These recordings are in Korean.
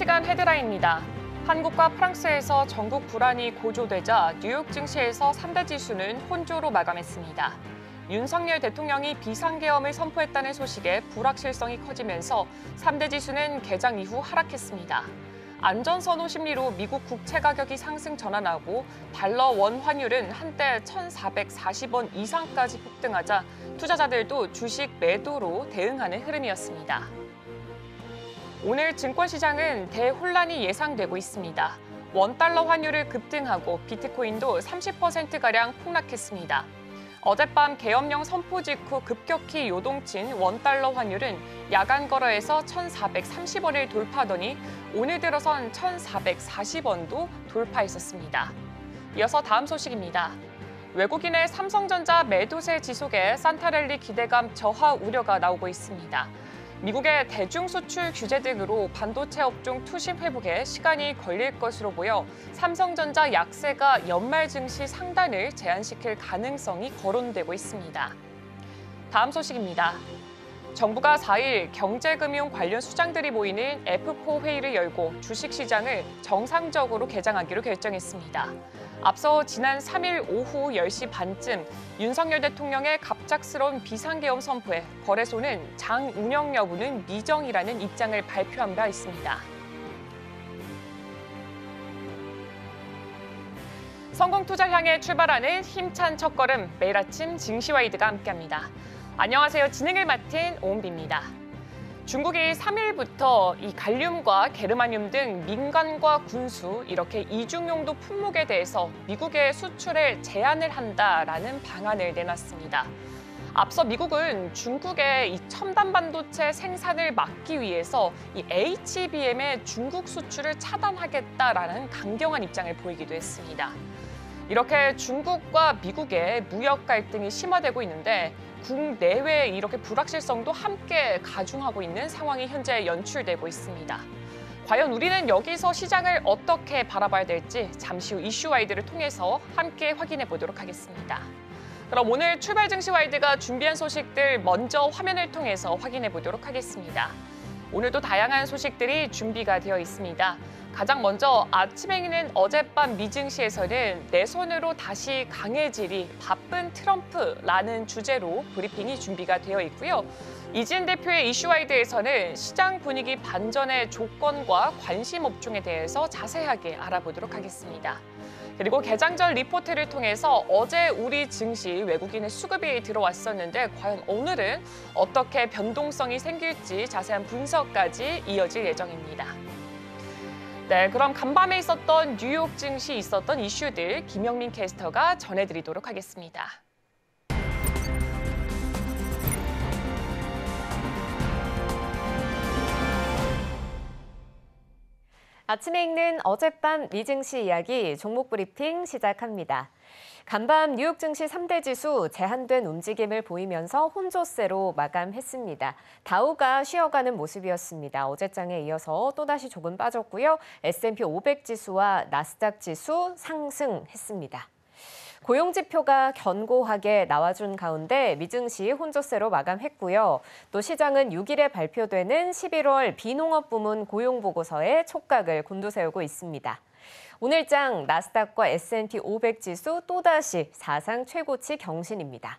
시간 헤드라인입니다. 한국과 프랑스에서 전국 불안이 고조되자 뉴욕 증시에서 3대 지수는 혼조로 마감했습니다. 윤석열 대통령이 비상계엄을 선포했다는 소식에 불확실성이 커지면서 3대 지수는 개장 이후 하락했습니다. 안전선호 심리로 미국 국채 가격이 상승 전환하고 달러 원 환율은 한때 1,440원 이상까지 폭등하자 투자자들도 주식 매도로 대응하는 흐름이었습니다. 오늘 증권시장은 대혼란이 예상되고 있습니다. 원달러 환율을 급등하고 비트코인도 30%가량 폭락했습니다. 어젯밤 계엄령 선포 직후 급격히 요동친 원달러 환율은 야간 거래에서 1,430원을 돌파하더니 오늘 들어선 1,440원도 돌파했었습니다. 이어서 다음 소식입니다. 외국인의 삼성전자 매도세 지속에 산타렐리 기대감 저하 우려가 나오고 있습니다. 미국의 대중 수출 규제 등으로 반도체 업종 투심 회복에 시간이 걸릴 것으로 보여 삼성전자 약세가 연말 증시 상단을 제한시킬 가능성이 거론되고 있습니다. 다음 소식입니다. 정부가 4일 경제금융 관련 수장들이 모이는 F4 회의를 열고 주식시장을 정상적으로 개장하기로 결정했습니다. 앞서 지난 3일 오후 10시 반쯤 윤석열 대통령의 갑작스러운 비상계엄 선포에 거래소는 장 운영 여부는 미정이라는 입장을 발표한 바 있습니다. 성공 투자 향해 출발하는 힘찬 첫걸음 매일 아침 증시와이드가 함께합니다. 안녕하세요. 진행을 맡은 오은비입니다. 중국이 3일부터 이 갈륨과 게르마늄 등 민간과 군수 이렇게 이중용도 품목에 대해서 미국의 수출에 제한을 한다라는 방안을 내놨습니다. 앞서 미국은 중국의 이 첨단 반도체 생산을 막기 위해서 이 HBM의 중국 수출을 차단하겠다라는 강경한 입장을 보이기도 했습니다. 이렇게 중국과 미국의 무역 갈등이 심화되고 있는데 국 내외 이렇게 불확실성도 함께 가중하고 있는 상황이 현재 연출되고 있습니다. 과연 우리는 여기서 시장을 어떻게 바라봐야 될지 잠시 후 이슈 와이드를 통해서 함께 확인해 보도록 하겠습니다. 그럼 오늘 출발 증시 와이드가 준비한 소식들 먼저 화면을 통해서 확인해 보도록 하겠습니다. 오늘도 다양한 소식들이 준비가 되어 있습니다. 가장 먼저 아침 행위는 어젯밤 미증시에서는 내 손으로 다시 강해지리 바쁜 트럼프라는 주제로 브리핑이 준비가 되어 있고요. 이진 대표의 이슈와이드에서는 시장 분위기 반전의 조건과 관심 업종에 대해서 자세하게 알아보도록 하겠습니다. 그리고 개장전 리포트를 통해서 어제 우리 증시 외국인의 수급이 들어왔었는데 과연 오늘은 어떻게 변동성이 생길지 자세한 분석까지 이어질 예정입니다. 네, 그럼 간밤에 있었던 뉴욕 증시 있었던 이슈들 김영민 캐스터가 전해드리도록 하겠습니다. 아침에 읽는 어젯밤 미증시 이야기 종목 브리핑 시작합니다. 간밤 뉴욕 증시 3대 지수 제한된 움직임을 보이면서 혼조세로 마감했습니다. 다우가 쉬어가는 모습이었습니다. 어제장에 이어서 또다시 조금 빠졌고요. S&P 500 지수와 나스닥 지수 상승했습니다. 고용지표가 견고하게 나와준 가운데 미증시 혼조세로 마감했고요. 또 시장은 6일에 발표되는 11월 비농업 부문 고용보고서에 촉각을 곤두세우고 있습니다. 오늘장 나스닥과 S&P 500 지수 또다시 사상 최고치 경신입니다.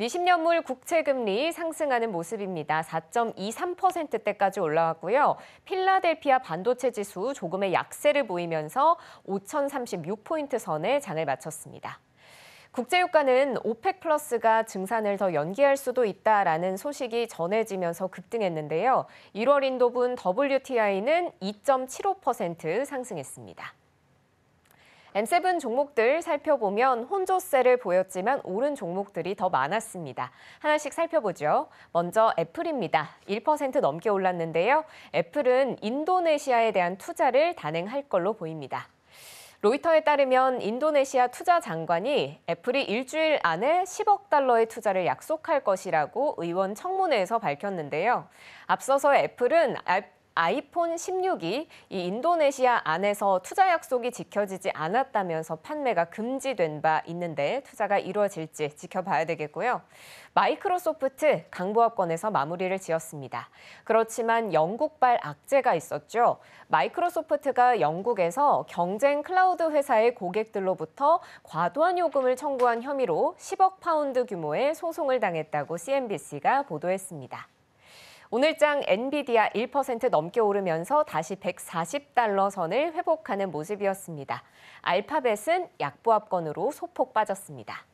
20년물 국채 금리 상승하는 모습입니다. 4.23%대까지 올라왔고요. 필라델피아 반도체 지수 조금의 약세를 보이면서 5,036포인트 선에 장을 마쳤습니다. 국제유가는 오펙 플러스가 증산을 더 연기할 수도 있다라는 소식이 전해지면서 급등했는데요. 1월 인도분 WTI는 2.75% 상승했습니다. M7 종목들 살펴보면 혼조세를 보였지만 오른 종목들이 더 많았습니다. 하나씩 살펴보죠. 먼저 애플입니다. 1% 넘게 올랐는데요. 애플은 인도네시아에 대한 투자를 단행할 걸로 보입니다. 로이터에 따르면 인도네시아 투자 장관이 애플이 일주일 안에 10억 달러의 투자를 약속할 것이라고 의원 청문회에서 밝혔는데요. 앞서서 애플은 아이폰 16이 이 인도네시아 안에서 투자 약속이 지켜지지 않았다면서 판매가 금지된 바 있는데 투자가 이루어질지 지켜봐야 되겠고요. 마이크로소프트 강부합권에서 마무리를 지었습니다. 그렇지만 영국발 악재가 있었죠. 마이크로소프트가 영국에서 경쟁 클라우드 회사의 고객들로부터 과도한 요금을 청구한 혐의로 10억 파운드 규모의 소송을 당했다고 CNBC가 보도했습니다. 오늘장 엔비디아 1% 넘게 오르면서 다시 140달러 선을 회복하는 모습이었습니다. 알파벳은 약보합권으로 소폭 빠졌습니다.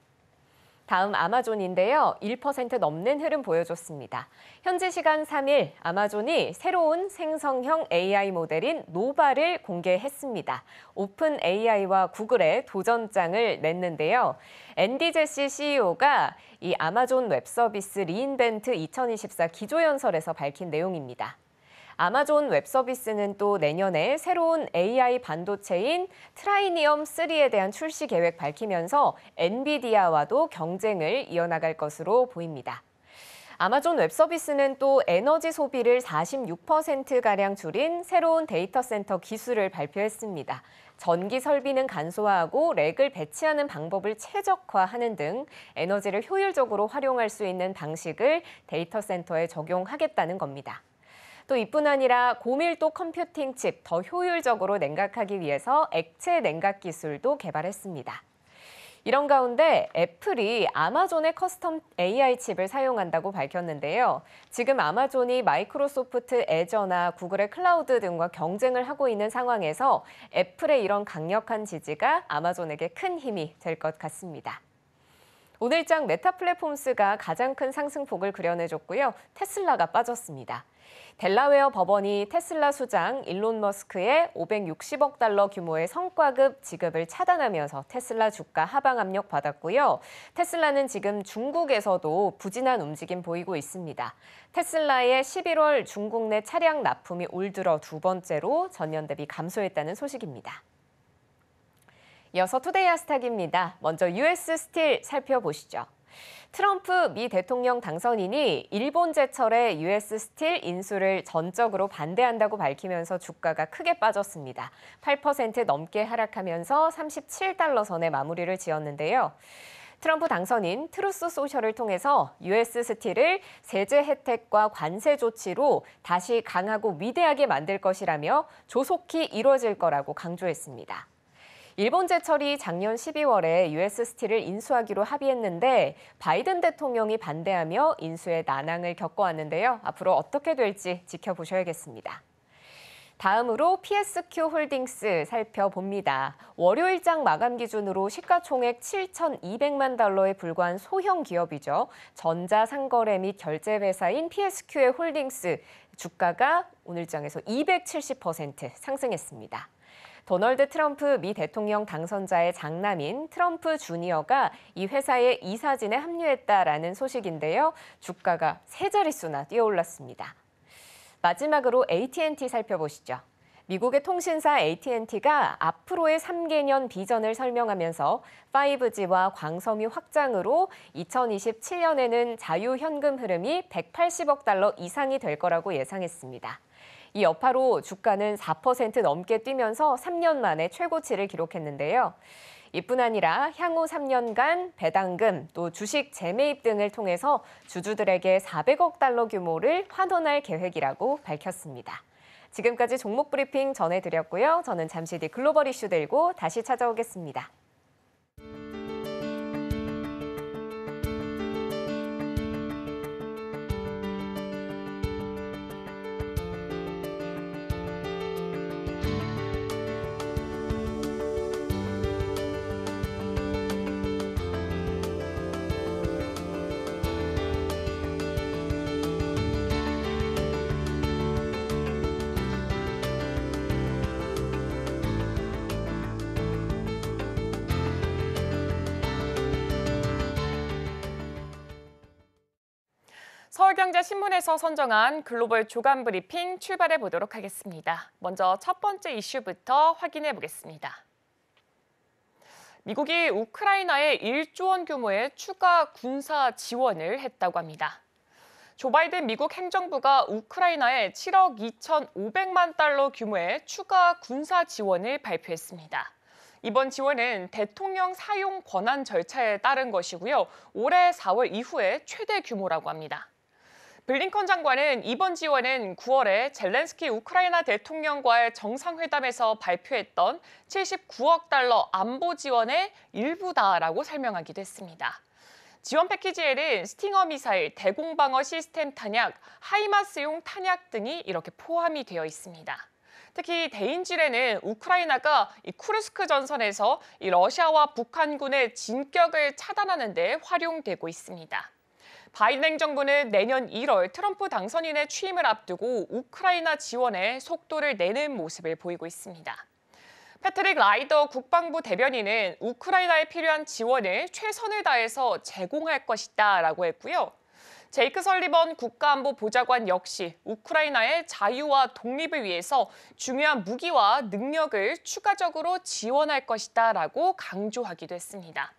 다음 아마존인데요. 1% 넘는 흐름 보여줬습니다. 현지 시간 3일 아마존이 새로운 생성형 AI 모델인 노바를 공개했습니다. 오픈 AI와 구글에 도전장을 냈는데요. 앤디 제시 CEO가 이 아마존 웹 서비스 리인벤트 2024 기조연설에서 밝힌 내용입니다. 아마존 웹 서비스는 또 내년에 새로운 AI 반도체인 트라이니엄 3에 대한 출시 계획 밝히면서 엔비디아와도 경쟁을 이어나갈 것으로 보입니다. 아마존 웹 서비스는 또 에너지 소비를 46%가량 줄인 새로운 데이터 센터 기술을 발표했습니다. 전기 설비는 간소화하고 렉을 배치하는 방법을 최적화하는 등 에너지를 효율적으로 활용할 수 있는 방식을 데이터 센터에 적용하겠다는 겁니다. 또 이뿐 아니라 고밀도 컴퓨팅 칩 더 효율적으로 냉각하기 위해서 액체 냉각 기술도 개발했습니다. 이런 가운데 애플이 아마존의 커스텀 AI 칩을 사용한다고 밝혔는데요. 지금 아마존이 마이크로소프트 애저나 구글의 클라우드 등과 경쟁을 하고 있는 상황에서 애플의 이런 강력한 지지가 아마존에게 큰 힘이 될 것 같습니다. 오늘장 메타 플랫폼스가 가장 큰 상승폭을 그려내줬고요. 테슬라가 빠졌습니다. 델라웨어 법원이 테슬라 수장 일론 머스크의 560억 달러 규모의 성과급 지급을 차단하면서 테슬라 주가 하방 압력 받았고요. 테슬라는 지금 중국에서도 부진한 움직임 보이고 있습니다. 테슬라의 11월 중국 내 차량 납품이 올 들어 두 번째로 전년 대비 감소했다는 소식입니다. 이어서 투데이 아스탁입니다. 먼저 US 스틸 살펴보시죠. 트럼프 미 대통령 당선인이 일본 제철의 US 스틸 인수를 전적으로 반대한다고 밝히면서 주가가 크게 빠졌습니다. 8% 넘게 하락하면서 37달러 선에 마무리를 지었는데요. 트럼프 당선인 트루스 소셜을 통해서 US 스틸을 세제 혜택과 관세 조치로 다시 강하고 위대하게 만들 것이라며 조속히 이뤄질 거라고 강조했습니다. 일본 제철이 작년 12월에 US 스틸을 인수하기로 합의했는데 바이든 대통령이 반대하며 인수의 난항을 겪어왔는데요. 앞으로 어떻게 될지 지켜보셔야겠습니다. 다음으로 PSQ 홀딩스 살펴봅니다. 월요일장 마감 기준으로 시가총액 7,200만 달러에 불과한 소형 기업이죠. 전자 상거래 및 결제 회사인 PSQ의 홀딩스 주가가 오늘장에서 270% 상승했습니다. 도널드 트럼프 미 대통령 당선자의 장남인 트럼프 주니어가 이 회사의 이사진에 합류했다라는 소식인데요. 주가가 세 자릿수나 뛰어올랐습니다. 마지막으로 AT&T 살펴보시죠. 미국의 통신사 AT&T가 앞으로의 3개년 비전을 설명하면서 5G와 광섬유 확장으로 2027년에는 자유 현금 흐름이 180억 달러 이상이 될 거라고 예상했습니다. 이 여파로 주가는 4% 넘게 뛰면서 3년 만에 최고치를 기록했는데요. 이뿐 아니라 향후 3년간 배당금 또 주식 재매입 등을 통해서 주주들에게 400억 달러 규모를 환원할 계획이라고 밝혔습니다. 지금까지 종목 브리핑 전해드렸고요. 저는 잠시 뒤 글로벌 이슈 들고 다시 찾아오겠습니다. 경제신문에서 선정한 글로벌 조간 브리핑 출발해 보도록 하겠습니다. 먼저 첫 번째 이슈부터 확인해 보겠습니다. 미국이 우크라이나에 1조 원 규모의 추가 군사 지원을 했다고 합니다. 조 바이든 미국 행정부가 우크라이나에 7억 2,500만 달러 규모의 추가 군사 지원을 발표했습니다. 이번 지원은 대통령 사용 권한 절차에 따른 것이고요. 올해 4월 이후에 최대 규모라고 합니다. 블링컨 장관은 이번 지원은 9월에 젤렌스키 우크라이나 대통령과의 정상회담에서 발표했던 79억 달러 안보 지원의 일부다라고 설명하기도 했습니다. 지원 패키지에는 스팅어 미사일, 대공방어 시스템 탄약, 하이마스용 탄약 등이 이렇게 포함이 되어 있습니다. 특히 대인질에는 우크라이나가 이 쿠르스크 전선에서 이 러시아와 북한군의 진격을 차단하는 데 활용되고 있습니다. 바이든 행정부는 내년 1월 트럼프 당선인의 취임을 앞두고 우크라이나 지원에 속도를 내는 모습을 보이고 있습니다. 패트릭 라이더 국방부 대변인은 우크라이나에 필요한 지원을 최선을 다해서 제공할 것이다 라고 했고요. 제이크 설리번 국가안보 보좌관 역시 우크라이나의 자유와 독립을 위해서 중요한 무기와 능력을 추가적으로 지원할 것이다 라고 강조하기도 했습니다.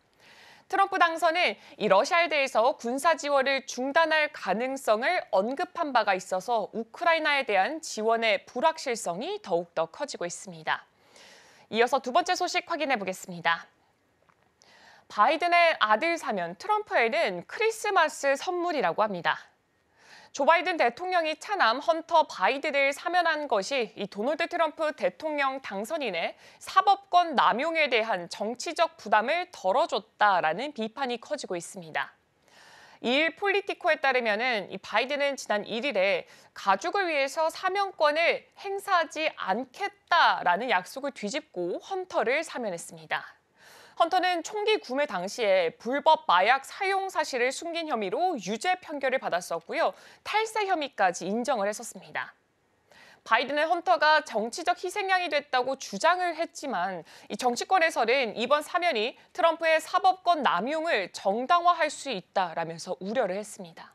트럼프 당선은 이 러시아에 대해서 군사 지원을 중단할 가능성을 언급한 바가 있어서 우크라이나에 대한 지원의 불확실성이 더욱더 커지고 있습니다. 이어서 두 번째 소식 확인해 보겠습니다. 바이든의 아들 사면 트럼프에는 크리스마스 선물이라고 합니다. 조 바이든 대통령이 차남 헌터 바이든을 사면한 것이 이 도널드 트럼프 대통령 당선인의 사법권 남용에 대한 정치적 부담을 덜어줬다라는 비판이 커지고 있습니다. 이일 폴리티코에 따르면 이 바이든은 지난 1일에 가족을 위해서 사면권을 행사하지 않겠다라는 약속을 뒤집고 헌터를 사면했습니다. 헌터는 총기 구매 당시에 불법 마약 사용 사실을 숨긴 혐의로 유죄 판결을 받았었고요. 탈세 혐의까지 인정을 했었습니다. 바이든의 헌터가 정치적 희생양이 됐다고 주장을 했지만 이 정치권에서는 이번 사면이 트럼프의 사법권 남용을 정당화할 수 있다라면서 우려를 했습니다.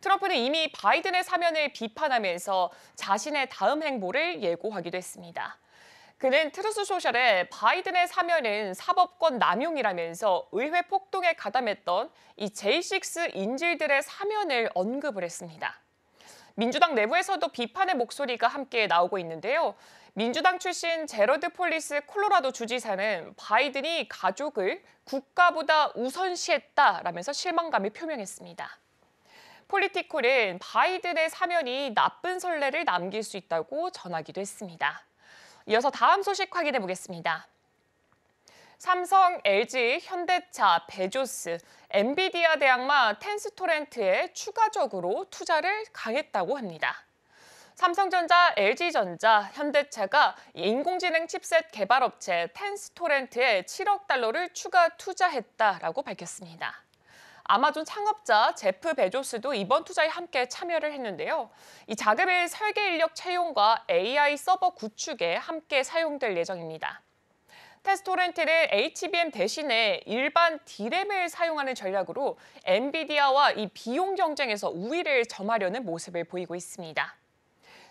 트럼프는 이미 바이든의 사면을 비판하면서 자신의 다음 행보를 예고하기도 했습니다. 그는 트루스 소셜에 바이든의 사면은 사법권 남용이라면서 의회 폭동에 가담했던 이 J6 인질들의 사면을 언급을 했습니다. 민주당 내부에서도 비판의 목소리가 함께 나오고 있는데요. 민주당 출신 제러드 폴리스 콜로라도 주지사는 바이든이 가족을 국가보다 우선시했다라면서 실망감을 표명했습니다. 폴리티콜은 바이든의 사면이 나쁜 선례를 남길 수 있다고 전하기도 했습니다. 이어서 다음 소식 확인해 보겠습니다. 삼성, LG, 현대차, 베조스, 엔비디아 대항마 텐스토렌트에 추가적으로 투자를 강했다고 합니다. 삼성전자, LG전자, 현대차가 인공지능 칩셋 개발업체 텐스토렌트에 7억 달러를 추가 투자했다라고 밝혔습니다. 아마존 창업자 제프 베조스도 이번 투자에 함께 참여를 했는데요. 이 자금의 설계 인력 채용과 AI 서버 구축에 함께 사용될 예정입니다. 테스토렌트는 HBM 대신에 일반 D램을 사용하는 전략으로 엔비디아와 이 비용 경쟁에서 우위를 점하려는 모습을 보이고 있습니다.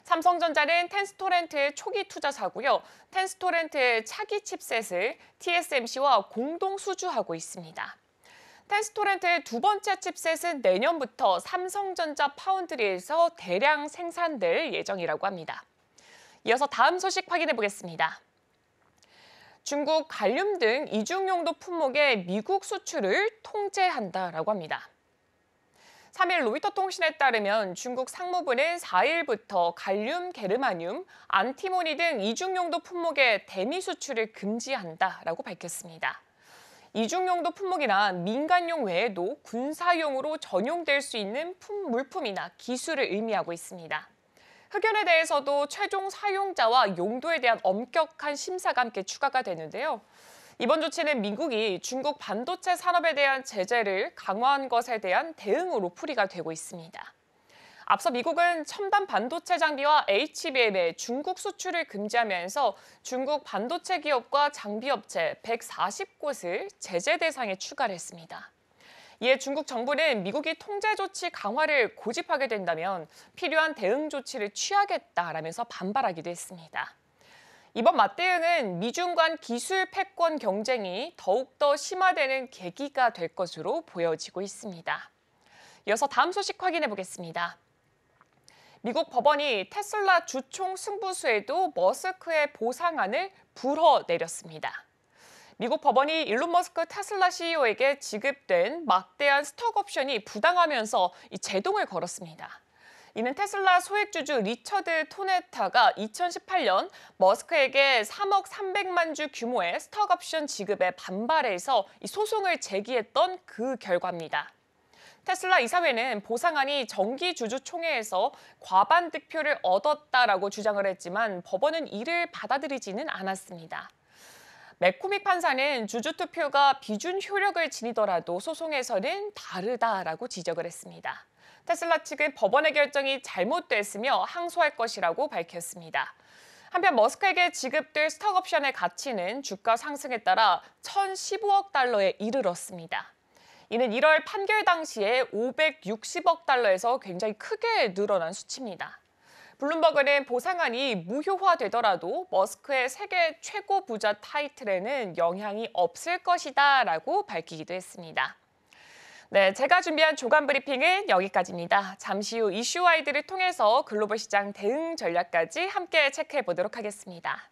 삼성전자는 텐스토렌트의 초기 투자사고요. 텐스토렌트의 차기 칩셋을 TSMC와 공동 수주하고 있습니다. 텐스토렌트의 두 번째 칩셋은 내년부터 삼성전자 파운드리에서 대량 생산될 예정이라고 합니다. 이어서 다음 소식 확인해 보겠습니다. 중국 갈륨 등 이중용도 품목의 미국 수출을 통제한다라고 합니다. 3일 로이터 통신에 따르면 중국 상무부는 4일부터 갈륨, 게르마늄, 안티모니 등 이중용도 품목의 대미 수출을 금지한다라고 밝혔습니다. 이중용도 품목이란 민간용 외에도 군사용으로 전용될 수 있는 품, 물품이나 기술을 의미하고 있습니다. 흑연에 대해서도 최종 사용자와 용도에 대한 엄격한 심사가 함께 추가가 되는데요. 이번 조치는 미국이 중국 반도체 산업에 대한 제재를 강화한 것에 대한 대응으로 풀이가 되고 있습니다. 앞서 미국은 첨단 반도체 장비와 HBM의 중국 수출을 금지하면서 중국 반도체 기업과 장비 업체 140곳을 제재 대상에 추가를 했습니다. 이에 중국 정부는 미국이 통제 조치 강화를 고집하게 된다면 필요한 대응 조치를 취하겠다라면서 반발하기도 했습니다. 이번 맞대응은 미중 간 기술 패권 경쟁이 더욱더 심화되는 계기가 될 것으로 보여지고 있습니다. 이어서 다음 소식 확인해 보겠습니다. 미국 법원이 테슬라 주총 승부수에도 머스크의 보상안을 불어내렸습니다. 미국 법원이 일론 머스크 테슬라 CEO에게 지급된 막대한 스톡 옵션이 부당하면서 이 제동을 걸었습니다. 이는 테슬라 소액주주 리처드 토네타가 2018년 머스크에게 3억 300만 주 규모의 스톡 옵션 지급에 반발해서 소송을 제기했던 그 결과입니다. 테슬라 이사회는 보상안이 정기주주총회에서 과반 득표를 얻었다라고 주장을 했지만 법원은 이를 받아들이지는 않았습니다. 매코믹 판사는 주주투표가 비준 효력을 지니더라도 소송에서는 다르다라고 지적을 했습니다. 테슬라 측은 법원의 결정이 잘못됐으며 항소할 것이라고 밝혔습니다. 한편 머스크에게 지급될 스톡옵션의 가치는 주가 상승에 따라 1,015억 달러에 이르렀습니다. 이는 1월 판결 당시에 560억 달러에서 굉장히 크게 늘어난 수치입니다. 블룸버그는 보상안이 무효화되더라도 머스크의 세계 최고 부자 타이틀에는 영향이 없을 것이다 라고 밝히기도 했습니다. 네, 제가 준비한 조간 브리핑은 여기까지입니다. 잠시 후 이슈 와이드를 통해서 글로벌 시장 대응 전략까지 함께 체크해 보도록 하겠습니다.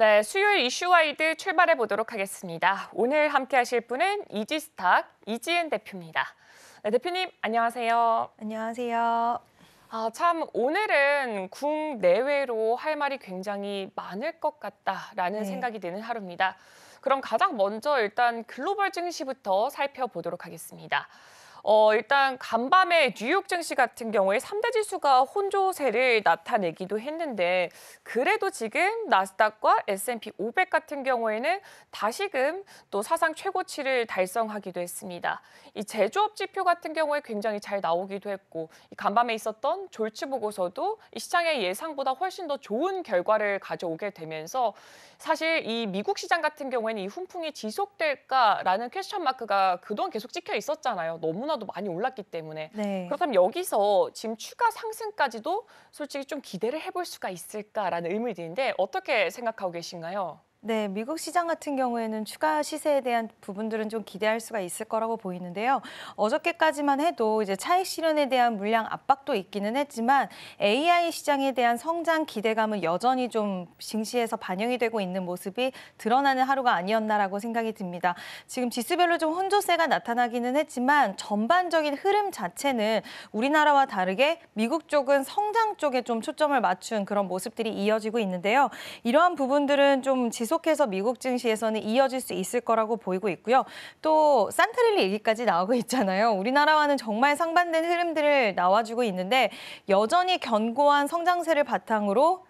네, 수요일 이슈와이드 출발해 보도록 하겠습니다. 오늘 함께 하실 분은 이지스탁 이지은 대표입니다. 네, 대표님 안녕하세요. 안녕하세요. 아, 참 오늘은 국 내외로 할 말이 굉장히 많을 것 같다라는 네. 생각이 드는 하루입니다. 그럼 가장 먼저 일단 글로벌 증시부터 살펴보도록 하겠습니다. 어, 일단 간밤에 뉴욕 증시 같은 경우에 3대 지수가 혼조세를 나타내기도 했는데 그래도 지금 나스닥과 S&P 500 같은 경우에는 다시금 또 사상 최고치를 달성하기도 했습니다. 이 제조업 지표 같은 경우에 굉장히 잘 나오기도 했고 이 간밤에 있었던 졸치 보고서도 이 시장의 예상보다 훨씬 더 좋은 결과를 가져오게 되면서 사실 이 미국 시장 같은 경우에는 이 훈풍이 지속될까라는 퀘스천 마크가 그동안 계속 찍혀 있었잖아요. 너무나도 많이 올랐기 때문에 네. 그렇다면 여기서 지금 추가 상승까지도 솔직히 좀 기대를 해볼 수가 있을까라는 의문이 드는데 어떻게 생각하고 계신가요? 네, 미국 시장 같은 경우에는 추가 시세에 대한 부분들은 좀 기대할 수가 있을 거라고 보이는데요. 어저께까지만 해도 이제 차익 실현에 대한 물량 압박도 있기는 했지만 AI 시장에 대한 성장 기대감은 여전히 좀 증시에서 반영이 되고 있는 모습이 드러나는 하루가 아니었나라고 생각이 듭니다. 지금 지수별로 좀 혼조세가 나타나기는 했지만 전반적인 흐름 자체는 우리나라와 다르게 미국 쪽은 성장 쪽에 좀 초점을 맞춘 그런 모습들이 이어지고 있는데요. 이러한 부분들은 좀 지수 계속해서 미국 증시에서는 이어질 수 있을 거라고 보이고 있고요. 또 산트릴리 얘기까지 나오고 있잖아요. 우리나라와는 정말 상반된 흐름들을 나와주고 있는데 여전히 견고한 성장세를 바탕으로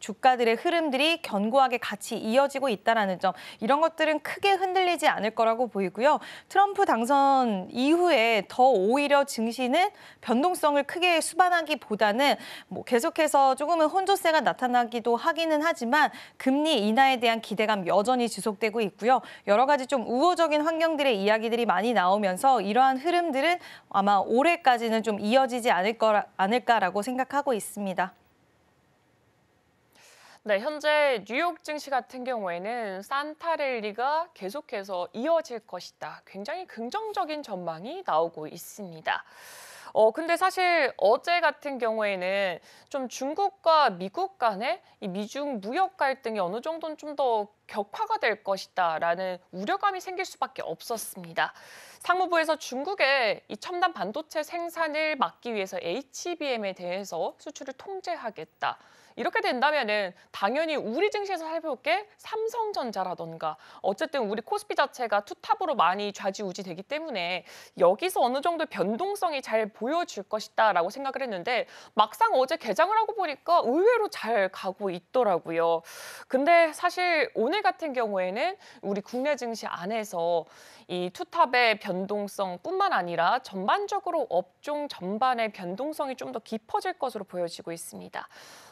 주가들의 흐름들이 견고하게 같이 이어지고 있다는 점 이런 것들은 크게 흔들리지 않을 거라고 보이고요. 트럼프 당선 이후에 더 오히려 증시는 변동성을 크게 수반하기보다는 뭐 계속해서 조금은 혼조세가 나타나기도 하기는 하지만 금리 인하에 대한 기대감 여전히 지속되고 있고요. 여러 가지 좀 우호적인 환경들의 이야기들이 많이 나오면서 이러한 흐름들은 아마 올해까지는 좀 이어지지 않을 거라 않을까라고 생각하고 있습니다. 네, 현재 뉴욕 증시 같은 경우에는 산타랠리가 계속해서 이어질 것이다. 굉장히 긍정적인 전망이 나오고 있습니다. 어, 근데 사실 어제 같은 경우에는 좀 중국과 미국 간의 이 미중 무역 갈등이 어느 정도는 좀 더 격화가 될 것이다라는 우려감이 생길 수밖에 없었습니다. 상무부에서 중국의 이 첨단 반도체 생산을 막기 위해서 HBM에 대해서 수출을 통제하겠다. 이렇게 된다면은 당연히 우리 증시에서 살펴볼 게 삼성전자라던가 어쨌든 우리 코스피 자체가 투탑으로 많이 좌지우지 되기 때문에 여기서 어느 정도 변동성이 잘 보여줄 것이다라고 생각을 했는데 막상 어제 개장을 하고 보니까 의외로 잘 가고 있더라고요. 근데 사실 오늘 같은 경우에는 우리 국내 증시 안에서 이 투탑의 변동성뿐만 아니라 전반적으로 업종 전반의 변동성이 좀 더 깊어질 것으로 보여지고 있습니다.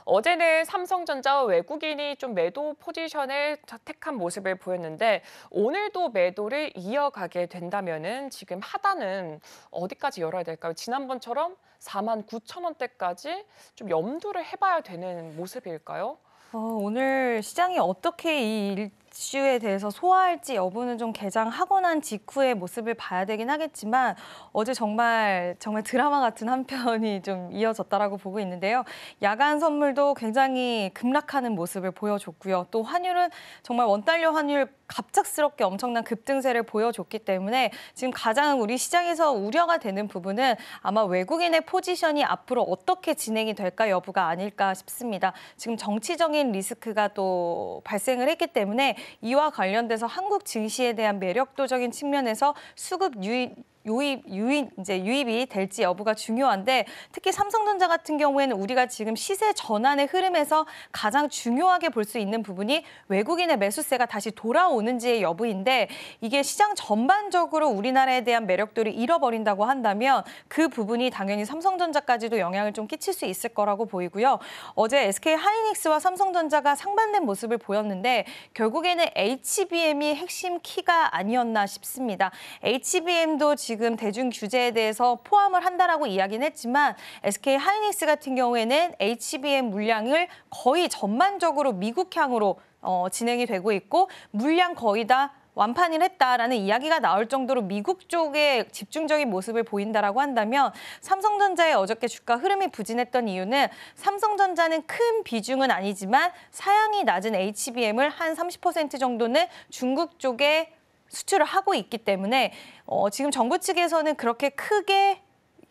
어제는 삼성전자와 외국인이 좀 매도 포지션을 택한 모습을 보였는데 오늘도 매도를 이어가게 된다면은 지금 하단은 어디까지 열어야 될까요? 지난번처럼 4만 9천 원대까지 좀 염두를 해봐야 되는 모습일까요? 어, 오늘 시장이 어떻게 이 일... 이슈에 대해서 소화할지 여부는 좀 개장하고 난 직후의 모습을 봐야 되긴 하겠지만 어제 정말 정말 드라마 같은 한 편이 좀 이어졌다라고 보고 있는데요. 야간 선물도 굉장히 급락하는 모습을 보여줬고요. 또 환율은 정말 원달러 환율 갑작스럽게 엄청난 급등세를 보여줬기 때문에 지금 가장 우리 시장에서 우려가 되는 부분은 아마 외국인의 포지션이 앞으로 어떻게 진행이 될까 여부가 아닐까 싶습니다. 지금 정치적인 리스크가 또 발생을 했기 때문에 이와 관련돼서 한국 증시에 대한 매력도적인 측면에서 수급 유인 유입, 유인, 이제 유입이 될지 여부가 중요한데 특히 삼성전자 같은 경우에는 우리가 지금 시세 전환의 흐름에서 가장 중요하게 볼 수 있는 부분이 외국인의 매수세가 다시 돌아오는지의 여부인데 이게 시장 전반적으로 우리나라에 대한 매력도를 잃어버린다고 한다면 그 부분이 당연히 삼성전자까지도 영향을 좀 끼칠 수 있을 거라고 보이고요. 어제 SK 하이닉스와 삼성전자가 상반된 모습을 보였는데 결국에는 HBM이 핵심 키가 아니었나 싶습니다. HBM도 지금 지금 대중 규제에 대해서 포함을 한다라고 이야기는 했지만 SK 하이닉스 같은 경우에는 HBM 물량을 거의 전반적으로 미국향으로 어, 진행이 되고 있고 물량 거의 다 완판을 했다라는 이야기가 나올 정도로 미국 쪽에 집중적인 모습을 보인다라고 한다면 삼성전자의 어저께 주가 흐름이 부진했던 이유는 삼성전자는 큰 비중은 아니지만 사양이 낮은 HBM을 한 30% 정도는 중국 쪽에 수출을 하고 있기 때문에 어, 지금 정부 측에서는 그렇게 크게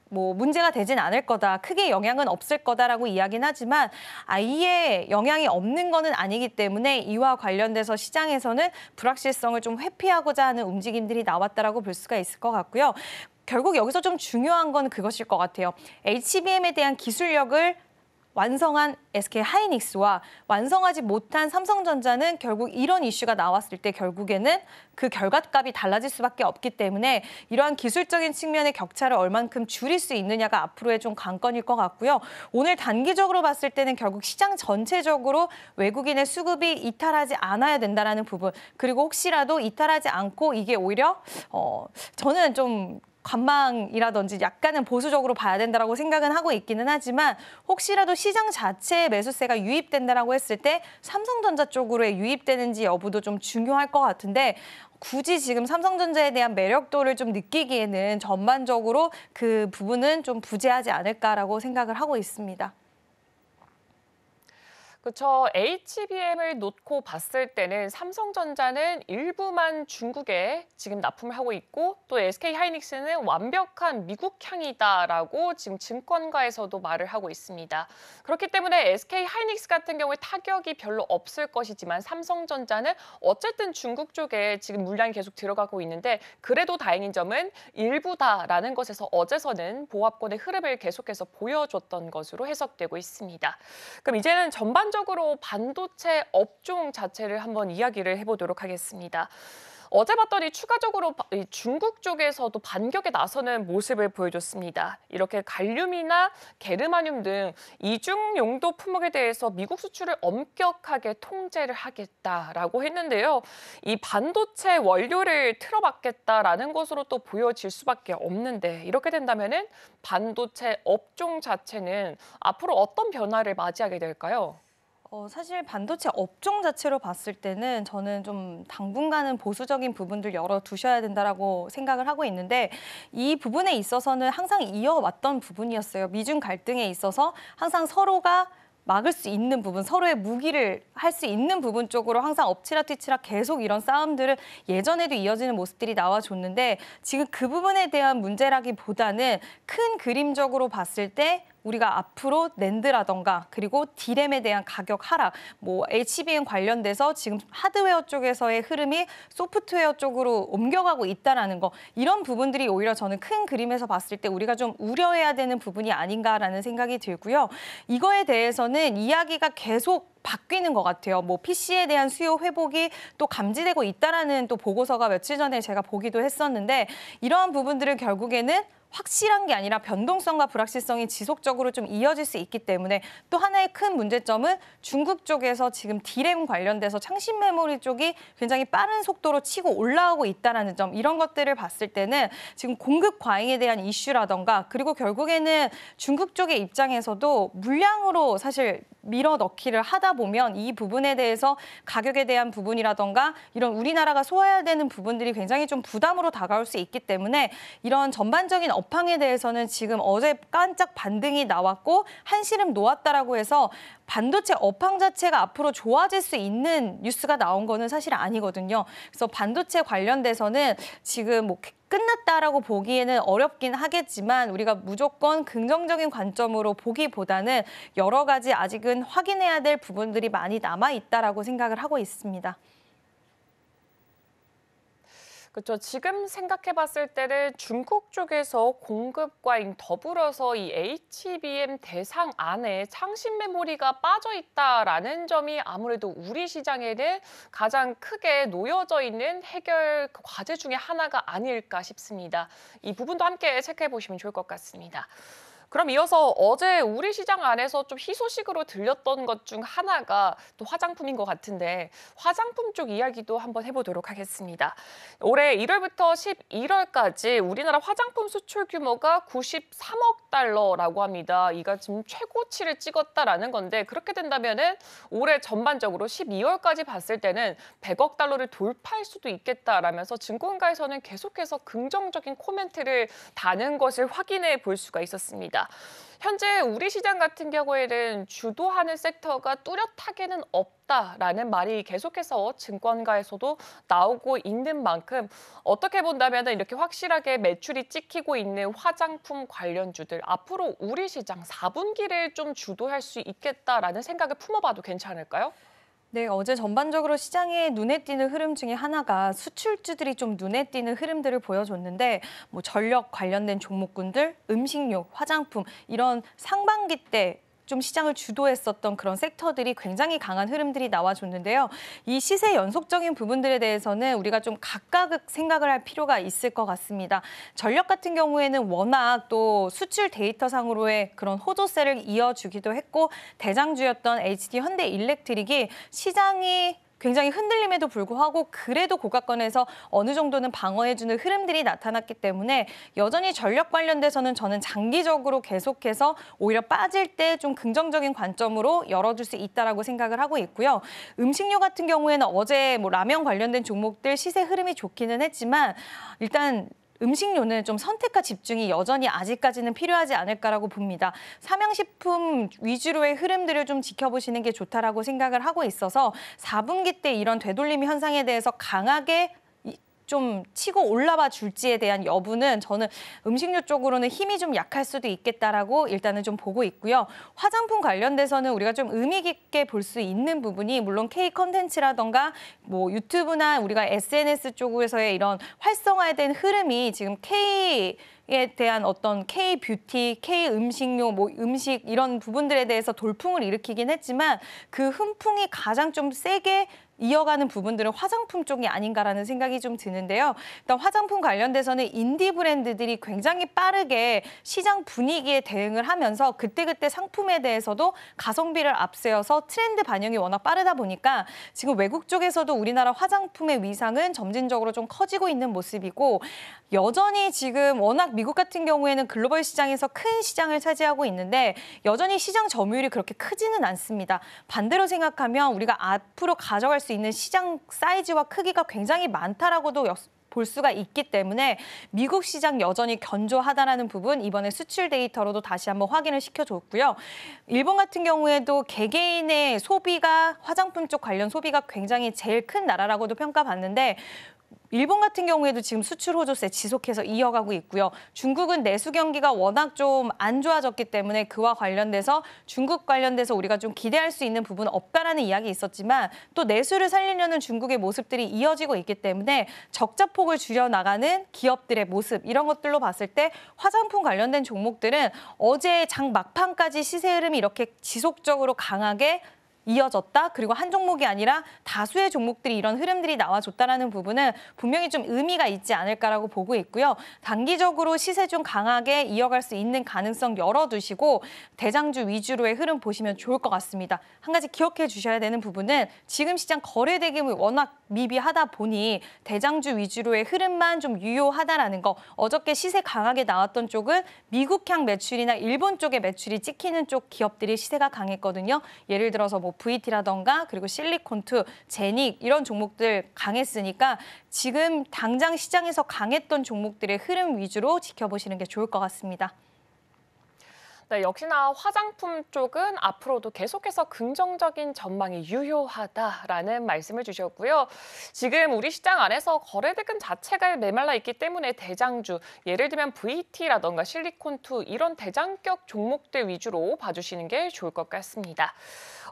뭐 문제가 되진 않을 거다, 크게 영향은 없을 거다라고 이야기는 하지만 아예 영향이 없는 거는 아니기 때문에 이와 관련돼서 시장에서는 불확실성을 좀 회피하고자 하는 움직임들이 나왔다라고 볼 수가 있을 것 같고요. 결국 여기서 좀 중요한 건 그것일 것 같아요. HBM에 대한 기술력을 완성한 SK 하이닉스와 완성하지 못한 삼성전자는 결국 이런 이슈가 나왔을 때 결국에는 그 결과값이 달라질 수밖에 없기 때문에 이러한 기술적인 측면의 격차를 얼만큼 줄일 수 있느냐가 앞으로의 좀 관건일 것 같고요. 오늘 단기적으로 봤을 때는 결국 시장 전체적으로 외국인의 수급이 이탈하지 않아야 된다라는 부분 그리고 혹시라도 이탈하지 않고 이게 오히려 어 저는 좀 관망이라든지 약간은 보수적으로 봐야 된다라고 생각은 하고 있기는 하지만 혹시라도 시장 자체에 매수세가 유입된다라고 했을 때 삼성전자 쪽으로의 유입되는지 여부도 좀 중요할 것 같은데 굳이 지금 삼성전자에 대한 매력도를 좀 느끼기에는 전반적으로 그 부분은 좀 부재하지 않을까라고 생각을 하고 있습니다. 그렇죠. HBM을 놓고 봤을 때는 삼성전자는 일부만 중국에 지금 납품을 하고 있고 또 SK 하이닉스는 완벽한 미국 향이다라고 지금 증권가에서도 말을 하고 있습니다. 그렇기 때문에 SK 하이닉스 같은 경우에 타격이 별로 없을 것이지만 삼성전자는 어쨌든 중국 쪽에 지금 물량이 계속 들어가고 있는데 그래도 다행인 점은 일부다라는 것에서 어제서는 보합권의 흐름을 계속해서 보여줬던 것으로 해석되고 있습니다. 그럼 이제는 전반 전반적으로 반도체 업종 자체를 한번 이야기를 해보도록 하겠습니다. 어제 봤더니 추가적으로 중국 쪽에서도 반격에 나서는 모습을 보여줬습니다. 이렇게 갈륨이나 게르마늄 등 이중 용도 품목에 대해서 미국 수출을 엄격하게 통제를 하겠다라고 했는데요. 이 반도체 원료를 틀어박겠다라는 것으로 또 보여질 수밖에 없는데 이렇게 된다면은 반도체 업종 자체는 앞으로 어떤 변화를 맞이하게 될까요? 어, 사실 반도체 업종 자체로 봤을 때는 저는 좀 당분간은 보수적인 부분들 열어두셔야 된다라고 생각을 하고 있는데 이 부분에 있어서는 항상 이어왔던 부분이었어요. 미중 갈등에 있어서 항상 서로가 막을 수 있는 부분, 서로의 무기를 할 수 있는 부분 쪽으로 항상 엎치락뒤치락 계속 이런 싸움들을 예전에도 이어지는 모습들이 나와줬는데 지금 그 부분에 대한 문제라기보다는 큰 그림적으로 봤을 때 우리가 앞으로 낸드라던가 그리고 디램에 대한 가격 하락, 뭐 HBM 관련돼서 지금 하드웨어 쪽에서의 흐름이 소프트웨어 쪽으로 옮겨가고 있다라는 거 이런 부분들이 오히려 저는 큰 그림에서 봤을 때 우리가 좀 우려해야 되는 부분이 아닌가라는 생각이 들고요. 이거에 대해서는 이야기가 계속 바뀌는 것 같아요. 뭐 PC에 대한 수요 회복이 또 감지되고 있다라는 또 보고서가 며칠 전에 제가 보기도 했었는데 이러한 부분들을 결국에는 확실한 게 아니라 변동성과 불확실성이 지속적으로 좀 이어질 수 있기 때문에 또 하나의 큰 문제점은 중국 쪽에서 지금 디램 관련돼서 창신 메모리 쪽이 굉장히 빠른 속도로 치고 올라오고 있다는 점 이런 것들을 봤을 때는 지금 공급 과잉에 대한 이슈라던가 그리고 결국에는 중국 쪽의 입장에서도 물량으로 사실 밀어 넣기를 하다 보면 이 부분에 대해서 가격에 대한 부분이라던가 이런 우리나라가 소화해야 되는 부분들이 굉장히 좀 부담으로 다가올 수 있기 때문에 이런 전반적인 업황에 대해서는 지금 어제 깜짝 반등이 나왔고 한시름 놓았다라고 해서 반도체 업황 자체가 앞으로 좋아질 수 있는 뉴스가 나온 거는 사실 아니거든요. 그래서 반도체 관련돼서는 지금 뭐 그 끝났다라고 보기에는 어렵긴 하겠지만 우리가 무조건 긍정적인 관점으로 보기보다는 여러 가지 아직은 확인해야 될 부분들이 많이 남아 있다라고 생각을 하고 있습니다. 그렇죠. 지금 생각해봤을 때는 중국 쪽에서 공급과 더불어서 이 HBM 대상 안에 창신 메모리가 빠져 있다라는 점이 아무래도 우리 시장에는 가장 크게 놓여져 있는 해결 과제 중에 하나가 아닐까 싶습니다. 이 부분도 함께 체크해 보시면 좋을 것 같습니다. 그럼 이어서 어제 우리 시장 안에서 좀 희소식으로 들렸던 것 중 하나가 또 화장품인 것 같은데 화장품 쪽 이야기도 한번 해보도록 하겠습니다. 올해 1월부터 11월까지 우리나라 화장품 수출 규모가 93억 달러라고 합니다. 이가 지금 최고치를 찍었다라는 건데 그렇게 된다면은 올해 전반적으로 12월까지 봤을 때는 100억 달러를 돌파할 수도 있겠다라면서 증권가에서는 계속해서 긍정적인 코멘트를 다는 것을 확인해 볼 수가 있었습니다. 있습니다. 현재 우리 시장 같은 경우에는 주도하는 섹터가 뚜렷하게는 없다라는 말이 계속해서 증권가에서도 나오고 있는 만큼 어떻게 본다면 이렇게 확실하게 매출이 찍히고 있는 화장품 관련주들 앞으로 우리 시장 4분기를 좀 주도할 수 있겠다라는 생각을 품어봐도 괜찮을까요? 네, 어제 전반적으로 시장에 눈에 띄는 흐름 중에 하나가 수출주들이 좀 눈에 띄는 흐름들을 보여줬는데 뭐 전력 관련된 종목군들, 음식료, 화장품 이런 상반기 때좀 시장을 주도했었던 그런 섹터들이 굉장히 강한 흐름들이 나와줬는데요. 이 시세 연속적인 부분들에 대해서는 우리가 좀 각각 생각을 할 필요가 있을 것 같습니다. 전력 같은 경우에는 워낙 또 수출 데이터상으로의 그런 호조세를 이어주기도 했고 대장주였던 HD 현대 일렉트릭이 시장이 굉장히 흔들림에도 불구하고 그래도 고가권에서 어느 정도는 방어해주는 흐름들이 나타났기 때문에 여전히 전력 관련돼서는 저는 장기적으로 계속해서 오히려 빠질 때 좀 긍정적인 관점으로 열어줄 수 있다라고 생각을 하고 있고요. 음식료 같은 경우에는 어제 뭐 라면 관련된 종목들 시세 흐름이 좋기는 했지만 일단 음식료는 좀 선택과 집중이 여전히 아직까지는 필요하지 않을까라고 봅니다. 삼양식품 위주로의 흐름들을 좀 지켜보시는 게 좋다라고 생각을 하고 있어서 4분기 때 이런 되돌림 현상에 대해서 강하게 좀 치고 올라와 줄지에 대한 여부는 저는 음식료 쪽으로는 힘이 좀 약할 수도 있겠다라고 일단은 좀 보고 있고요. 화장품 관련돼서는 우리가 좀 의미 깊게 볼 수 있는 부분이 물론 K 컨텐츠라던가 뭐 유튜브나 우리가 SNS 쪽에서의 이런 활성화된 흐름이 지금 K 에 대한 어떤 K 뷰티, K 음식료, 뭐 음식 이런 부분들에 대해서 돌풍을 일으키긴 했지만 그흠풍이 가장 좀 세게 이어가는 부분들은 화장품 쪽이 아닌가라는 생각이 좀 드는데요. 일단 화장품 관련돼서는 인디 브랜드들이 굉장히 빠르게 시장 분위기에 대응을 하면서 그때그때 상품에 대해서도 가성비를 앞세워서 트렌드 반영이 워낙 빠르다 보니까 지금 외국 쪽에서도 우리나라 화장품의 위상은 점진적으로 좀 커지고 있는 모습이고 여전히 지금 워낙 미국 같은 경우에는 글로벌 시장에서 큰 시장을 차지하고 있는데 여전히 시장 점유율이 그렇게 크지는 않습니다. 반대로 생각하면 우리가 앞으로 가져갈 수 있는 시장 사이즈와 크기가 굉장히 많다라고도 볼 수가 있기 때문에 미국 시장 여전히 견조하다라는 부분 이번에 수출 데이터로도 다시 한번 확인을 시켜줬고요. 일본 같은 경우에도 개개인의 소비가 화장품 쪽 관련 소비가 굉장히 제일 큰 나라라고도 평가받는데 일본 같은 경우에도 지금 수출 호조세 지속해서 이어가고 있고요. 중국은 내수 경기가 워낙 좀 안 좋아졌기 때문에 그와 관련돼서 중국 관련돼서 우리가 좀 기대할 수 있는 부분 없다라는 이야기 있었지만 또 내수를 살리려는 중국의 모습들이 이어지고 있기 때문에 적자 폭을 줄여 나가는 기업들의 모습 이런 것들로 봤을 때 화장품 관련된 종목들은 어제 장 막판까지 시세 흐름이 이렇게 지속적으로 강하게 이어졌다. 그리고 한 종목이 아니라 다수의 종목들이 이런 흐름들이 나와줬다라는 부분은 분명히 좀 의미가 있지 않을까라고 보고 있고요. 단기적으로 시세 좀 강하게 이어갈 수 있는 가능성 열어두시고 대장주 위주로의 흐름 보시면 좋을 것 같습니다. 한 가지 기억해 주셔야 되는 부분은 지금 시장 거래 대금이 워낙 미비하다 보니 대장주 위주로의 흐름만 좀 유효하다라는 거. 어저께 시세 강하게 나왔던 쪽은 미국향 매출이나 일본 쪽의 매출이 찍히는 쪽 기업들이 시세가 강했거든요. 예를 들어서 뭐 VT라던가 그리고 실리콘투 제닉 이런 종목들 강했으니까 지금 당장 시장에서 강했던 종목들의 흐름 위주로 지켜보시는 게 좋을 것 같습니다. 네, 역시나 화장품 쪽은 앞으로도 계속해서 긍정적인 전망이 유효하다라는 말씀을 주셨고요. 지금 우리 시장 안에서 거래대금 자체가 메말라 있기 때문에 대장주, 예를 들면 VT라던가 실리콘2 이런 대장격 종목들 위주로 봐주시는 게 좋을 것 같습니다.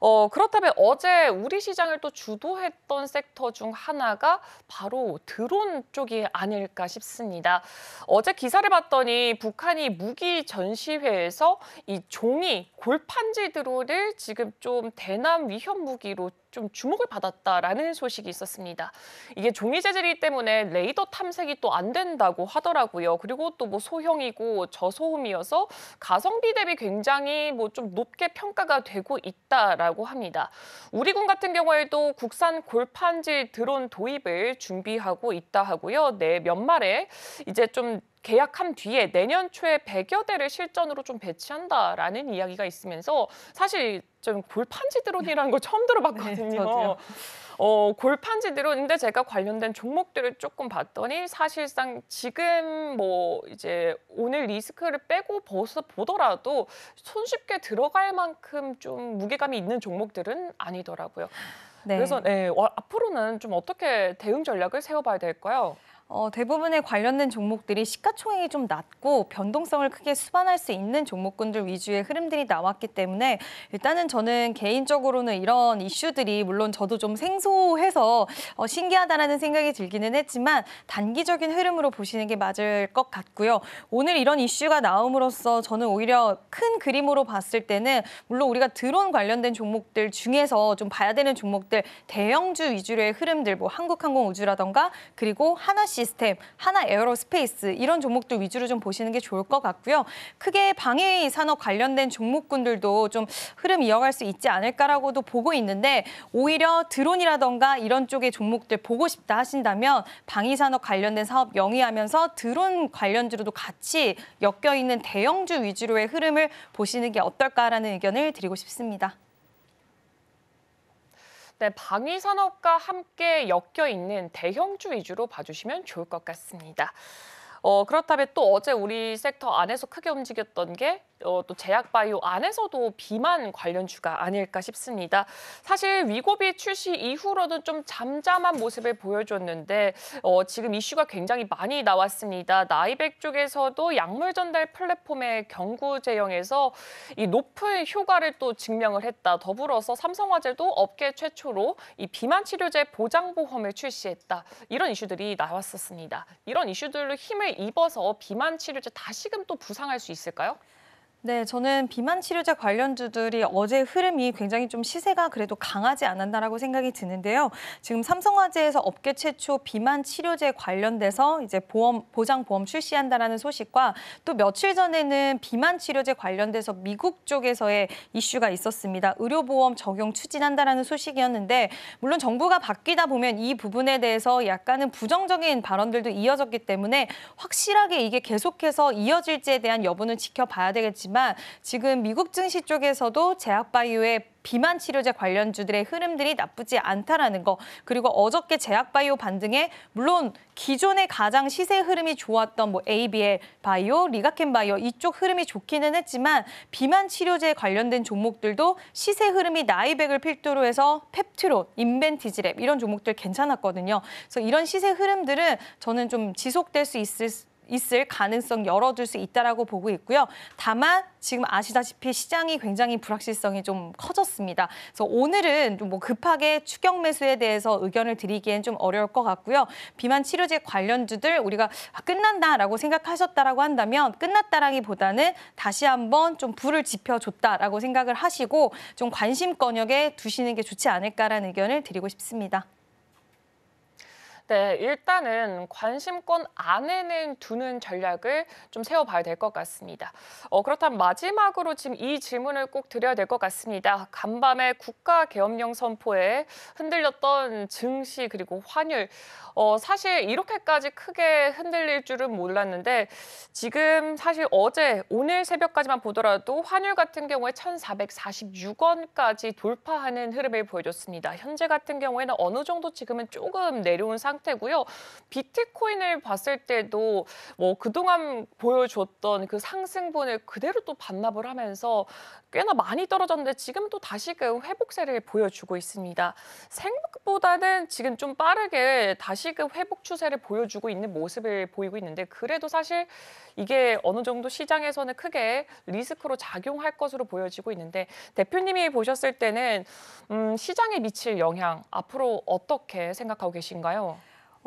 어, 그렇다면 어제 우리 시장을 또 주도했던 섹터 중 하나가 바로 드론 쪽이 아닐까 싶습니다. 어제 기사를 봤더니 북한이 무기 전시회에서 이 종이 골판지 드론을 지금 좀 대남 위협 무기로 좀 주목을 받았다라는 소식이 있었습니다. 이게 종이 재질이기 때문에 레이더 탐색이 또 안 된다고 하더라고요. 그리고 또 뭐 소형이고 저소음이어서 가성비 대비 굉장히 뭐 좀 높게 평가가 되고 있다라고 합니다. 우리군 같은 경우에도 국산 골판지 드론 도입을 준비하고 있다 하고요. 내몇 네, 연말에 이제 좀 계약한 뒤에 내년 초에 100여 대를 실전으로 좀 배치한다라는 이야기가 있으면서 사실 좀 골판지 드론이라는 걸 처음 들어봤거든요. 네, 어, 골판지 드론인데 제가 관련된 종목들을 조금 봤더니 사실상 지금 뭐 이제 오늘 리스크를 빼고 벗어 보더라도 손쉽게 들어갈 만큼 좀 무게감이 있는 종목들은 아니더라고요. 네. 그래서 네, 어, 앞으로는 좀 어떻게 대응 전략을 세워봐야 될까요? 어, 대부분의 관련된 종목들이 시가총액이 좀 낮고 변동성을 크게 수반할 수 있는 종목군들 위주의 흐름들이 나왔기 때문에 일단은 저는 개인적으로는 이런 이슈들이 물론 저도 좀 생소해서 어, 신기하다라는 생각이 들기는 했지만 단기적인 흐름으로 보시는 게 맞을 것 같고요. 오늘 이런 이슈가 나옴으로써 저는 오히려 큰 그림으로 봤을 때는 물론 우리가 드론 관련된 종목들 중에서 좀 봐야 되는 종목들 대형주 위주의 흐름들 뭐 한국항공우주라던가 그리고 하나 시스템, 하나 에어로스페이스 이런 종목들 위주로 좀 보시는 게 좋을 것 같고요. 크게 방해 산업 관련된 종목군들도 좀 흐름 이어갈 수 있지 않을까라고도 보고 있는데 오히려 드론이라던가 이런 쪽의 종목들 보고 싶다 하신다면 방위산업 관련된 사업 영위하면서 드론 관련주로도 같이 엮여있는 대형주 위주로의 흐름을 보시는 게 어떨까라는 의견을 드리고 싶습니다. 네, 방위 산업과 함께 엮여 있는 대형주 위주로 봐주시면 좋을 것 같습니다. 어, 그렇다면 또 어제 우리 섹터 안에서 크게 움직였던 게 어, 또 제약바이오 안에서도 비만 관련주가 아닐까 싶습니다. 사실 위고비 출시 이후로는 좀 잠잠한 모습을 보여줬는데 어, 지금 이슈가 굉장히 많이 나왔습니다. 나이백 쪽에서도 약물 전달 플랫폼의 경구 제형에서 이 높은 효과를 또 증명을 했다. 더불어서 삼성화재도 업계 최초로 이 비만 치료제 보장보험을 출시했다. 이런 이슈들이 나왔었습니다. 이런 이슈들로 힘을 입어서 비만 치료제 다시금 또 부상할 수 있을까요? 네, 저는 비만 치료제 관련주들이 어제 흐름이 굉장히 좀 시세가 그래도 강하지 않았나라고 생각이 드는데요. 지금 삼성화재에서 업계 최초 비만 치료제 관련돼서 이제 보험 보장 보험 출시한다라는 소식과 또 며칠 전에는 비만 치료제 관련돼서 미국 쪽에서의 이슈가 있었습니다. 의료보험 적용 추진한다라는 소식이었는데 물론 정부가 바뀌다 보면 이 부분에 대해서 약간은 부정적인 발언들도 이어졌기 때문에 확실하게 이게 계속해서 이어질지에 대한 여부는 지켜봐야 되겠지만. 있지만 지금 미국 증시 쪽에서도 제약바이오의 비만 치료제 관련주들의 흐름들이 나쁘지 않다라는 거 그리고 어저께 제약바이오 반등에 물론 기존의 가장 시세 흐름이 좋았던 뭐 ABL 바이오, 리가켄 바이오 이쪽 흐름이 좋기는 했지만 비만 치료제 관련된 종목들도 시세 흐름이 나이백을 필두로 해서 펩트론, 인벤티지랩 이런 종목들 괜찮았거든요. 그래서 이런 시세 흐름들은 저는 좀 지속될 수 있을 있을 가능성 열어둘 수 있다라고 보고 있고요. 다만 지금 아시다시피 시장이 굉장히 불확실성이 좀 커졌습니다. 그래서 오늘은 좀뭐 급하게 추격 매수에 대해서 의견을 드리기엔 좀 어려울 것 같고요. 비만 치료제 관련주들 우리가 아, 끝난다라고 생각하셨다라고 한다면 끝났다라기보다는 다시 한번 좀 불을 지펴줬다라고 생각을 하시고 좀 관심 권역에 두시는 게 좋지 않을까라는 의견을 드리고 싶습니다. 네, 일단은 관심권 안에는 두는 전략을 좀 세워봐야 될 것 같습니다. 어, 그렇다면 마지막으로 지금 이 질문을 꼭 드려야 될 것 같습니다. 간밤에 국가 계업령 선포에 흔들렸던 증시 그리고 환율, 어, 사실 이렇게까지 크게 흔들릴 줄은 몰랐는데 지금 사실 어제 오늘 새벽까지만 보더라도 환율 같은 경우에 1,446원까지 돌파하는 흐름을 보여줬습니다. 현재 같은 경우에는 어느 정도 지금은 조금 내려온 상황. 상태고요. 비트코인을 봤을 때도 뭐 그동안 보여줬던 그 상승분을 그대로 또 반납을 하면서 꽤나 많이 떨어졌는데 지금 또 다시금 그 회복세를 보여주고 있습니다. 생각보다는 지금 좀 빠르게 다시금 그 회복 추세를 보여주고 있는 모습을 보이고 있는데 그래도 사실 이게 어느 정도 시장에서는 크게 리스크로 작용할 것으로 보여지고 있는데 대표님이 보셨을 때는 음, 시장에 미칠 영향 앞으로 어떻게 생각하고 계신가요?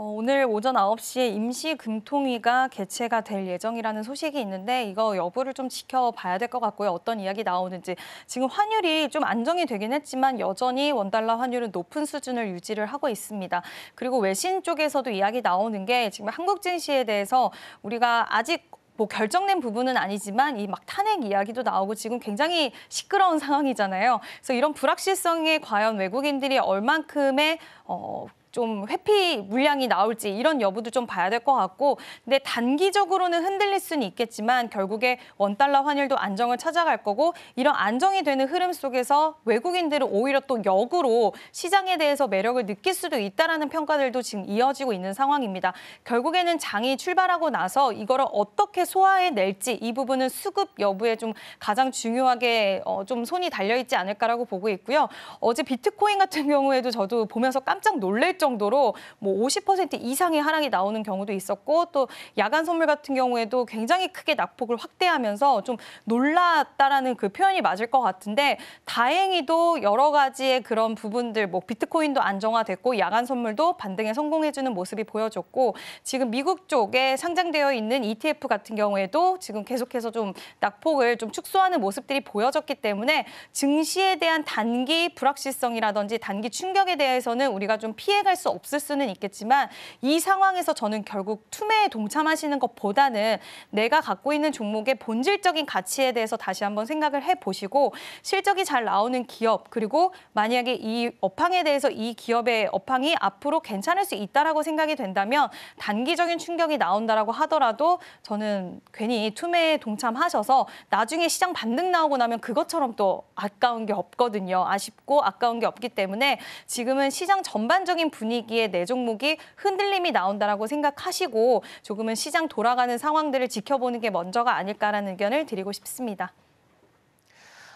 어, 오늘 오전 9시에 임시 금통위가 개최가 될 예정이라는 소식이 있는데 이거 여부를 좀 지켜봐야 될 것 같고요. 어떤 이야기 나오는지. 지금 환율이 좀 안정이 되긴 했지만 여전히 원달러 환율은 높은 수준을 유지를 하고 있습니다. 그리고 외신 쪽에서도 이야기 나오는 게 지금 한국 증시에 대해서 우리가 아직 뭐 결정된 부분은 아니지만 이 막 탄핵 이야기도 나오고 지금 굉장히 시끄러운 상황이잖아요. 그래서 이런 불확실성에 과연 외국인들이 얼만큼의 어, 좀 회피 물량이 나올지 이런 여부도 좀 봐야 될 것 같고 근데 단기적으로는 흔들릴 수는 있겠지만 결국에 원달러 환율도 안정을 찾아갈 거고 이런 안정이 되는 흐름 속에서 외국인들은 오히려 또 역으로 시장에 대해서 매력을 느낄 수도 있다라는 평가들도 지금 이어지고 있는 상황입니다. 결국에는 장이 출발하고 나서 이거를 어떻게 소화해낼지 이 부분은 수급 여부에 좀 가장 중요하게 어, 좀 손이 달려있지 않을까라고 보고 있고요. 어제 비트코인 같은 경우에도 저도 보면서 깜짝 놀랄 정도 정도로 뭐 50% 이상의 하락이 나오는 경우도 있었고 또 야간 선물 같은 경우에도 굉장히 크게 낙폭을 확대하면서 좀 놀랐다라는 그 표현이 맞을 것 같은데 다행히도 여러 가지의 그런 부분들 뭐 비트코인도 안정화됐고 야간 선물도 반등에 성공해주는 모습이 보여줬고 지금 미국 쪽에 상장되어 있는 ETF 같은 경우에도 지금 계속해서 좀 낙폭을 좀 축소하는 모습들이 보여졌기 때문에 증시에 대한 단기 불확실성이라든지 단기 충격에 대해서는 우리가 좀 피해가 확인할 수 없을 수는 있겠지만 이 상황에서 저는 결국 투매에 동참하시는 것보다는 내가 갖고 있는 종목의 본질적인 가치에 대해서 다시 한번 생각을 해보시고 실적이 잘 나오는 기업 그리고 만약에 이 업황에 대해서 이 기업의 업황이 앞으로 괜찮을 수 있다라고 생각이 된다면 단기적인 충격이 나온다라고 하더라도 저는 괜히 투매에 동참하셔서 나중에 시장 반등 나오고 나면 그것처럼 또 아까운 게 없거든요. 아쉽고 아까운 게 없기 때문에 지금은 시장 전반적인 분위기에 내 종목이 흔들림이 나온다라고 생각하시고 조금은 시장 돌아가는 상황들을 지켜보는 게 먼저가 아닐까라는 의견을 드리고 싶습니다.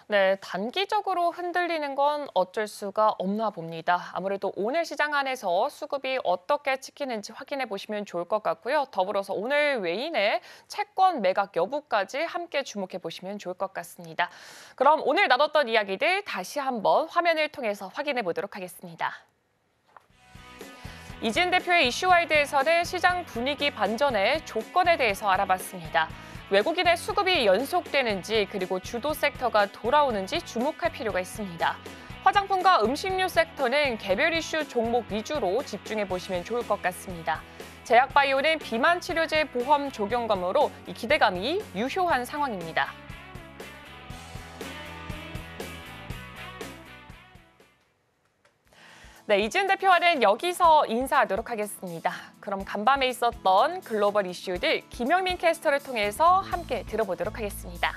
네, 단기적으로 흔들리는 건 어쩔 수가 없나 봅니다. 아무래도 오늘 시장 안에서 수급이 어떻게 찍히는지 확인해 보시면 좋을 것 같고요. 더불어서 오늘 외인의 채권 매각 여부까지 함께 주목해 보시면 좋을 것 같습니다. 그럼 오늘 나눴던 이야기들 다시 한번 화면을 통해서 확인해 보도록 하겠습니다. 이진 대표의 이슈와이드에서는 시장 분위기 반전의 조건에 대해서 알아봤습니다. 외국인의 수급이 연속되는지 그리고 주도 섹터가 돌아오는지 주목할 필요가 있습니다. 화장품과 음식료 섹터는 개별 이슈 종목 위주로 집중해 보시면 좋을 것 같습니다. 제약바이오는 비만 치료제 보험 적용감으로 기대감이 유효한 상황입니다. 네, 이준 대표와는 여기서 인사하도록 하겠습니다. 그럼 간밤에 있었던 글로벌 이슈들 김영민 캐스터를 통해서 함께 들어보도록 하겠습니다.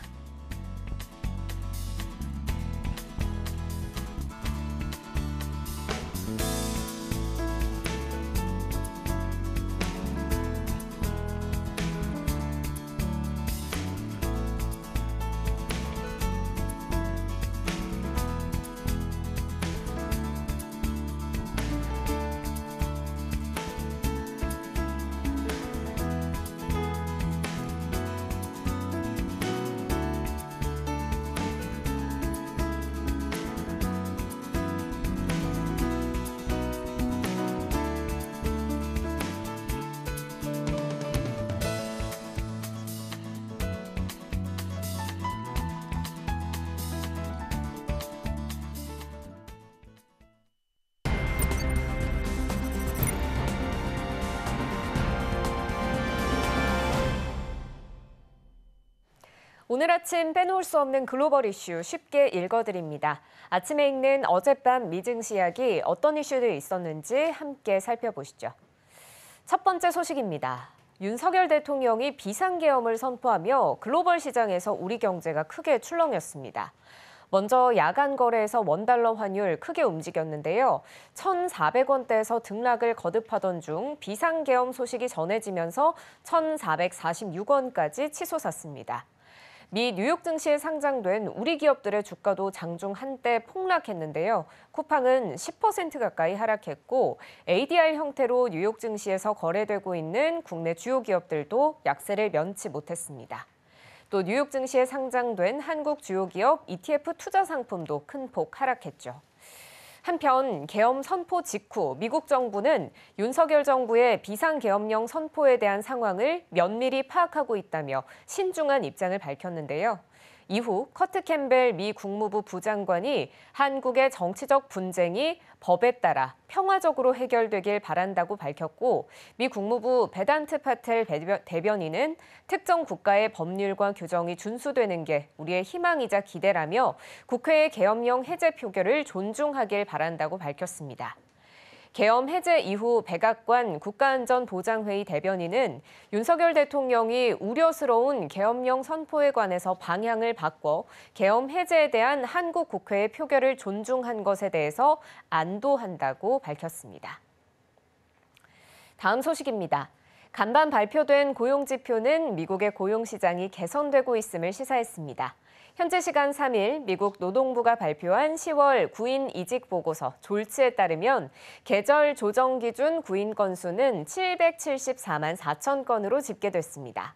아침 빼놓을 수 없는 글로벌 이슈 쉽게 읽어드립니다. 아침에 읽는 어젯밤 미증시약이 어떤 이슈들이 있었는지 함께 살펴보시죠. 첫 번째 소식입니다. 윤석열 대통령이 비상계엄을 선포하며 글로벌 시장에서 우리 경제가 크게 출렁였습니다. 먼저 야간 거래에서 원달러 환율 크게 움직였는데요. 1,400원대에서 등락을 거듭하던 중 비상계엄 소식이 전해지면서 1,446원까지 치솟았습니다. 미 뉴욕 증시에 상장된 우리 기업들의 주가도 장중 한때 폭락했는데요. 쿠팡은 10% 가까이 하락했고 ADR 형태로 뉴욕 증시에서 거래되고 있는 국내 주요 기업들도 약세를 면치 못했습니다. 또 뉴욕 증시에 상장된 한국 주요 기업 ETF 투자 상품도 큰 폭 하락했죠. 한편 계엄 선포 직후 미국 정부는 윤석열 정부의 비상계엄령 선포에 대한 상황을 면밀히 파악하고 있다며 신중한 입장을 밝혔는데요. 이후 커트 캠벨 미 국무부 부장관이 한국의 정치적 분쟁이 법에 따라 평화적으로 해결되길 바란다고 밝혔고 미 국무부 베단트 파텔 대변인은 특정 국가의 법률과 규정이 준수되는 게 우리의 희망이자 기대라며 국회의 계엄령 해제 표결을 존중하길 바란다고 밝혔습니다. 계엄 해제 이후 백악관 국가안전보장회의 대변인은 윤석열 대통령이 우려스러운 계엄령 선포에 관해서 방향을 바꿔 계엄 해제에 대한 한국 국회의 표결을 존중한 것에 대해서 안도한다고 밝혔습니다. 다음 소식입니다. 간밤 발표된 고용 지표는 미국의 고용 시장이 개선되고 있음을 시사했습니다. 현재 시간 3일 미국 노동부가 발표한 10월 구인 이직 보고서 졸지에 따르면 계절 조정 기준 구인 건수는 774만 4천 건으로 집계됐습니다.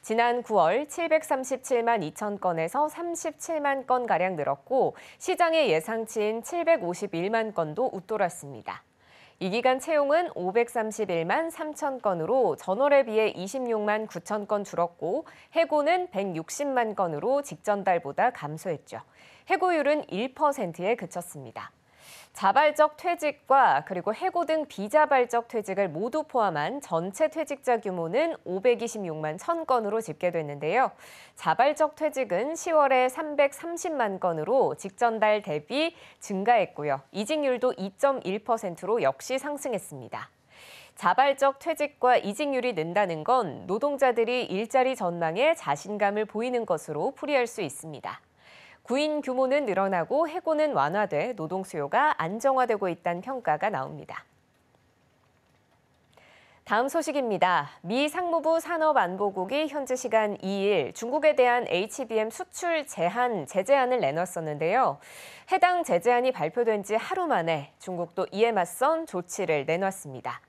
지난 9월 737만 2천 건에서 37만 건 가량 늘었고 시장의 예상치인 751만 건도 웃돌았습니다. 이 기간 채용은 531만 3천 건으로 전월에 비해 26만 9천 건 줄었고 해고는 160만 건으로 직전 달보다 감소했죠. 해고율은 1%에 그쳤습니다. 자발적 퇴직과 그리고 해고 등 비자발적 퇴직을 모두 포함한 전체 퇴직자 규모는 526만 1천 건으로 집계됐는데요. 자발적 퇴직은 10월에 330만 건으로 직전달 대비 증가했고요. 이직률도 2.1%로 역시 상승했습니다. 자발적 퇴직과 이직률이 는다는 건 노동자들이 일자리 전망에 자신감을 보이는 것으로 풀이할 수 있습니다. 구인 규모는 늘어나고 해고는 완화돼 노동 수요가 안정화되고 있다는 평가가 나옵니다. 다음 소식입니다. 미 상무부 산업안보국이 현재 시간 2일 중국에 대한 HBM 수출 제한 제재안을 내놨었는데요. 해당 제재안이 발표된 지 하루 만에 중국도 이에 맞선 조치를 내놨습니다.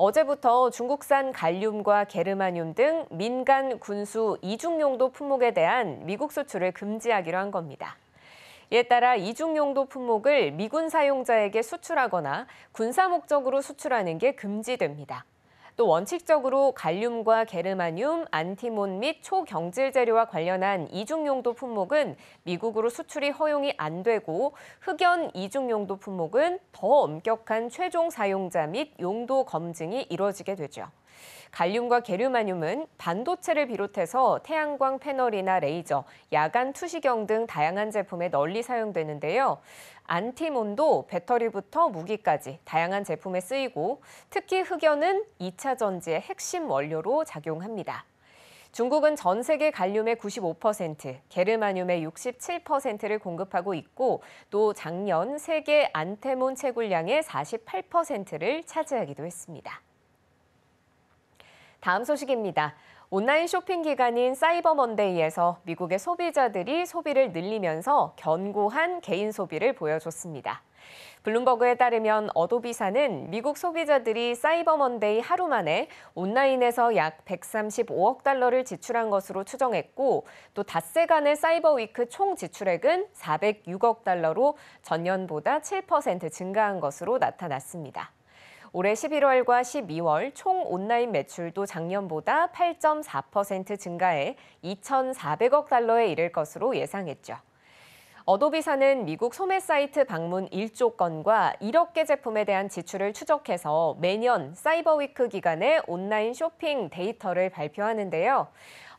어제부터 중국산 갈륨과 게르마늄 등 민간 군수 이중용도 품목에 대한 미국 수출을 금지하기로 한 겁니다. 이에 따라 이중용도 품목을 미군 사용자에게 수출하거나 군사 목적으로 수출하는 게 금지됩니다. 또 원칙적으로 갈륨과 게르마늄, 안티몬 및 초경질 재료와 관련한 이중용도 품목은 미국으로 수출이 허용이 안 되고 흑연 이중용도 품목은 더 엄격한 최종 사용자 및 용도 검증이 이루어지게 되죠. 갈륨과 게르마늄은 반도체를 비롯해서 태양광 패널이나 레이저, 야간 투시경 등 다양한 제품에 널리 사용되는데요. 안티몬도 배터리부터 무기까지 다양한 제품에 쓰이고 특히 흑연은 2차 전지의 핵심 원료로 작용합니다. 중국은 전 세계 갈륨의 95%, 게르마늄의 67%를 공급하고 있고 또 작년 세계 안테몬 채굴량의 48%를 차지하기도 했습니다. 다음 소식입니다. 온라인 쇼핑 기간인 사이버 먼데이에서 미국의 소비자들이 소비를 늘리면서 견고한 개인 소비를 보여줬습니다. 블룸버그에 따르면 어도비사는 미국 소비자들이 사이버 먼데이 하루 만에 온라인에서 약 135억 달러를 지출한 것으로 추정했고 또 닷새간의 사이버 위크 총 지출액은 406억 달러로 전년보다 7% 증가한 것으로 나타났습니다. 올해 11월과 12월 총 온라인 매출도 작년보다 8.4% 증가해 2,400억 달러에 이를 것으로 예상했죠. 어도비사는 미국 소매 사이트 방문 1조 건과 1억 개 제품에 대한 지출을 추적해서 매년 사이버위크 기간에 온라인 쇼핑 데이터를 발표하는데요.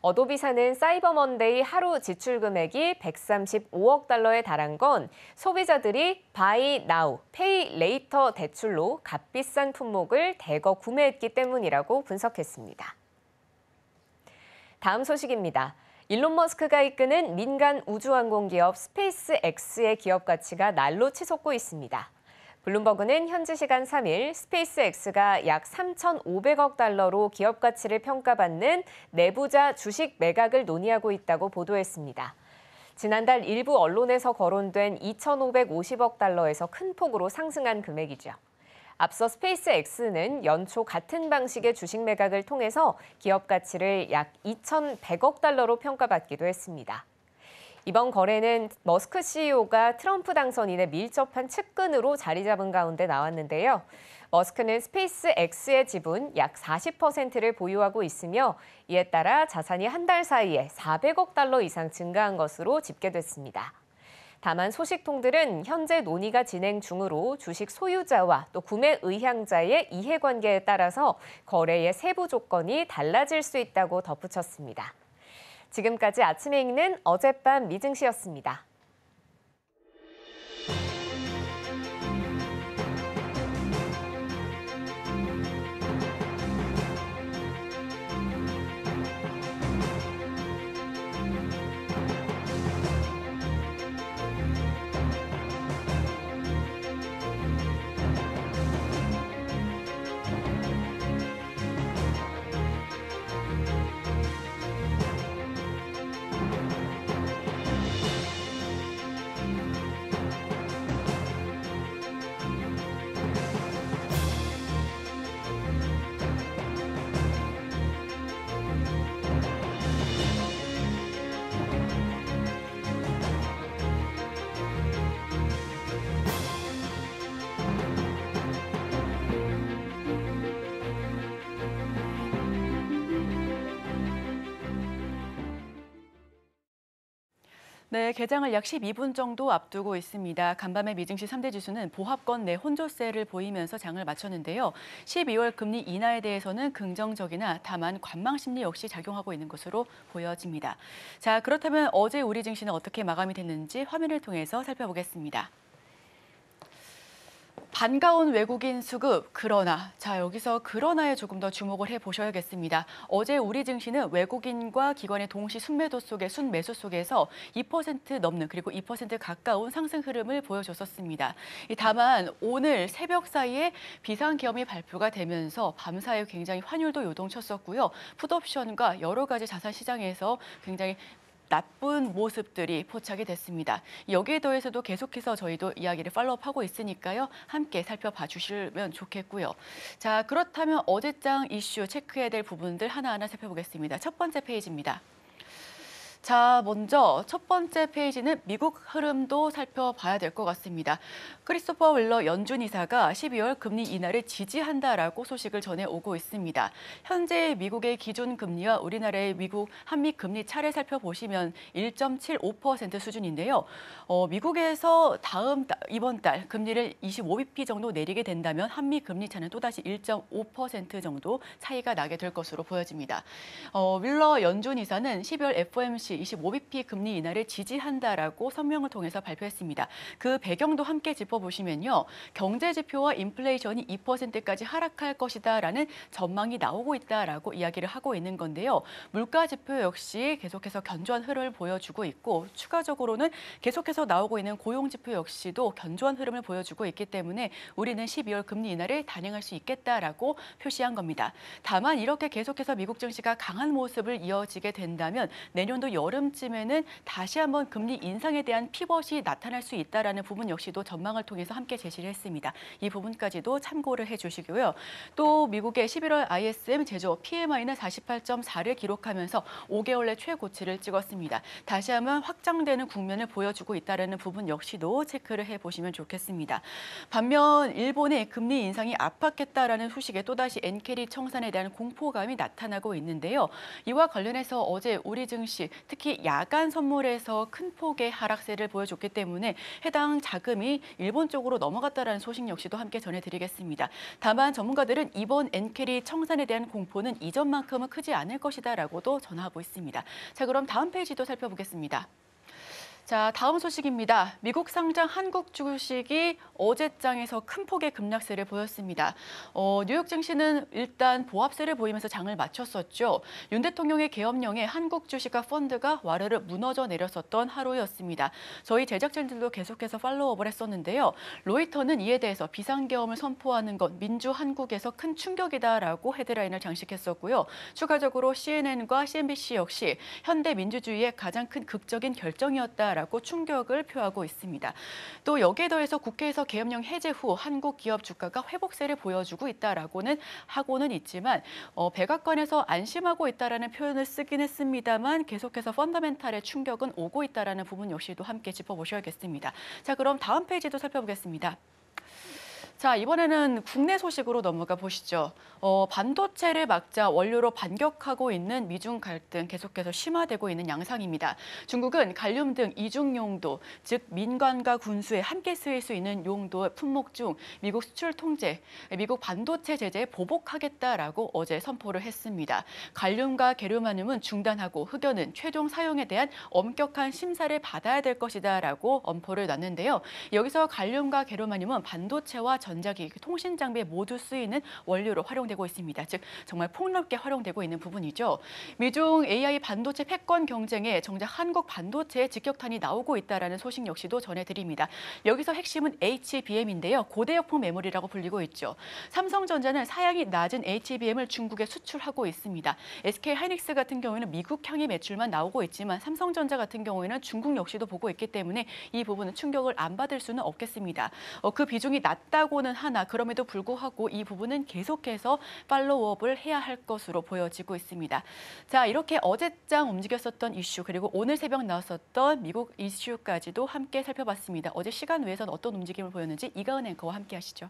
어도비사는 사이버 먼데이 하루 지출 금액이 135억 달러에 달한 건 소비자들이 바이 나우, 페이 레이터 대출로 값비싼 품목을 대거 구매했기 때문이라고 분석했습니다. 다음 소식입니다. 일론 머스크가 이끄는 민간 우주항공기업 스페이스 X의 기업 가치가 날로 치솟고 있습니다. 블룸버그는 현지 시간 3일 스페이스X가 약 3,500억 달러로 기업 가치를 평가받는 내부자 주식 매각을 논의하고 있다고 보도했습니다. 지난달 일부 언론에서 거론된 2,550억 달러에서 큰 폭으로 상승한 금액이죠. 앞서 스페이스X는 연초 같은 방식의 주식 매각을 통해서 기업 가치를 약 2,100억 달러로 평가받기도 했습니다. 이번 거래는 머스크 CEO가 트럼프 당선인의 밀접한 측근으로 자리 잡은 가운데 나왔는데요. 머스크는 스페이스 X의 지분 약 40%를 보유하고 있으며 이에 따라 자산이 한 달 사이에 400억 달러 이상 증가한 것으로 집계됐습니다. 다만 소식통들은 현재 논의가 진행 중으로 주식 소유자와 또 구매 의향자의 이해관계에 따라서 거래의 세부 조건이 달라질 수 있다고 덧붙였습니다. 지금까지 아침에 읽는 어젯밤 미증 씨였습니다. 네, 개장을 약 12분 정도 앞두고 있습니다. 간밤에 미증시 3대 지수는 보합권 내 혼조세를 보이면서 장을 마쳤는데요. 12월 금리 인하에 대해서는 긍정적이나 다만 관망 심리 역시 작용하고 있는 것으로 보여집니다. 자, 그렇다면 어제 우리 증시는 어떻게 마감이 됐는지 화면을 통해서 살펴보겠습니다. 반가운 외국인 수급, 그러나. 자, 여기서 그러나에 조금 더 주목을 해보셔야겠습니다. 어제 우리 증시는 외국인과 기관의 동시 순매도 속에 순매수 속에서 2% 넘는 그리고 2% 가까운 상승 흐름을 보여줬었습니다. 다만 오늘 새벽 사이에 비상기업이 발표가 되면서 밤사이 굉장히 환율도 요동쳤었고요. 푸드옵션과 여러 가지 자산 시장에서 굉장히 나쁜 모습들이 포착이 됐습니다. 여기에 더해서도 계속해서 저희도 이야기를 팔로우하고 있으니까요. 함께 살펴봐 주시면 좋겠고요. 자, 그렇다면 어제장 이슈 체크해야 될 부분들 하나하나 살펴보겠습니다. 첫 번째 페이지입니다. 자, 먼저 첫 번째 페이지는 미국 흐름도 살펴봐야 될 것 같습니다. 크리스토퍼 윌러 연준 이사가 12월 금리 인하를 지지한다라고 소식을 전해오고 있습니다. 현재 미국의 기준 금리와 우리나라의 미국 한미 금리 차례 살펴보시면 1.75% 수준인데요. 어, 미국에서 다음 이번 달 금리를 25bp 정도 내리게 된다면 한미 금리 차는 또다시 1.5% 정도 차이가 나게 될 것으로 보여집니다. 어, 윌러 연준 이사는 12월 FOMC 없이 25bp 금리 인하를 지지한다라고 성명을 통해서 발표했습니다. 그 배경도 함께 짚어보시면요. 경제 지표와 인플레이션이 2%까지 하락할 것이다라는 전망이 나오고 있다라고 이야기를 하고 있는 건데요. 물가 지표 역시 계속해서 견조한 흐름을 보여주고 있고 추가적으로는 계속해서 나오고 있는 고용 지표 역시도 견조한 흐름을 보여주고 있기 때문에 우리는 12월 금리 인하를 단행할 수 있겠다라고 표시한 겁니다. 다만 이렇게 계속해서 미국 증시가 강한 모습을 이어지게 된다면 내년도 여름쯤에는 다시 한번 금리 인상에 대한 피벗이 나타날 수 있다라는 부분 역시도 전망을 통해서 함께 제시를 했습니다. 이 부분까지도 참고를 해주시고요. 또 미국의 11월 ISM 제조업 PMI는 48.4를 기록하면서 5개월 내 최고치를 찍었습니다. 다시 한번 확장되는 국면을 보여주고 있다는 부분 역시도 체크를 해보시면 좋겠습니다. 반면 일본의 금리 인상이 압박했다라는 소식에 또다시 엔캐리 청산에 대한 공포감이 나타나고 있는데요. 이와 관련해서 어제 우리 증시 특히 야간 선물에서 큰 폭의 하락세를 보여줬기 때문에 해당 자금이 일본 쪽으로 넘어갔다는 소식 역시도 함께 전해드리겠습니다. 다만 전문가들은 이번 엔캐리 청산에 대한 공포는 이전만큼은 크지 않을 것이다라고도 전하고 있습니다. 자 그럼 다음 페이지도 살펴보겠습니다. 자, 다음 소식입니다. 미국 상장 한국 주식이 어제장에서 큰 폭의 급락세를 보였습니다. 어, 뉴욕 증시는 일단 보합세를 보이면서 장을 마쳤었죠. 윤 대통령의 계엄령에 한국 주식과 펀드가 와르르 무너져 내렸었던 하루였습니다. 저희 제작진들도 계속해서 팔로우업을 했었는데요. 로이터는 이에 대해서 비상계엄을 선포하는 건 민주 한국에서 큰 충격이다라고 헤드라인을 장식했었고요. 추가적으로 CNN과 CNBC 역시 현대 민주주의의 가장 큰 극적인 결정이었다 있다라고 충격을 표하고 있습니다. 또 여기에 더해서 국회에서 계엄령 해제 후 한국 기업 주가가 회복세를 보여주고 있다라고는 하고는 있지만 어, 백악관에서 안심하고 있다라는 표현을 쓰긴 했습니다만 계속해서 펀더멘탈의 충격은 오고 있다라는 부분 역시도 함께 짚어보셔야겠습니다. 자, 그럼 다음 페이지도 살펴보겠습니다. 자 이번에는 국내 소식으로 넘어가 보시죠. 어, 반도체를 막자 원료로 반격하고 있는 미중 갈등 계속해서 심화되고 있는 양상입니다. 중국은 갈륨 등 이중 용도, 즉 민간과 군수에 함께 쓰일 수 있는 용도 품목 중 미국 수출 통제, 미국 반도체 제재에 보복하겠다라고 어제 선포를 했습니다. 갈륨과 게르마늄은 중단하고 흑연은 최종 사용에 대한 엄격한 심사를 받아야 될 것이다라고 엄포를 놨는데요. 여기서 갈륨과 게르마늄은 반도체와 전 전자기기, 그 통신 장비에 모두 쓰이는 원료로 활용되고 있습니다. 즉 정말 폭넓게 활용되고 있는 부분이죠. 미중 AI 반도체 패권 경쟁에 정작 한국 반도체의 직격탄이 나오고 있다라는 소식 역시도 전해드립니다. 여기서 핵심은 HBM인데요. 고대역폭 메모리라고 불리고 있죠. 삼성전자는 사양이 낮은 HBM을 중국에 수출하고 있습니다. SK 하이닉스 같은 경우에는 미국 향의 매출만 나오고 있지만 삼성전자 같은 경우에는 중국 역시도 보고 있기 때문에 이 부분은 충격을 안 받을 수는 없겠습니다. 어, 그 비중이 낮다고 목표는 하나 그럼에도 불구하고 이 부분은 계속해서 팔로우업을 해야 할 것으로 보여지고 있습니다. 자 이렇게 어제장 움직였었던 이슈 그리고 오늘 새벽 나왔었던 미국 이슈까지도 함께 살펴봤습니다. 어제 시간 외에선 어떤 움직임을 보였는지 이가은 앵커와 함께 하시죠.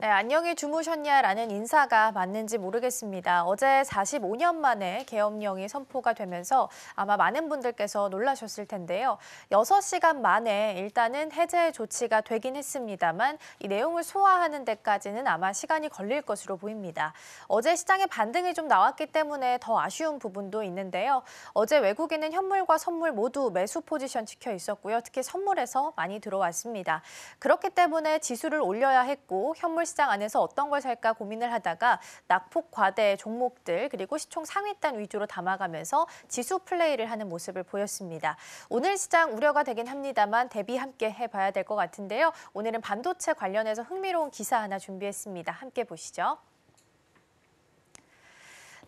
네, 안녕히 주무셨냐라는 인사가 맞는지 모르겠습니다. 어제 45년 만에 계엄령이 선포가 되면서 아마 많은 분들께서 놀라셨을 텐데요. 6시간 만에 일단은 해제 조치가 되긴 했습니다만 이 내용을 소화하는 데까지는 아마 시간이 걸릴 것으로 보입니다. 어제 시장의 반등이 좀 나왔기 때문에 더 아쉬운 부분도 있는데요. 어제 외국인은 현물과 선물 모두 매수 포지션 지켜 있었고요. 특히 선물에서 많이 들어왔습니다. 그렇기 때문에 지수를 올려야 했고 현물 시장 안에서 어떤 걸 살까 고민을 하다가 낙폭 과대 종목들 그리고 시총 상위단 위주로 담아가면서 지수 플레이를 하는 모습을 보였습니다. 오늘 시장 우려가 되긴 합니다만 대비 함께 해봐야 될 것 같은데요. 오늘은 반도체 관련해서 흥미로운 기사 하나 준비했습니다. 함께 보시죠.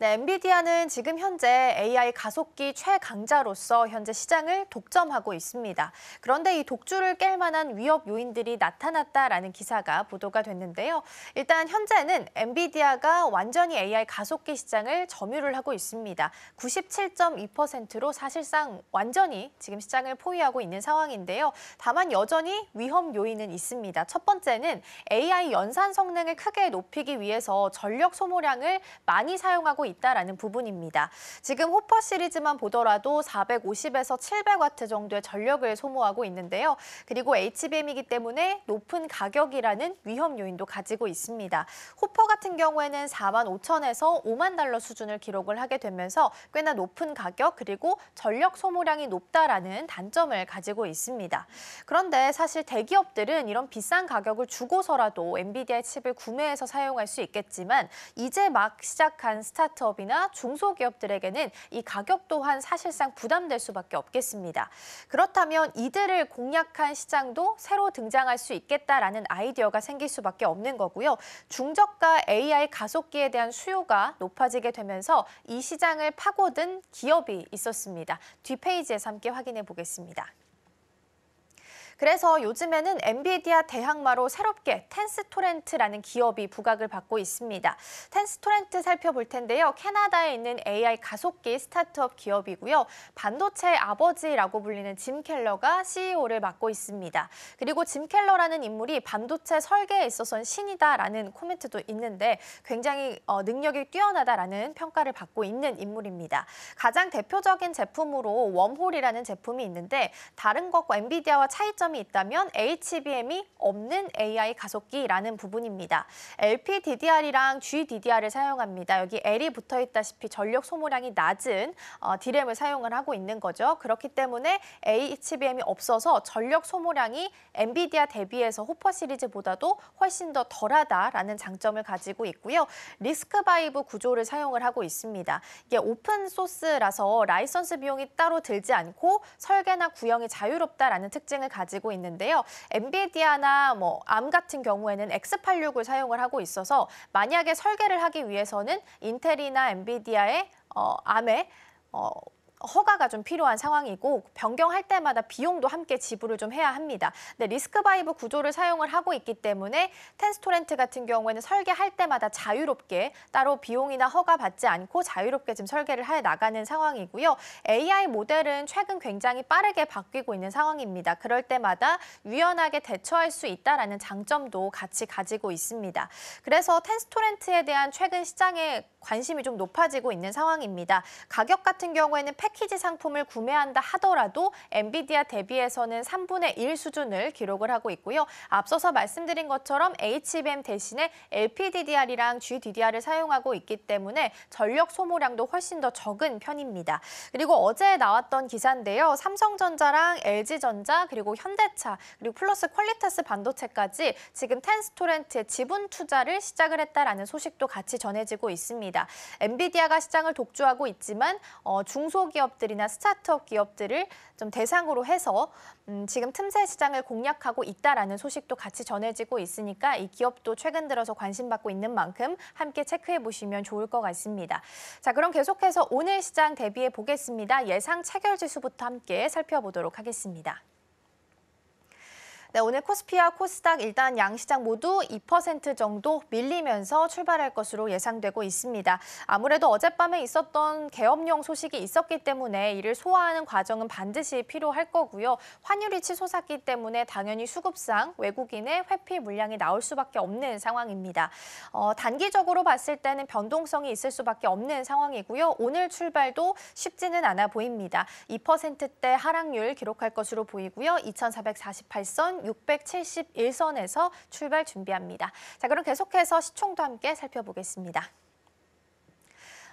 네, 엔비디아는 지금 현재 AI 가속기 최강자로서 현재 시장을 독점하고 있습니다. 그런데 이 독주를 깰 만한 위협 요인들이 나타났다라는 기사가 보도가 됐는데요. 일단 현재는 엔비디아가 완전히 AI 가속기 시장을 점유를 하고 있습니다. 97.2%로 사실상 완전히 지금 시장을 포위하고 있는 상황인데요. 다만 여전히 위험 요인은 있습니다. 첫 번째는 AI 연산 성능을 크게 높이기 위해서 전력 소모량을 많이 사용하고 있다라는 부분입니다. 지금 호퍼 시리즈만 보더라도 450에서 700와트 정도의 전력을 소모하고 있는데요. 그리고 HBM이기 때문에 높은 가격이라는 위험 요인도 가지고 있습니다. 호퍼 같은 경우에는 4만 5천에서 5만 달러 수준을 기록을 하게 되면서 꽤나 높은 가격 그리고 전력 소모량이 높다라는 단점을 가지고 있습니다. 그런데 사실 대기업들은 이런 비싼 가격을 주고서라도 엔비디아 칩을 구매해서 사용할 수 있겠지만 이제 막 시작한 스타트 자영업업이나 중소기업들에게는 이 가격 또한 사실상 부담될 수밖에 없겠습니다. 그렇다면 이들을 공략한 시장도 새로 등장할 수 있겠다라는 아이디어가 생길 수밖에 없는 거고요. 중저가 AI 가속기에 대한 수요가 높아지게 되면서 이 시장을 파고든 기업이 있었습니다. 뒷페이지에서 함께 확인해 보겠습니다. 그래서 요즘에는 엔비디아 대항마로 새롭게 텐스토렌트라는 기업이 부각을 받고 있습니다. 텐스토렌트 살펴볼 텐데요. 캐나다에 있는 AI 가속기 스타트업 기업이고요. 반도체의 아버지라고 불리는 짐 켈러가 CEO를 맡고 있습니다. 그리고 짐 켈러라는 인물이 반도체 설계에 있어서는 신이다라는 코멘트도 있는데 굉장히 어, 능력이 뛰어나다라는 평가를 받고 있는 인물입니다. 가장 대표적인 제품으로 웜홀이라는 제품이 있는데 다른 것과 엔비디아와 차이점 장점이 있다면 HBM이 없는 AI 가속기라는 부분입니다. LPDDR이랑 GDDR을 사용합니다. 여기 L이 붙어 있다시피 전력 소모량이 낮은 어, D램을 사용을 하고 있는 거죠. 그렇기 때문에 HBM이 없어서 전력 소모량이 엔비디아 대비해서 호퍼 시리즈보다도 훨씬 더 덜하다라는 장점을 가지고 있고요. 리스크 바이브 구조를 사용을 하고 있습니다. 이게 오픈 소스라서 라이선스 비용이 따로 들지 않고 설계나 구형이 자유롭다라는 특징을 가지고 되고 있는데요. 엔비디아나 뭐 암 같은 경우에는 X86을 사용을 하고 있어서 만약에 설계를 하기 위해서는 인텔이나 엔비디아의 어, 암에 어, 허가가 좀 필요한 상황이고 변경할 때마다 비용도 함께 지불을 좀 해야 합니다. 근 네, 리스크 바이브 구조를 사용을 하고 있기 때문에 텐스토렌트 같은 경우에는 설계할 때마다 자유롭게 따로 비용이나 허가 받지 않고 자유롭게 지금 설계를 해 나가는 상황이고요. AI 모델은 최근 굉장히 빠르게 바뀌고 있는 상황입니다. 그럴 때마다 유연하게 대처할 수 있다라는 장점도 같이 가지고 있습니다. 그래서 텐스토렌트에 대한 최근 시장의 관심이 좀 높아지고 있는 상황입니다. 가격 같은 경우에는 팩 패키지 상품을 구매한다 하더라도 엔비디아 대비해서는 3분의 1 수준을 기록을 하고 있고요. 앞서서 말씀드린 것처럼 HBM 대신에 LPDDR이랑 GDDR을 사용하고 있기 때문에 전력 소모량도 훨씬 더 적은 편입니다. 그리고 어제 나왔던 기사인데요. 삼성전자랑 LG전자 그리고 현대차 그리고 플러스 퀄리타스 반도체까지 지금 텐스토렌트의 지분 투자를 시작을 했다라는 소식도 같이 전해지고 있습니다. 엔비디아가 시장을 독주하고 있지만 어, 중소기업 기업들이나 스타트업 기업들을 좀 대상으로 해서 음, 지금 틈새 시장을 공략하고 있다라는 소식도 같이 전해지고 있으니까 이 기업도 최근 들어서 관심받고 있는 만큼 함께 체크해 보시면 좋을 것 같습니다. 자, 그럼 계속해서 오늘 시장 대비해 보겠습니다. 예상 체결 지수부터 함께 살펴보도록 하겠습니다. 네, 오늘 코스피와 코스닥 일단 양시장 모두 2% 정도 밀리면서 출발할 것으로 예상되고 있습니다. 아무래도 어젯밤에 있었던 개업용 소식이 있었기 때문에 이를 소화하는 과정은 반드시 필요할 거고요. 환율이 치솟았기 때문에 당연히 수급상 외국인의 회피 물량이 나올 수밖에 없는 상황입니다. 어, 단기적으로 봤을 때는 변동성이 있을 수밖에 없는 상황이고요. 오늘 출발도 쉽지는 않아 보입니다. 2%대 하락률 기록할 것으로 보이고요. 2448선 671선에서 출발 준비합니다. 자, 그럼 계속해서 시총도 함께 살펴보겠습니다.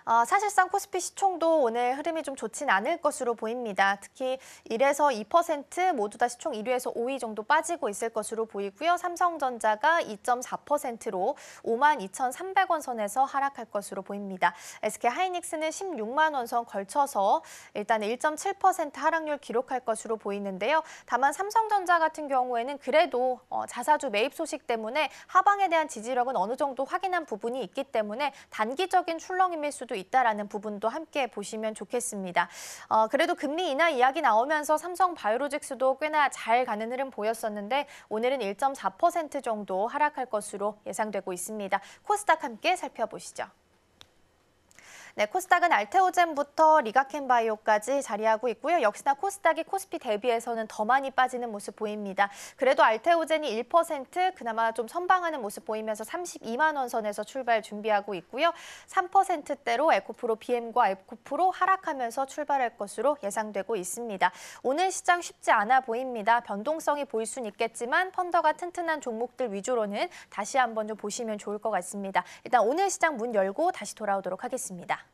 어, 사실상 코스피 시총도 오늘 흐름이 좀 좋진 않을 것으로 보입니다. 특히 1에서 2% 모두 다 시총 1위에서 5위 정도 빠지고 있을 것으로 보이고요. 삼성전자가 2.4%로 52,300원 선에서 하락할 것으로 보입니다. SK 하이닉스는 16만 원 선 걸쳐서 일단 1.7% 하락률 기록할 것으로 보이는데요. 다만 삼성전자 같은 경우에는 그래도 어, 자사주 매입 소식 때문에 하방에 대한 지지력은 어느 정도 확인한 부분이 있기 때문에 단기적인 출렁임일 수도 있다라는 부분도 함께 보시면 좋겠습니다. 어, 그래도 금리 인하 이야기 나오면서 삼성 바이오로직스도 꽤나 잘 가는 흐름 보였었는데 오늘은 1.4% 정도 하락할 것으로 예상되고 있습니다. 코스닥 함께 살펴보시죠. 네, 코스닥은 알테오젠부터 리가켄바이오까지 자리하고 있고요. 역시나 코스닥이 코스피 대비해서는 더 많이 빠지는 모습 보입니다. 그래도 알테오젠이 1% 그나마 좀 선방하는 모습 보이면서 32만 원 선에서 출발 준비하고 있고요. 3%대로 에코프로 BM과 에코프로 하락하면서 출발할 것으로 예상되고 있습니다. 오늘 시장 쉽지 않아 보입니다. 변동성이 보일 수는 있겠지만 펀더가 튼튼한 종목들 위주로는 다시 한번 좀 보시면 좋을 것 같습니다. 일단 오늘 시장 문 열고 다시 돌아오도록 하겠습니다.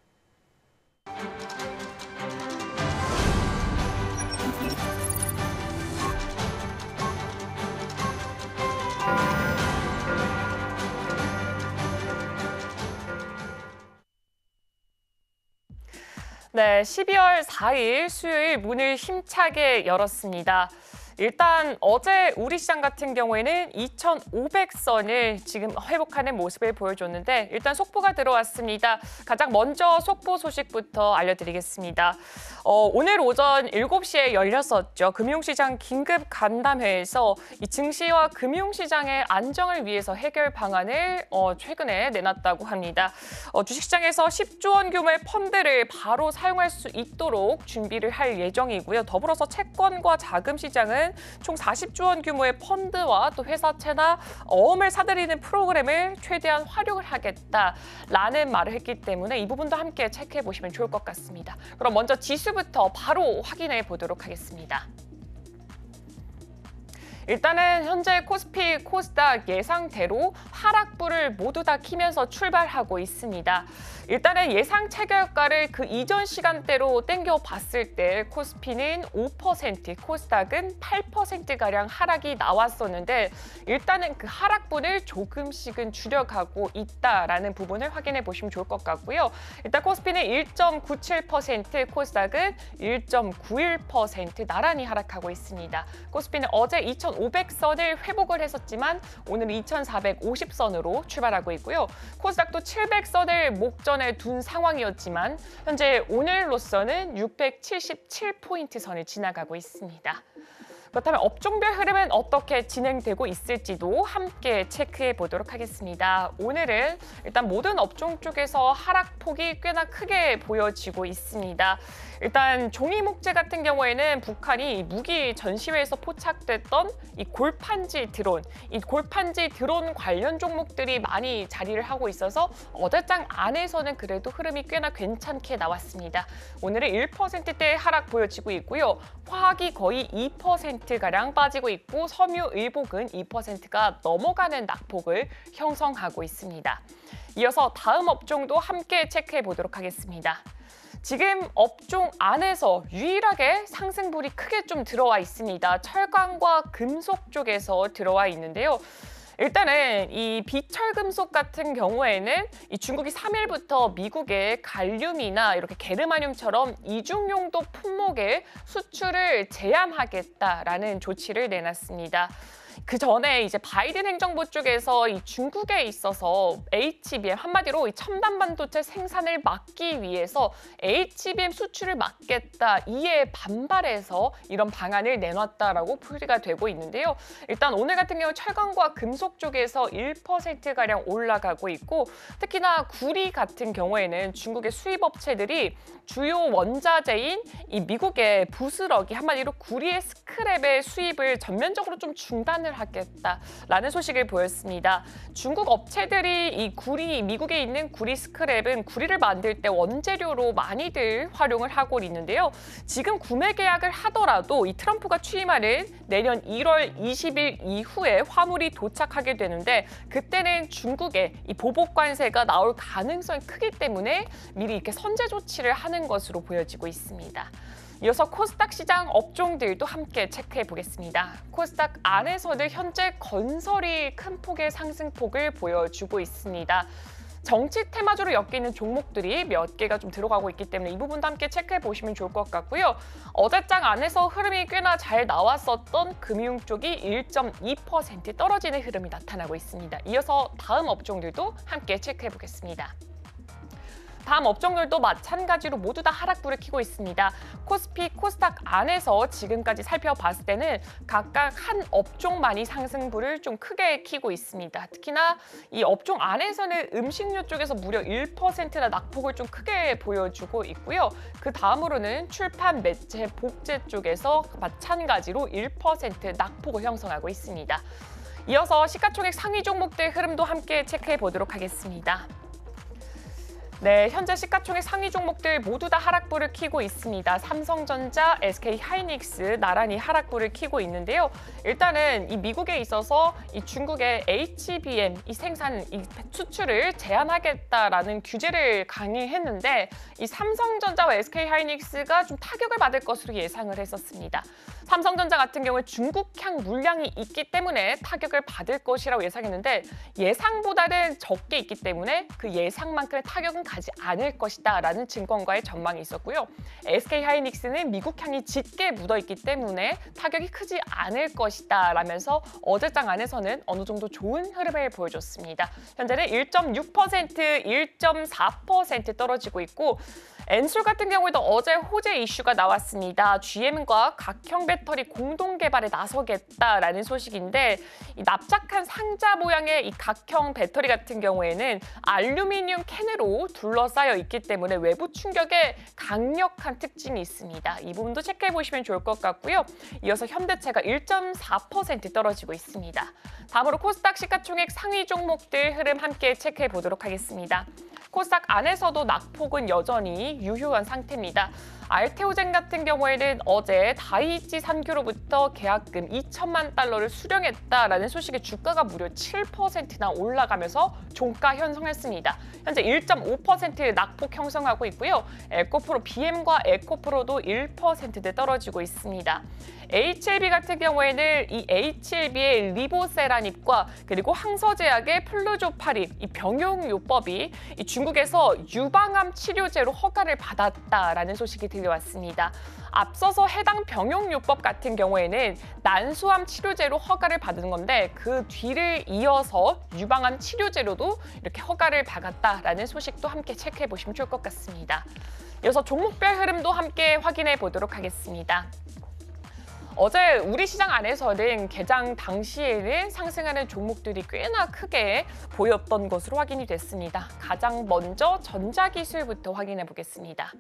네, 12월 4일 수요일 문을 힘차게 열었습니다. 일단 어제 우리 시장 같은 경우에는 2,500선을 지금 회복하는 모습을 보여줬는데 일단 속보가 들어왔습니다. 가장 먼저 속보 소식부터 알려드리겠습니다. 어, 오늘 오전 7시에 열렸었죠. 금융시장 긴급 간담회에서 이 증시와 금융시장의 안정을 위해서 해결 방안을 어, 최근에 내놨다고 합니다. 어, 주식시장에서 10조 원 규모의 펀드를 바로 사용할 수 있도록 준비를 할 예정이고요. 더불어서 채권과 자금 시장은 총 40조 원 규모의 펀드와 또 회사채나 어음을 사들이는 프로그램을 최대한 활용을 하겠다라는 말을 했기 때문에 이 부분도 함께 체크해 보시면 좋을 것 같습니다. 그럼 먼저 지수부터 바로 확인해 보도록 하겠습니다. 일단은 현재 코스피, 코스닥 예상대로 하락부를 모두 다 키면서 출발하고 있습니다. 일단은 예상 체결가를 그 이전 시간대로 땡겨봤을 때 코스피는 5%, 코스닥은 8%가량 하락이 나왔었는데 일단은 그 하락분을 조금씩은 줄여가고 있다라는 부분을 확인해 보시면 좋을 것 같고요. 일단 코스피는 1.97%, 코스닥은 1.91% 나란히 하락하고 있습니다. 코스피는 어제 2 0 2,500선을 회복을 했었지만 오늘 2,450선으로 출발하고 있고요. 코스닥도 700선을 목전에 둔 상황이었지만 현재 오늘로서는 677포인트 선을 지나가고 있습니다. 그렇다면 업종별 흐름은 어떻게 진행되고 있을지도 함께 체크해 보도록 하겠습니다. 오늘은 일단 모든 업종 쪽에서 하락폭이 꽤나 크게 보여지고 있습니다. 일단 종이 목재 같은 경우에는 북한이 무기 전시회에서 포착됐던 이 골판지 드론, 이 골판지 드론 관련 종목들이 많이 자리를 하고 있어서 어제장 안에서는 그래도 흐름이 꽤나 괜찮게 나왔습니다. 오늘은 1%대 하락 보여지고 있고요. 화학이 거의 2% 이틀가량 빠지고 있고 섬유 의복은 2%가 넘어가는 낙폭을 형성하고 있습니다. 이어서 다음 업종도 함께 체크해 보도록 하겠습니다. 지금 업종 안에서 유일하게 상승불이 크게 좀 들어와 있습니다. 철강과 금속 쪽에서 들어와 있는데요. 일단은 이 비철금속 같은 경우에는 이 중국이 3일부터 미국의 갈륨이나 이렇게 게르마늄처럼 이중용도 품목의 수출을 제한하겠다라는 조치를 내놨습니다. 그 전에 이제 바이든 행정부 쪽에서 이 중국에 있어서 HBM 한마디로 이 첨단 반도체 생산을 막기 위해서 HBM 수출을 막겠다 이에 반발해서 이런 방안을 내놨다라고 풀이가 되고 있는데요. 일단 오늘 같은 경우 철강과 금속 쪽에서 1% 가량 올라가고 있고 특히나 구리 같은 경우에는 중국의 수입 업체들이 주요 원자재인 이 미국의 부스러기 한마디로 구리의 스크랩의 수입을 전면적으로 좀 중단을 하겠다라는 소식을 보였습니다. 중국 업체들이 이 구리, 미국에 있는 구리 스크랩은 구리를 만들 때 원재료로 많이들 활용을 하고 있는데요. 지금 구매 계약을 하더라도 이 트럼프가 취임하는 내년 1월 20일 이후에 화물이 도착하게 되는데 그때는 중국에 이 보복 관세가 나올 가능성이 크기 때문에 미리 이렇게 선제 조치를 하는 것으로 보여지고 있습니다. 이어서 코스닥 시장 업종들도 함께 체크해 보겠습니다. 코스닥 안에서는 현재 건설이 큰 폭의 상승폭을 보여주고 있습니다. 정치 테마주로 엮이는 종목들이 몇 개가 좀 들어가고 있기 때문에 이 부분도 함께 체크해 보시면 좋을 것 같고요. 어제장 안에서 흐름이 꽤나 잘 나왔었던 금융 쪽이 1.2% 떨어지는 흐름이 나타나고 있습니다. 이어서 다음 업종들도 함께 체크해 보겠습니다. 다음 업종들도 마찬가지로 모두 다 하락불을 키고 있습니다. 코스피, 코스닥 안에서 지금까지 살펴봤을 때는 각각 한 업종만이 상승불을 좀 크게 키고 있습니다. 특히나 이 업종 안에서는 음식료 쪽에서 무려 1%나 낙폭을 좀 크게 보여주고 있고요. 그 다음으로는 출판, 매체, 복제 쪽에서 마찬가지로 1% 낙폭을 형성하고 있습니다. 이어서 시가총액 상위 종목들 흐름도 함께 체크해 보도록 하겠습니다. 네, 현재 시가총액 상위 종목들 모두 다하락부를 키고 있습니다. 삼성전자, SK하이닉스 나란히 하락부를 키고 있는데요. 일단은 이 미국에 있어서 이 중국의 HBM 이 생산 이 수출을 제한하겠다라는 규제를 강행했는데 이 삼성전자와 SK하이닉스가 좀 타격을 받을 것으로 예상을 했었습니다. 삼성전자 같은 경우에 중국향 물량이 있기 때문에 타격을 받을 것이라고 예상했는데 예상보다는 적게 있기 때문에 그 예상만큼의 타격은 가지 않을 것이다 라는 증권가의 전망이 있었고요. SK하이닉스는 미국 향이 짙게 묻어있기 때문에 타격이 크지 않을 것이다 라면서 어제장 안에서는 어느 정도 좋은 흐름을 보여줬습니다. 현재는 1.6%, 1.4% 떨어지고 있고 엔솔 같은 경우에도 어제 호재 이슈가 나왔습니다. GM과 각형 배터리 공동 개발에 나서겠다라는 소식인데 이 납작한 상자 모양의 이 각형 배터리 같은 경우에는 알루미늄 캔으로 둘러싸여 있기 때문에 외부 충격에 강력한 특징이 있습니다. 이 부분도 체크해 보시면 좋을 것 같고요. 이어서 현대차가 1.4% 떨어지고 있습니다. 다음으로 코스닥 시가총액 상위 종목들 흐름 함께 체크해 보도록 하겠습니다. 코스닥 안에서도 낙폭은 여전히 유효한 상태입니다. 알테오젠 같은 경우에는 어제 다이치 산교로부터 계약금 2천만 달러를 수령했다라는 소식에 주가가 무려 7%나 올라가면서 종가 현성했습니다 현재 1.5%의 낙폭 형성하고 있고요. 에코프로 BM과 에코프로도 1%대 떨어지고 있습니다. HLB 같은 경우에는 이 HLB의 리보세라닙과 그리고 항서제약의 플루조파립 이 병용 요법이 이 중국에서 유방암 치료제로 허가를 받았다라는 소식이 들 들려왔습니다. 앞서서 해당 병용요법 같은 경우에는 난소암 치료제로 허가를 받은 건데 그 뒤를 이어서 유방암 치료제로도 이렇게 허가를 받았다라는 소식도 함께 체크해 보시면 좋을 것 같습니다. 이어서 종목별 흐름도 함께 확인해 보도록 하겠습니다. 어제 우리 시장 안에서는 개장 당시에는 상승하는 종목들이 꽤나 크게 보였던 것으로 확인이 됐습니다. 가장 먼저 전자기술부터 확인해 보겠습니다.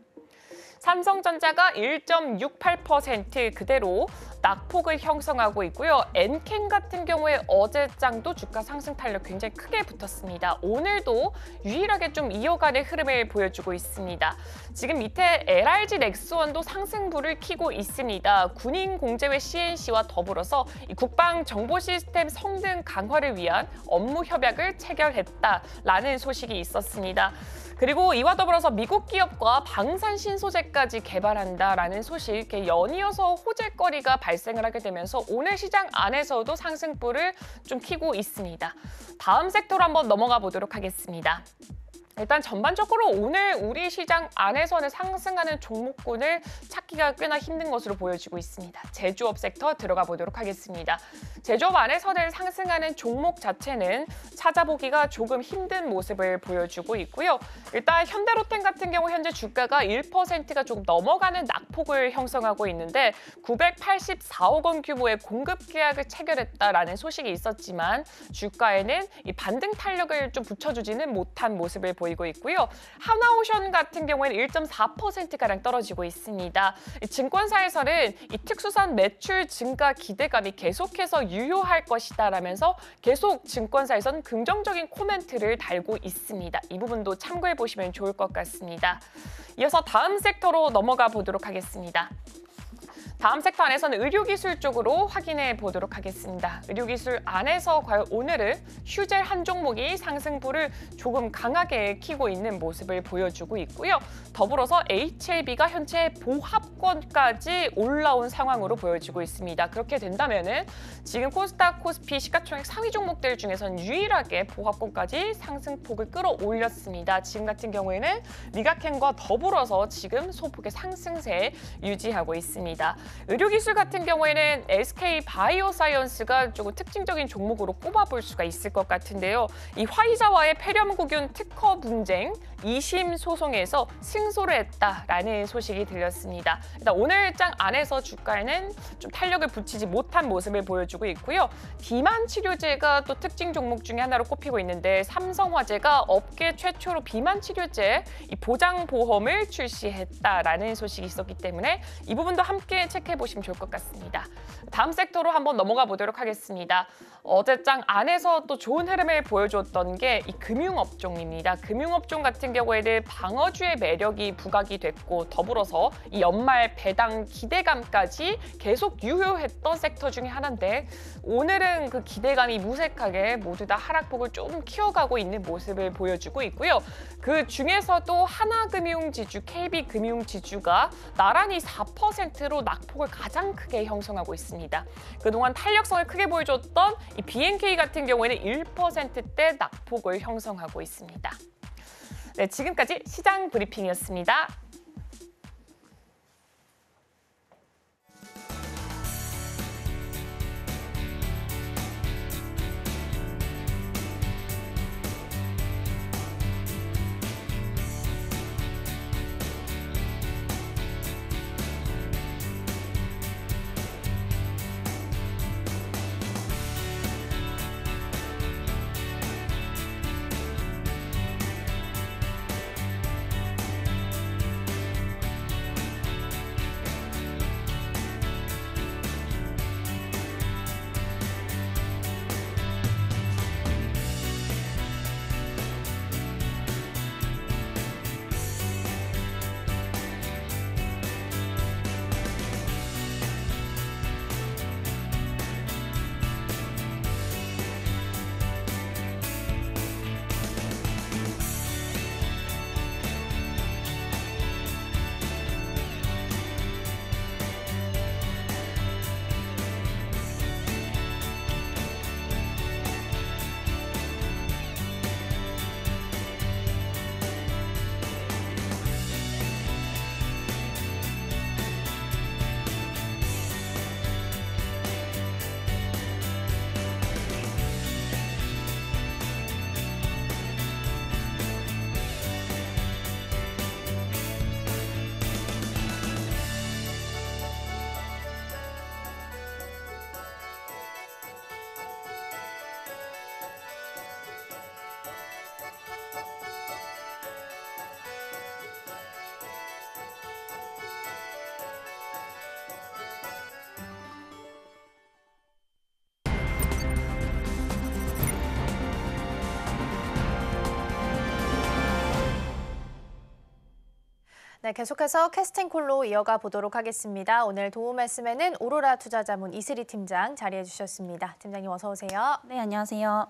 삼성전자가 1.68% 그대로 낙폭을 형성하고 있고요. 엔캔 같은 경우에 어제장도 주가 상승 탄력 굉장히 크게 붙었습니다. 오늘도 유일하게 좀 이어가는 흐름을 보여주고 있습니다. 지금 밑에 LRG 넥스원도 상승부를 키고 있습니다. 군인 공제회 CNC와 더불어서 국방 정보 시스템 성능 강화를 위한 업무 협약을 체결했다라는 소식이 있었습니다. 그리고 이와 더불어서 미국 기업과 방산 신소재까지 개발한다라는 소식 연이어서 호재거리가 발생을 하게 되면서 오늘 시장 안에서도 상승불을 좀 키고 있습니다. 다음 섹터로 한번 넘어가 보도록 하겠습니다. 일단 전반적으로 오늘 우리 시장 안에서는 상승하는 종목군을 찾기가 꽤나 힘든 것으로 보여지고 있습니다. 제조업 섹터 들어가 보도록 하겠습니다. 제조업 안에서는 상승하는 종목 자체는 찾아보기가 조금 힘든 모습을 보여주고 있고요. 일단 현대로템 같은 경우 현재 주가가 1%가 조금 넘어가는 낙폭을 형성하고 있는데 984억 원 규모의 공급 계약을 체결했다라는 소식이 있었지만 주가에는 이 반등 탄력을 좀 붙여주지는 못한 모습을 보여주고 보이고 있고요. 하나오션 같은 경우에는 1.4%가량 떨어지고 있습니다. 증권사에서는 이 특수산 매출 증가 기대감이 계속해서 유효할 것이다 라면서 계속 증권사에선 긍정적인 코멘트를 달고 있습니다. 이 부분도 참고해 보시면 좋을 것 같습니다. 이어서 다음 섹터로 넘어가 보도록 하겠습니다. 다음 섹판에서는 의료기술 쪽으로 확인해 보도록 하겠습니다. 의료기술 안에서 과연 오늘은 휴젤 한 종목이 상승부를 조금 강하게 키고 있는 모습을 보여주고 있고요. 더불어서 HLB가 현재 보합권까지 올라온 상황으로 보여지고 있습니다. 그렇게 된다면 은 지금 코스닥, 코스피, 시가총액 상위 종목들 중에선 유일하게 보합권까지 상승폭을 끌어올렸습니다. 지금 같은 경우에는 리가캔과 더불어서 지금 소폭의 상승세 유지하고 있습니다. 의료기술 같은 경우에는 SK 바이오사이언스가 조금 특징적인 종목으로 꼽아볼 수가 있을 것 같은데요. 이 화이자와의 폐렴구균 특허 분쟁 2심 소송에서 승소를 했다라는 소식이 들렸습니다. 일단 오늘장 안에서 주가에는 좀 탄력을 붙이지 못한 모습을 보여주고 있고요. 비만 치료제가 또 특징 종목 중에 하나로 꼽히고 있는데 삼성화재가 업계 최초로 비만 치료제 보장 보험을 출시했다라는 소식이 있었기 때문에 이 부분도 함께 체크해 보시면 좋을 것 같습니다. 다음 섹터로 한번 넘어가 보도록 하겠습니다. 어제장 안에서 또 좋은 흐름을 보여줬던 게 이 금융업종입니다. 금융업종 같은 경우에는 방어주의 매력이 부각이 됐고 더불어서 이 연말 배당 기대감까지 계속 유효했던 섹터 중에 하나인데 오늘은 그 기대감이 무색하게 모두 다 하락폭을 좀 키워가고 있는 모습을 보여주고 있고요. 그 중에서도 하나금융지주, KB금융지주가 나란히 4%로 낙 폭을 가장 크게 형성하고 있습니다. 그동안 탄력성을 크게 보여줬던 이 BNK 같은 경우에는 1%대 낙폭을 형성하고 있습니다. 네, 지금까지 시장 브리핑이었습니다. 네, 계속해서 캐스팅 콜로 이어가 보도록 하겠습니다. 오늘 도움 말씀에는 오로라 투자자문 이슬이 팀장 자리해 주셨습니다. 팀장님 어서 오세요. 네, 안녕하세요.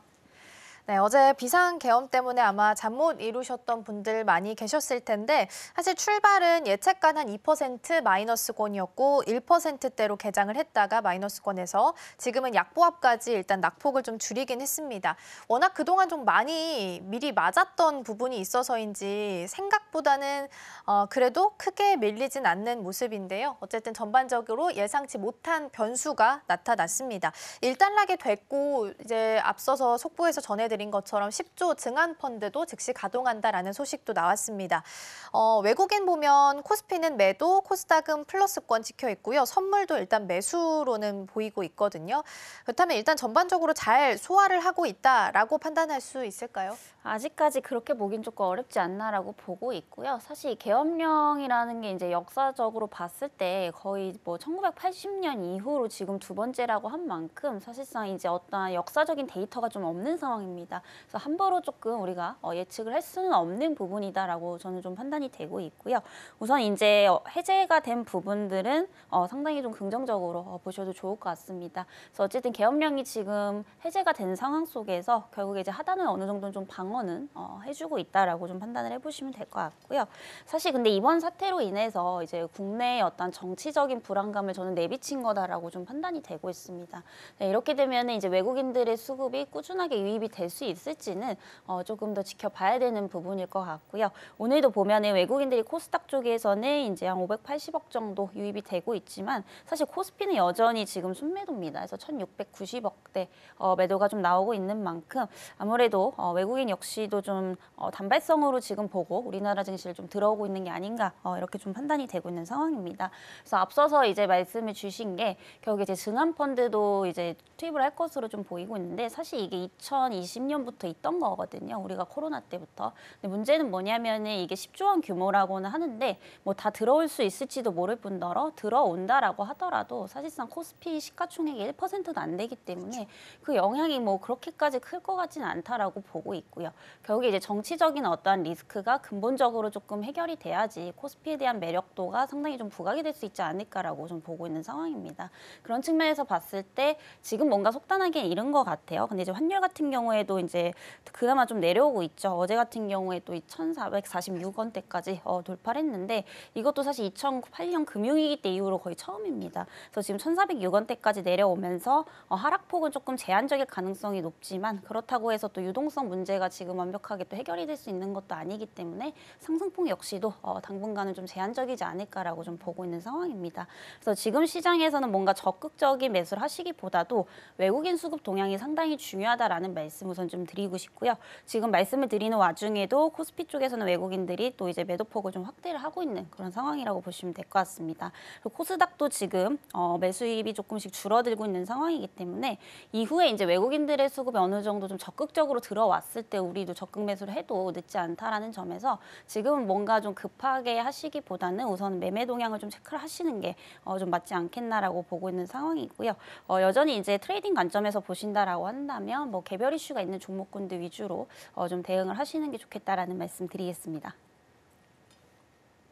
네, 어제 비상 계엄 때문에 아마 잠 못 이루셨던 분들 많이 계셨을 텐데 사실 출발은 예측간 한2% 마이너스권이었고 1%대로 개장을 했다가 마이너스권에서 지금은 약보합까지 일단 낙폭을 좀 줄이긴 했습니다. 워낙 그동안 좀 많이 미리 맞았던 부분이 있어서인지 생각보다는 어, 그래도 크게 밀리진 않는 모습인데요. 어쨌든 전반적으로 예상치 못한 변수가 나타났습니다. 일단락이 됐고 이제 앞서서 속보에서 전해드린 전해드린 것처럼 10조 증안 펀드도 즉시 가동한다라는 소식도 나왔습니다. 어, 외국인 보면 코스피는 매도, 코스닥은 플러스권 찍혀 있고요. 선물도 일단 매수로는 보이고 있거든요. 그렇다면 일단 전반적으로 잘 소화를 하고 있다라고 판단할 수 있을까요? 아직까지 그렇게 보긴 조금 어렵지 않나라고 보고 있고요. 사실 계엄령이라는 게 이제 역사적으로 봤을 때 거의 뭐 1980년 이후로 지금 두 번째라고 한 만큼 사실상 이제 어떤 역사적인 데이터가 좀 없는 상황입니다. 있니다 그래서 함부로 조금 우리가 어, 예측을 할 수는 없는 부분이다라고 저는 좀 판단이 되고 있고요. 우선 이제 어, 해제가 된 부분들은 어, 상당히 좀 긍정적으로 보셔도 좋을 것 같습니다. 그래서 어쨌든 계엄령이 지금 해제가 된 상황 속에서 결국에 이제 하단을 어느 정도는 좀 방어는 해주고 있다라고 좀 판단을 해보시면 될 것 같고요. 사실 근데 이번 사태로 인해서 이제 국내의 어떤 정치적인 불안감을 저는 내비친 거다라고 좀 판단이 되고 있습니다. 네, 이렇게 되면 이제 외국인들의 수급이 꾸준하게 유입이 될수 있을지는 어, 조금 더 지켜봐야 되는 부분일 것 같고요. 오늘도 보면은 외국인들이 코스닥 쪽에서는 이제 한 580억 정도 유입이 되고 있지만 사실 코스피는 여전히 지금 순매도입니다. 그래서 1,690억대 어, 매도가 좀 나오고 있는 만큼 아무래도 어, 외국인 역시도 좀 어, 단발성으로 지금 보고 우리나라 증시를 좀 들어오고 있는 게 아닌가 어, 이렇게 좀 판단이 되고 있는 상황입니다. 그래서 앞서서 이제 말씀해 주신 게 결국 이제 증한 펀드도 이제 투입을 할 것으로 좀 보이고 있는데 사실 이게 2020 2020년부터 있던 거거든요. 우리가 코로나 때부터. 근데 문제는 뭐냐면은 이게 10조 원 규모라고는 하는데 뭐 다 들어올 수 있을지도 모를 뿐더러 들어온다라고 하더라도 사실상 코스피 시가총액이 1%도 안 되기 때문에 그 영향이 뭐 그렇게까지 클 것 같지는 않다라고 보고 있고요. 결국에 이제 정치적인 어떠한 리스크가 근본적으로 조금 해결이 돼야지 코스피에 대한 매력도가 상당히 좀 부각이 될 수 있지 않을까라고 좀 보고 있는 상황입니다. 그런 측면에서 봤을 때 지금 뭔가 속단하기엔 이른 것 같아요. 근데 이제 환율 같은 경우에도 또격 이제 그나마 좀 내려오고 있죠. 어제 같은 경우에 또 2,446원대까지 어, 돌파를 했는데 이것도 사실 2008년 금융위기 때 이후로 거의 처음입니다. 그래서 지금 1,406원대까지 내려오면서 어, 하락폭은 조금 제한적일 가능성이 높지만 그렇다고 해서 또 유동성 문제가 지금 완벽하게 또 해결이 될 수 있는 것도 아니기 때문에 상승폭 역시도 어, 당분간은 좀 제한적이지 않을까라고 좀 보고 있는 상황입니다. 그래서 지금 시장에서는 뭔가 적극적인 매수를 하시기보다도 외국인 수급 동향이 상당히 중요하다라는 말씀을 말씀 좀 드리고 싶고요. 지금 말씀을 드리는 와중에도 코스피 쪽에서는 외국인들이 또 이제 매도폭을 좀 확대를 하고 있는 그런 상황이라고 보시면 될 것 같습니다. 코스닥도 지금 어, 매수입이 조금씩 줄어들고 있는 상황이기 때문에 이후에 이제 외국인들의 수급이 어느 정도 좀 적극적으로 들어왔을 때 우리도 적극 매수를 해도 늦지 않다라는 점에서 지금 뭔가 좀 급하게 하시기보다는 우선 매매 동향을 좀 체크를 하시는 게좀 어, 맞지 않겠나라고 보고 있는 상황이고요. 어, 여전히 이제 트레이딩 관점에서 보신다라고 한다면 뭐 개별 이슈가 있는 있는 종목군들 위주로 어, 좀 대응을 하시는 게 좋겠다라는 말씀드리겠습니다.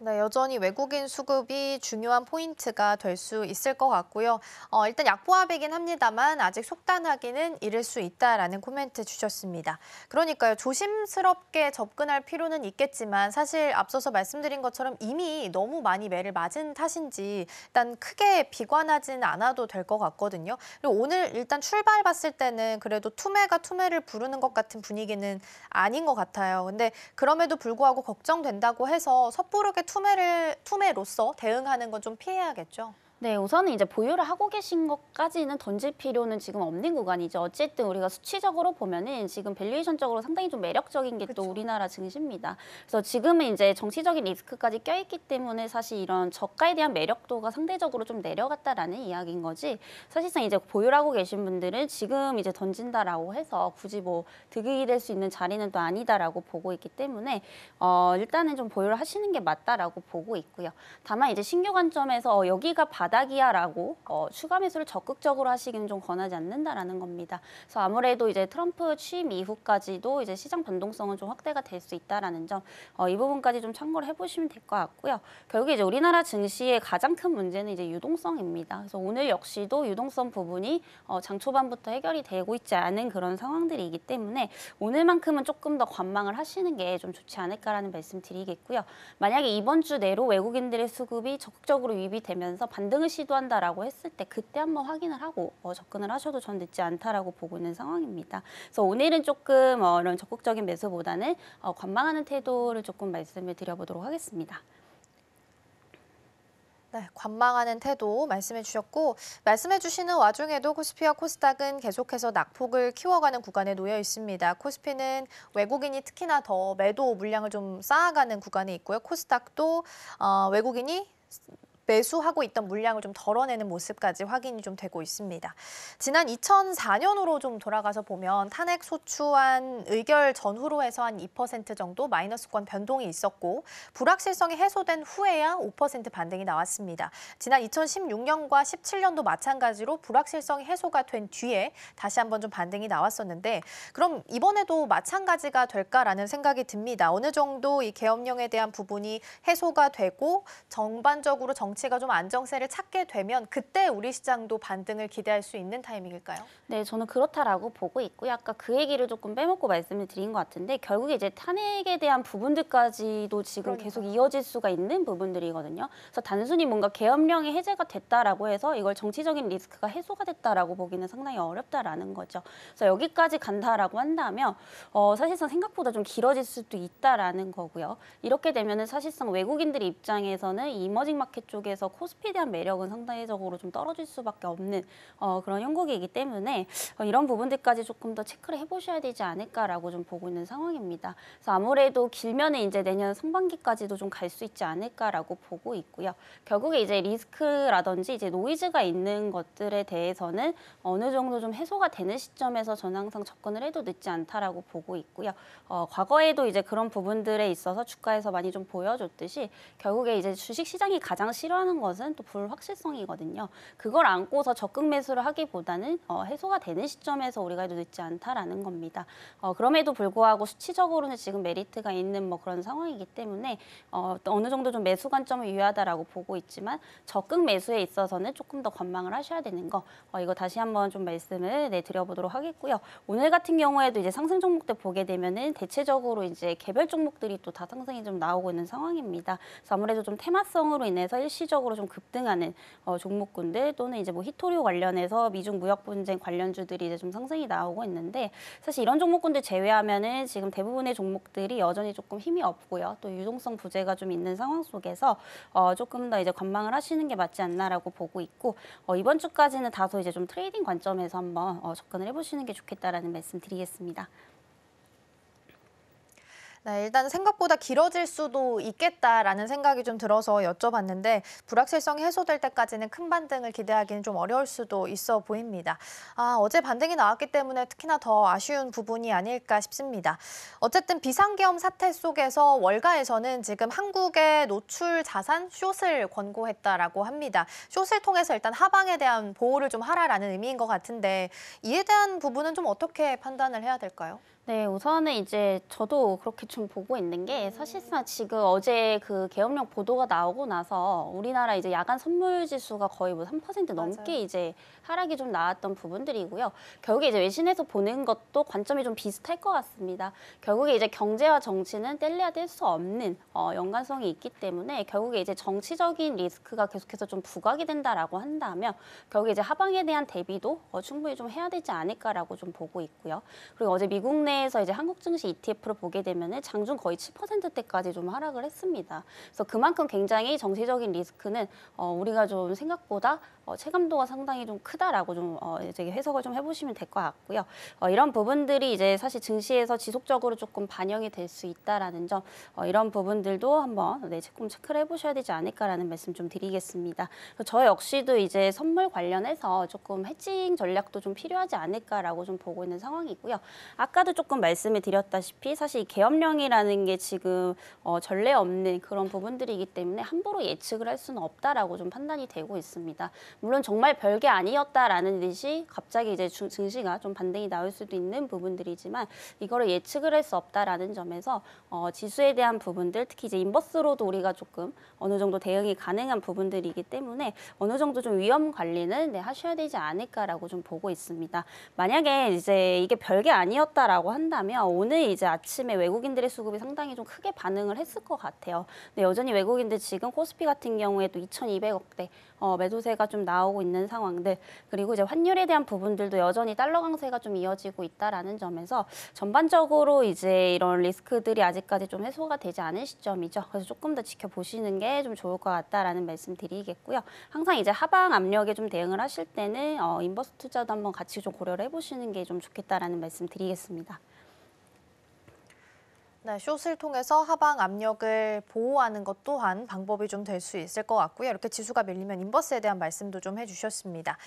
네, 여전히 외국인 수급이 중요한 포인트가 될 수 있을 것 같고요. 어, 일단 약보합이긴 합니다만 아직 속단하기는 이를 수 있다라는 코멘트 주셨습니다. 그러니까요, 조심스럽게 접근할 필요는 있겠지만 사실 앞서서 말씀드린 것처럼 이미 너무 많이 매를 맞은 탓인지 일단 크게 비관하진 않아도 될 것 같거든요. 그리고 오늘 일단 출발 봤을 때는 그래도 투매가 투매를 부르는 것 같은 분위기는 아닌 것 같아요. 근데 그럼에도 불구하고 걱정된다고 해서 섣부르게 투매를 투매로서 대응하는 건 좀 피해야겠죠. 네, 우선은 이제 보유를 하고 계신 것까지는 던질 필요는 지금 없는 구간이죠. 어쨌든 우리가 수치적으로 보면은 지금 밸류에이션적으로 상당히 좀 매력적인 게 또 우리나라 증시입니다. 그래서 지금은 이제 정치적인 리스크까지 껴있기 때문에 사실 이런 저가에 대한 매력도가 상대적으로 좀 내려갔다라는 이야기인 거지. 사실상 이제 보유를 하고 계신 분들은 지금 이제 던진다라고 해서 굳이 뭐 득이 될 수 있는 자리는 또 아니다라고 보고 있기 때문에 어, 일단은 좀 보유를 하시는 게 맞다라고 보고 있고요. 다만 이제 신규 관점에서 어, 여기가 받 바닥이야라고 어, 추가 매수를 적극적으로 하시기는 좀 권하지 않는다라는 겁니다. 그래서 아무래도 이제 트럼프 취임 이후까지도 이제 시장 변동성은 좀 확대가 될 수 있다라는 점, 어, 이 부분까지 좀 참고를 해보시면 될 것 같고요. 결국 에 이제 우리나라 증시의 가장 큰 문제는 이제 유동성입니다. 그래서 오늘 역시도 유동성 부분이 어, 장 초반부터 해결이 되고 있지 않은 그런 상황들이기 때문에 오늘만큼은 조금 더 관망을 하시는 게 좀 좋지 않을까라는 말씀드리겠고요. 만약에 이번 주 내로 외국인들의 수급이 적극적으로 유입이 되면서 반등 반등을 시도한다라고 했을 때 그때 한번 확인을 하고 어, 접근을 하셔도 전 늦지 않다라고 보고 있는 상황입니다. 그래서 오늘은 조금 어, 이런 적극적인 매수보다는 어, 관망하는 태도를 조금 말씀을 드려보도록 하겠습니다. 네, 관망하는 태도 말씀해 주셨고 말씀해 주시는 와중에도 코스피와 코스닥은 계속해서 낙폭을 키워가는 구간에 놓여 있습니다. 코스피는 외국인이 특히나 더 매도 물량을 좀 쌓아가는 구간에 있고요. 코스닥도 어, 외국인이 매수하고 있던 물량을 좀 덜어내는 모습까지 확인이 좀 되고 있습니다. 지난 2004년으로 좀 돌아가서 보면 탄핵 소추안 의결 전후로 해서 한 2% 정도 마이너스권 변동이 있었고 불확실성이 해소된 후에야 5% 반등이 나왔습니다. 지난 2016년과 17년도 마찬가지로 불확실성이 해소가 된 뒤에 다시 한번 좀 반등이 나왔었는데 그럼 이번에도 마찬가지가 될까라는 생각이 듭니다. 어느 정도 이 계엄령에 대한 부분이 해소가 되고 전반적으로 정치 정치가 좀 안정세를 찾게 되면 그때 우리 시장도 반등을 기대할 수 있는 타이밍일까요? 네, 저는 그렇다라고 보고 있고요. 아까 그 얘기를 조금 빼먹고 말씀을 드린 것 같은데 결국에 이제 탄핵에 대한 부분들까지도 지금 그러니까. 계속 이어질 수가 있는 부분들이거든요. 그래서 단순히 뭔가 계엄령이 해제가 됐다라고 해서 이걸 정치적인 리스크가 해소가 됐다라고 보기는 상당히 어렵다라는 거죠. 그래서 여기까지 간다라고 한다면 어, 사실상 생각보다 좀 길어질 수도 있다라는 거고요. 이렇게 되면 은 사실상 외국인들 입장에서는 이머징 마켓 쪽에 영국에서 코스피에 대한 매력은 상대적으로 좀 떨어질 수밖에 없는 어, 그런 형국이기 때문에 어, 이런 부분들까지 조금 더 체크를 해보셔야 되지 않을까라고 좀 보고 있는 상황입니다. 그래서 아무래도 길면은 이제 내년 상반기까지도 좀 갈 수 있지 않을까라고 보고 있고요. 결국에 이제 리스크라든지 이제 노이즈가 있는 것들에 대해서는 어느 정도 좀 해소가 되는 시점에서 저는 항상 접근을 해도 늦지 않다라고 보고 있고요. 어, 과거에도 이제 그런 부분들에 있어서 주가에서 많이 좀 보여줬듯이 결국에 이제 주식 시장이 가장 싫어 필요하는 것은 또 불확실성이거든요. 그걸 안고서 적극 매수를 하기보다는 어, 해소가 되는 시점에서 우리가 해도 늦지 않다라는 겁니다. 어, 그럼에도 불구하고 수치적으로는 지금 메리트가 있는 뭐 그런 상황이기 때문에 어, 어느 정도 좀 매수 관점을 유효하다라고 보고 있지만 적극 매수에 있어서는 조금 더 관망을 하셔야 되는 거 어, 이거 다시 한번 좀 말씀을 네, 드려보도록 하겠고요. 오늘 같은 경우에도 이제 상승 종목들 보게 되면은 대체적으로 이제 개별 종목들이 또 다 상승이 좀 나오고 있는 상황입니다. 그래서 아무래도 좀 테마성으로 인해서 일시 일시적으로 좀 급등하는 어, 종목군들 또는 이제 뭐 히토리오 관련해서 미중 무역 분쟁 관련주들이 이제 좀 상승이 나오고 있는데 사실 이런 종목군들 제외하면은 지금 대부분의 종목들이 여전히 조금 힘이 없고요. 또 유동성 부재가 좀 있는 상황 속에서 어, 조금 더 이제 관망을 하시는 게 맞지 않나라고 보고 있고 어, 이번 주까지는 다소 이제 좀 트레이딩 관점에서 한번 어, 접근을 해보시는 게 좋겠다라는 말씀드리겠습니다. 네, 일단 생각보다 길어질 수도 있겠다라는 생각이 좀 들어서 여쭤봤는데 불확실성이 해소될 때까지는 큰 반등을 기대하기는 좀 어려울 수도 있어 보입니다. 아, 어제 반등이 나왔기 때문에 특히나 더 아쉬운 부분이 아닐까 싶습니다. 어쨌든 비상계엄 사태 속에서 월가에서는 지금 한국의 노출 자산 숏을 권고했다라고 합니다. 숏을 통해서 일단 하방에 대한 보호를 좀 하라라는 의미인 것 같은데 이에 대한 부분은 좀 어떻게 판단을 해야 될까요? 네, 우선은 이제 저도 그렇게 좀 보고 있는 게 사실상 지금 어제 그 계엄령 보도가 나오고 나서 우리나라 이제 야간 선물 지수가 거의 뭐 3% 넘게 맞아요. 이제 하락이 좀 나왔던 부분들이고요. 결국에 이제 외신에서 보는 것도 관점이 좀 비슷할 것 같습니다. 결국에 이제 경제와 정치는 뗄래야 뗄 수 없는 어, 연관성이 있기 때문에 결국에 이제 정치적인 리스크가 계속해서 좀 부각이 된다라고 한다면 결국에 이제 하방에 대한 대비도 어, 충분히 좀 해야 되지 않을까라고 좀 보고 있고요. 그리고 어제 미국 내 국내에서 이제 한국 증시 ETF로 보게 되면 장중 거의 7%대까지 좀 하락을 했습니다. 그래서 그만큼 굉장히 정세적인 리스크는 어, 우리가 좀 생각보다 어, 체감도가 상당히 좀 크다라고 좀 어, 이제 해석을 좀 해보시면 될 것 같고요. 어, 이런 부분들이 이제 사실 증시에서 지속적으로 조금 반영이 될 수 있다라는 점, 어, 이런 부분들도 한번 네, 조금 체크를 해보셔야 되지 않을까라는 말씀 좀 드리겠습니다. 저 역시도 이제 선물 관련해서 조금 해칭 전략도 좀 필요하지 않을까라고 좀 보고 있는 상황이고요. 아까도 조금 말씀을 드렸다시피 사실 개업령이라는 게 지금 어, 전례 없는 그런 부분들이기 때문에 함부로 예측을 할 수는 없다라고 좀 판단이 되고 있습니다. 물론 정말 별게 아니었다라는 듯이 갑자기 이제 증시가 좀 반등이 나올 수도 있는 부분들이지만 이거를 예측을 할 수 없다라는 점에서 어, 지수에 대한 부분들 특히 이제 인버스로도 우리가 조금 어느 정도 대응이 가능한 부분들이기 때문에 어느 정도 좀 위험 관리는 네, 하셔야 되지 않을까라고 좀 보고 있습니다. 만약에 이제 이게 별게 아니었다라고 한다면 오늘 이제 아침에 외국인들의 수급이 상당히 좀 크게 반응을 했을 것 같아요. 근데 여전히 외국인들 지금 코스피 같은 경우에도 2,200억대 어, 매도세가 좀좀 나오고 있는 상황들 그리고 이제 환율에 대한 부분들도 여전히 달러 강세가 좀 이어지고 있다라는 점에서 전반적으로 이제 이런 리스크들이 아직까지 좀 해소가 되지 않은 시점이죠. 그래서 조금 더 지켜보시는 게 좀 좋을 것 같다라는 말씀드리겠고요. 항상 이제 하방 압력에 좀 대응을 하실 때는 어, 인버스 투자도 한번 같이 좀 고려를 해보시는 게 좀 좋겠다라는 말씀드리겠습니다. 네, 숏을 통해서 하방 압력을 보호하는 것 또한 방법이 좀 될 수 있을 것 같고요. 이렇게 지수가 밀리면 인버스에 대한 말씀도 좀 해주셨습니다.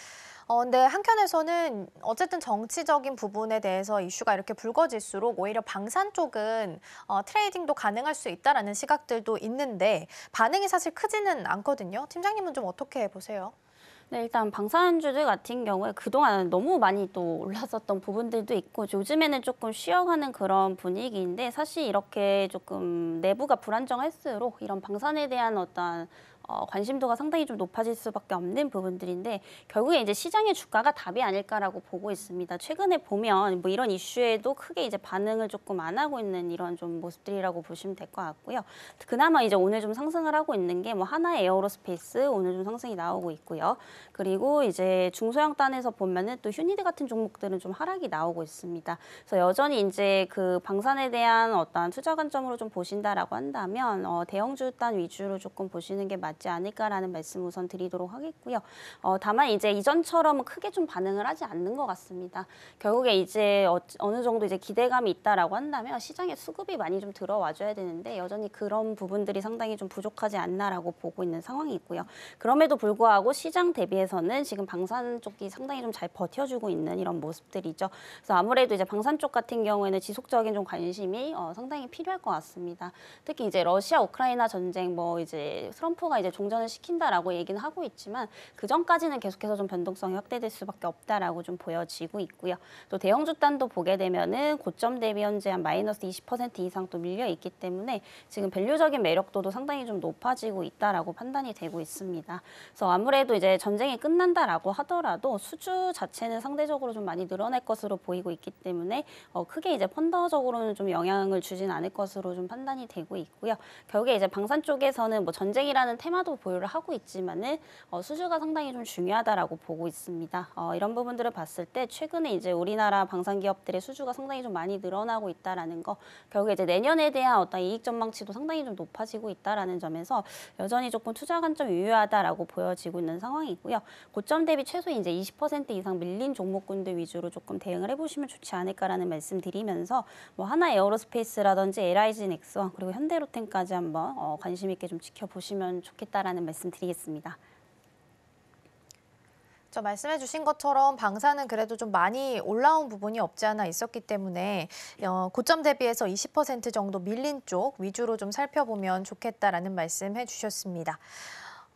어, 근데 한켠에서는 어쨌든 정치적인 부분에 대해서 이슈가 이렇게 불거질수록 오히려 방산 쪽은 어, 트레이딩도 가능할 수 있다라는 시각들도 있는데 반응이 사실 크지는 않거든요. 팀장님은 좀 어떻게 보세요? 네, 일단 방산주들 같은 경우에 그동안 너무 많이 또 올랐었던 부분들도 있고 요즘에는 조금 쉬어가는 그런 분위기인데 사실 이렇게 조금 내부가 불안정할수록 이런 방산에 대한 어떤 어, 관심도가 상당히 좀 높아질 수밖에 없는 부분들인데 결국에 이제 시장의 주가가 답이 아닐까라고 보고 있습니다. 최근에 보면 뭐 이런 이슈에도 크게 이제 반응을 조금 안 하고 있는 이런 좀 모습들이라고 보시면 될 것 같고요. 그나마 이제 오늘 좀 상승을 하고 있는 게 뭐 하나 에어로스페이스 오늘 좀 상승이 나오고 있고요. 그리고 이제 중소형 단에서 보면은 또 휴니드 같은 종목들은 좀 하락이 나오고 있습니다. 그래서 여전히 이제 그 방산에 대한 어떤 투자 관점으로 좀 보신다라고 한다면 어, 대형주 단 위주로 조금 보시는 게 맞. 낫지 않을까라는 말씀 우선 드리도록 하겠고요. 어, 다만 이제 이전처럼 크게 좀 반응을 하지 않는 것 같습니다. 결국에 이제 어, 어느 정도 이제 기대감이 있다라고 한다면 시장에 수급이 많이 좀 들어와줘야 되는데 여전히 그런 부분들이 상당히 좀 부족하지 않나라고 보고 있는 상황이 있고요. 그럼에도 불구하고 시장 대비해서는 지금 방산 쪽이 상당히 좀 잘 버텨주고 있는 이런 모습들이죠. 그래서 아무래도 이제 방산 쪽 같은 경우에는 지속적인 좀 관심이 어, 상당히 필요할 것 같습니다. 특히 이제 러시아 우크라이나 전쟁 뭐 이제 트럼프가 이제 이제 종전을 시킨다라고 얘기는 하고 있지만 그 전까지는 계속해서 좀 변동성이 확대될 수밖에 없다라고 좀 보여지고 있고요. 또 대형 주단도 보게 되면은 고점 대비 현재 한 마이너스 20% 이상 또 밀려 있기 때문에 지금 밸류적인 매력도도 상당히 좀 높아지고 있다라고 판단이 되고 있습니다. 그래서 아무래도 이제 전쟁이 끝난다라고 하더라도 수주 자체는 상대적으로 좀 많이 늘어날 것으로 보이고 있기 때문에 어, 크게 이제 펀더적으로는 좀 영향을 주진 않을 것으로 좀 판단이 되고 있고요. 결국에 이제 방산 쪽에서는 뭐 전쟁이라는 테마 테마도 보유를 하고 있지만은 어, 수주가 상당히 좀 중요하다라고 보고 있습니다. 어, 이런 부분들을 봤을 때 최근에 이제 우리나라 방산 기업들의 수주가 상당히 좀 많이 늘어나고 있다라는 거결국 이제 내년에 대한 어떤 이익 전망치도 상당히 좀 높아지고 있다라는 점에서 여전히 조금 투자 관점 유효하다라고 보여지고 있는 상황이고요. 고점 대비 최소 이제 20% 이상 밀린 종목군들 위주로 조금 대응을 해보시면 좋지 않을까라는 말씀드리면서 뭐 하나 에어로스페이스라든지 LIG 넥스원 그리고 현대로템까지 한번 어, 관심 있게 좀 지켜보시면 좋겠 좋겠다라는 말씀드리겠습니다. 저 말씀해 주신 것처럼 방사는 그래도 좀 많이 올라온 부분이 없지 않아 있었기 때문에 어, 고점 대비해서 20% 정도 밀린 쪽 위주로 좀 살펴보면 좋겠다라는 말씀해 주셨습니다.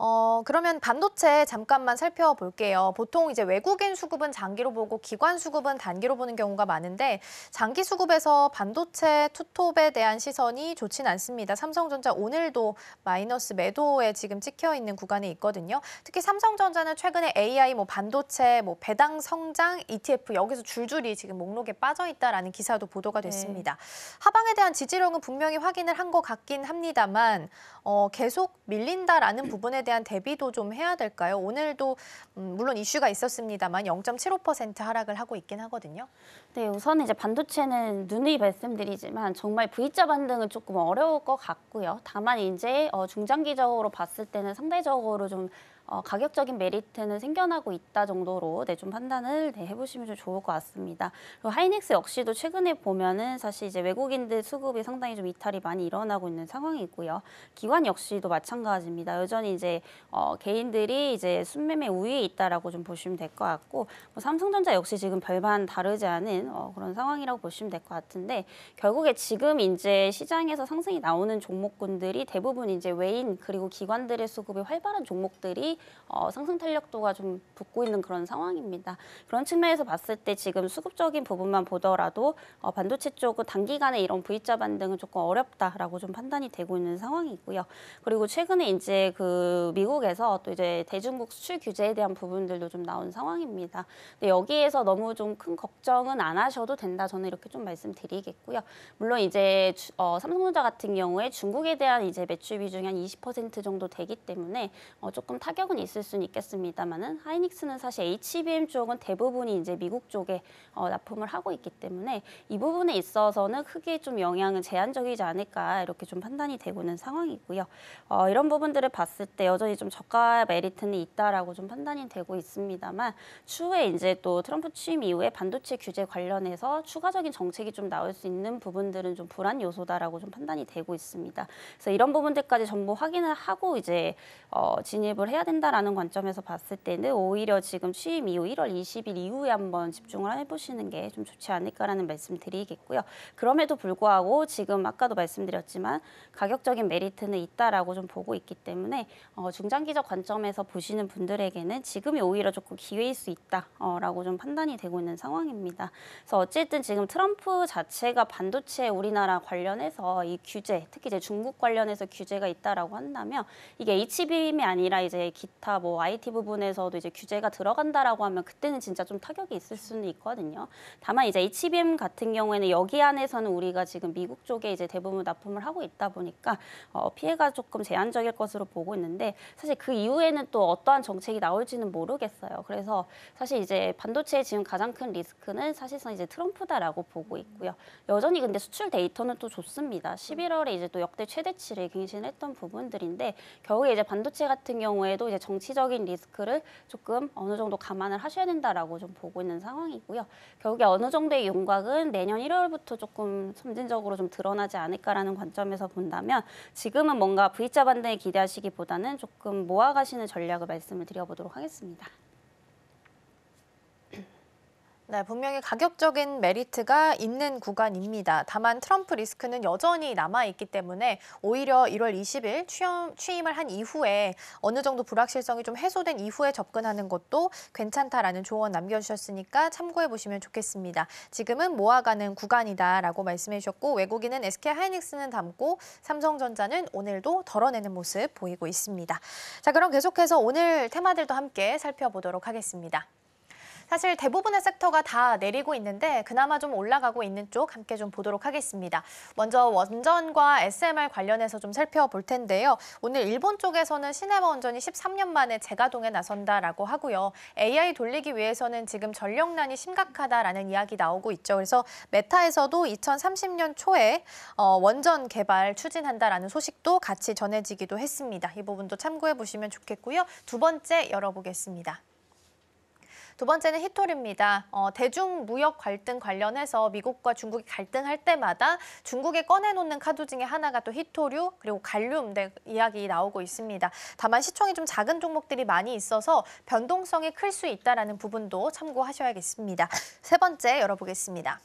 어, 그러면 반도체 잠깐만 살펴볼게요. 보통 이제 외국인 수급은 장기로 보고 기관 수급은 단기로 보는 경우가 많은데 장기 수급에서 반도체 투톱에 대한 시선이 좋진 않습니다. 삼성전자 오늘도 마이너스 매도에 지금 찍혀 있는 구간에 있거든요. 특히 삼성전자는 최근에 AI 뭐 반도체 뭐 배당 성장 ETF 여기서 줄줄이 지금 목록에 빠져 있다라는 기사도 보도가 네. 됐습니다. 네. 하방에 대한 지지력은 분명히 확인을 한 것 같긴 합니다만 어, 계속 밀린다라는 부분에 대한 대비도 좀 해야 될까요? 오늘도 음, 물론 이슈가 있었습니다만 0.75% 하락을 하고 있긴 하거든요. 네, 우선 이제 반도체는 눈누이 말씀드리지만 정말 V자 반등은 조금 어려울 것 같고요. 다만 이제 어, 중장기적으로 봤을 때는 상대적으로 좀 어, 가격적인 메리트는 생겨나고 있다 정도로 네, 좀 판단을 네, 해보시면 좀 좋을 것 같습니다. 그리고 하이닉스 역시도 최근에 보면은 사실 이제 외국인들 수급이 상당히 좀 이탈이 많이 일어나고 있는 상황이고요. 기관 역시도 마찬가지입니다. 여전히 이제 어, 개인들이 이제 순매매 우위에 있다라고 좀 보시면 될 것 같고 뭐 삼성전자 역시 지금 별반 다르지 않은 어, 그런 상황이라고 보시면 될 것 같은데 결국에 지금 이제 시장에서 상승이 나오는 종목군들이 대부분 이제 외인 그리고 기관들의 수급이 활발한 종목들이 어, 상승 탄력도가 좀 붙고 있는 그런 상황입니다. 그런 측면에서 봤을 때 지금 수급적인 부분만 보더라도 어, 반도체 쪽은 단기간에 이런 V자 반등은 조금 어렵다라고 좀 판단이 되고 있는 상황이고요. 그리고 최근에 이제 그 미국에서 또 이제 대중국 수출 규제에 대한 부분들도 좀 나온 상황입니다. 근데 여기에서 너무 좀 큰 걱정은 안 하셔도 된다. 저는 이렇게 좀 말씀드리겠고요. 물론 이제 주, 어, 삼성전자 같은 경우에 중국에 대한 이제 매출 비중이 한 20% 정도 되기 때문에 어, 조금 타격 실은 있을 수는 있겠습니다만은 하이닉스는 사실 HBM 쪽은 대부분이 이제 미국 쪽에 어, 납품을 하고 있기 때문에 이 부분에 있어서는 크게 좀 영향은 제한적이지 않을까 이렇게 좀 판단이 되고 있는 상황이고요. 어, 이런 부분들을 봤을 때 여전히 좀 저가 메리트는 있다라고 좀 판단이 되고 있습니다만 추후에 이제 또 트럼프 취임 이후에 반도체 규제 관련해서 추가적인 정책이 좀 나올 수 있는 부분들은 좀 불안 요소다라고 좀 판단이 되고 있습니다. 그래서 이런 부분들까지 전부 확인을 하고 이제 어, 진입을 해야 된다. 한다라는 관점에서 봤을 때는 오히려 지금 취임 이후 1월 20일 이후에 한번 집중을 해보시는 게 좀 좋지 않을까라는 말씀 드리겠고요. 그럼에도 불구하고 지금 아까도 말씀드렸지만 가격적인 메리트는 있다라고 좀 보고 있기 때문에 어, 중장기적 관점에서 보시는 분들에게는 지금이 오히려 조금 기회일 수 있다라고 좀 판단이 되고 있는 상황입니다. 그래서 어쨌든 지금 트럼프 자체가 반도체 우리나라 관련해서 이 규제, 특히 이제 중국 관련해서 규제가 있다라고 한다면 이게 HBM이 아니라 이제 기타 뭐 IT 부분에서도 이제 규제가 들어간다라고 하면 그때는 진짜 좀 타격이 있을 수는 있거든요. 다만 이제 HBM 같은 경우에는 여기 안에서는 우리가 지금 미국 쪽에 이제 대부분 납품을 하고 있다 보니까 어, 피해가 조금 제한적일 것으로 보고 있는데 사실 그 이후에는 또 어떠한 정책이 나올지는 모르겠어요. 그래서 사실 이제 반도체의 지금 가장 큰 리스크는 사실상 이제 트럼프다라고 보고 있고요. 여전히 근데 수출 데이터는 또 좋습니다. 11월에 이제 또 역대 최대치를 갱신했던 부분들인데 겨우에 이제 반도체 같은 경우에도 이제 정치적인 리스크를 조금 어느 정도 감안을 하셔야 된다라고 좀 보고 있는 상황이고요. 결국에 어느 정도의 윤곽은 내년 1월부터 조금 점진적으로 좀 드러나지 않을까라는 관점에서 본다면 지금은 뭔가 V자 반등에 기대하시기보다는 조금 모아가시는 전략을 말씀을 드려보도록 하겠습니다. 네, 분명히 가격적인 메리트가 있는 구간입니다. 다만 트럼프 리스크는 여전히 남아있기 때문에 오히려 1월 20일 취임, 취임을 한 이후에 어느 정도 불확실성이 좀 해소된 이후에 접근하는 것도 괜찮다라는 조언 남겨주셨으니까 참고해보시면 좋겠습니다. 지금은 모아가는 구간이다라고 말씀해주셨고 외국인은 SK하이닉스는 담고 삼성전자는 오늘도 덜어내는 모습 보이고 있습니다. 자, 그럼 계속해서 오늘 테마들도 함께 살펴보도록 하겠습니다. 사실 대부분의 섹터가 다 내리고 있는데 그나마 좀 올라가고 있는 쪽 함께 좀 보도록 하겠습니다. 먼저 원전과 SMR 관련해서 좀 살펴볼 텐데요. 오늘 일본 쪽에서는 시네마 원전이 13년 만에 재가동에 나선다라고 하고요. AI 돌리기 위해서는 지금 전력난이 심각하다라는 이야기 나오고 있죠. 그래서 메타에서도 2030년 초에 어, 원전 개발 추진한다라는 소식도 같이 전해지기도 했습니다. 이 부분도 참고해 보시면 좋겠고요. 두 번째 열어보겠습니다. 두 번째는 히톨입니다. 어, 대중무역 갈등 관련해서 미국과 중국이 갈등할 때마다 중국에 꺼내놓는 카드 중에 하나가 또 히토류 그리고 갈륨 네, 이야기 나오고 있습니다. 다만 시총이 좀 작은 종목들이 많이 있어서 변동성이 클 수 있다는 부분도 참고하셔야겠습니다. 세 번째 열어보겠습니다.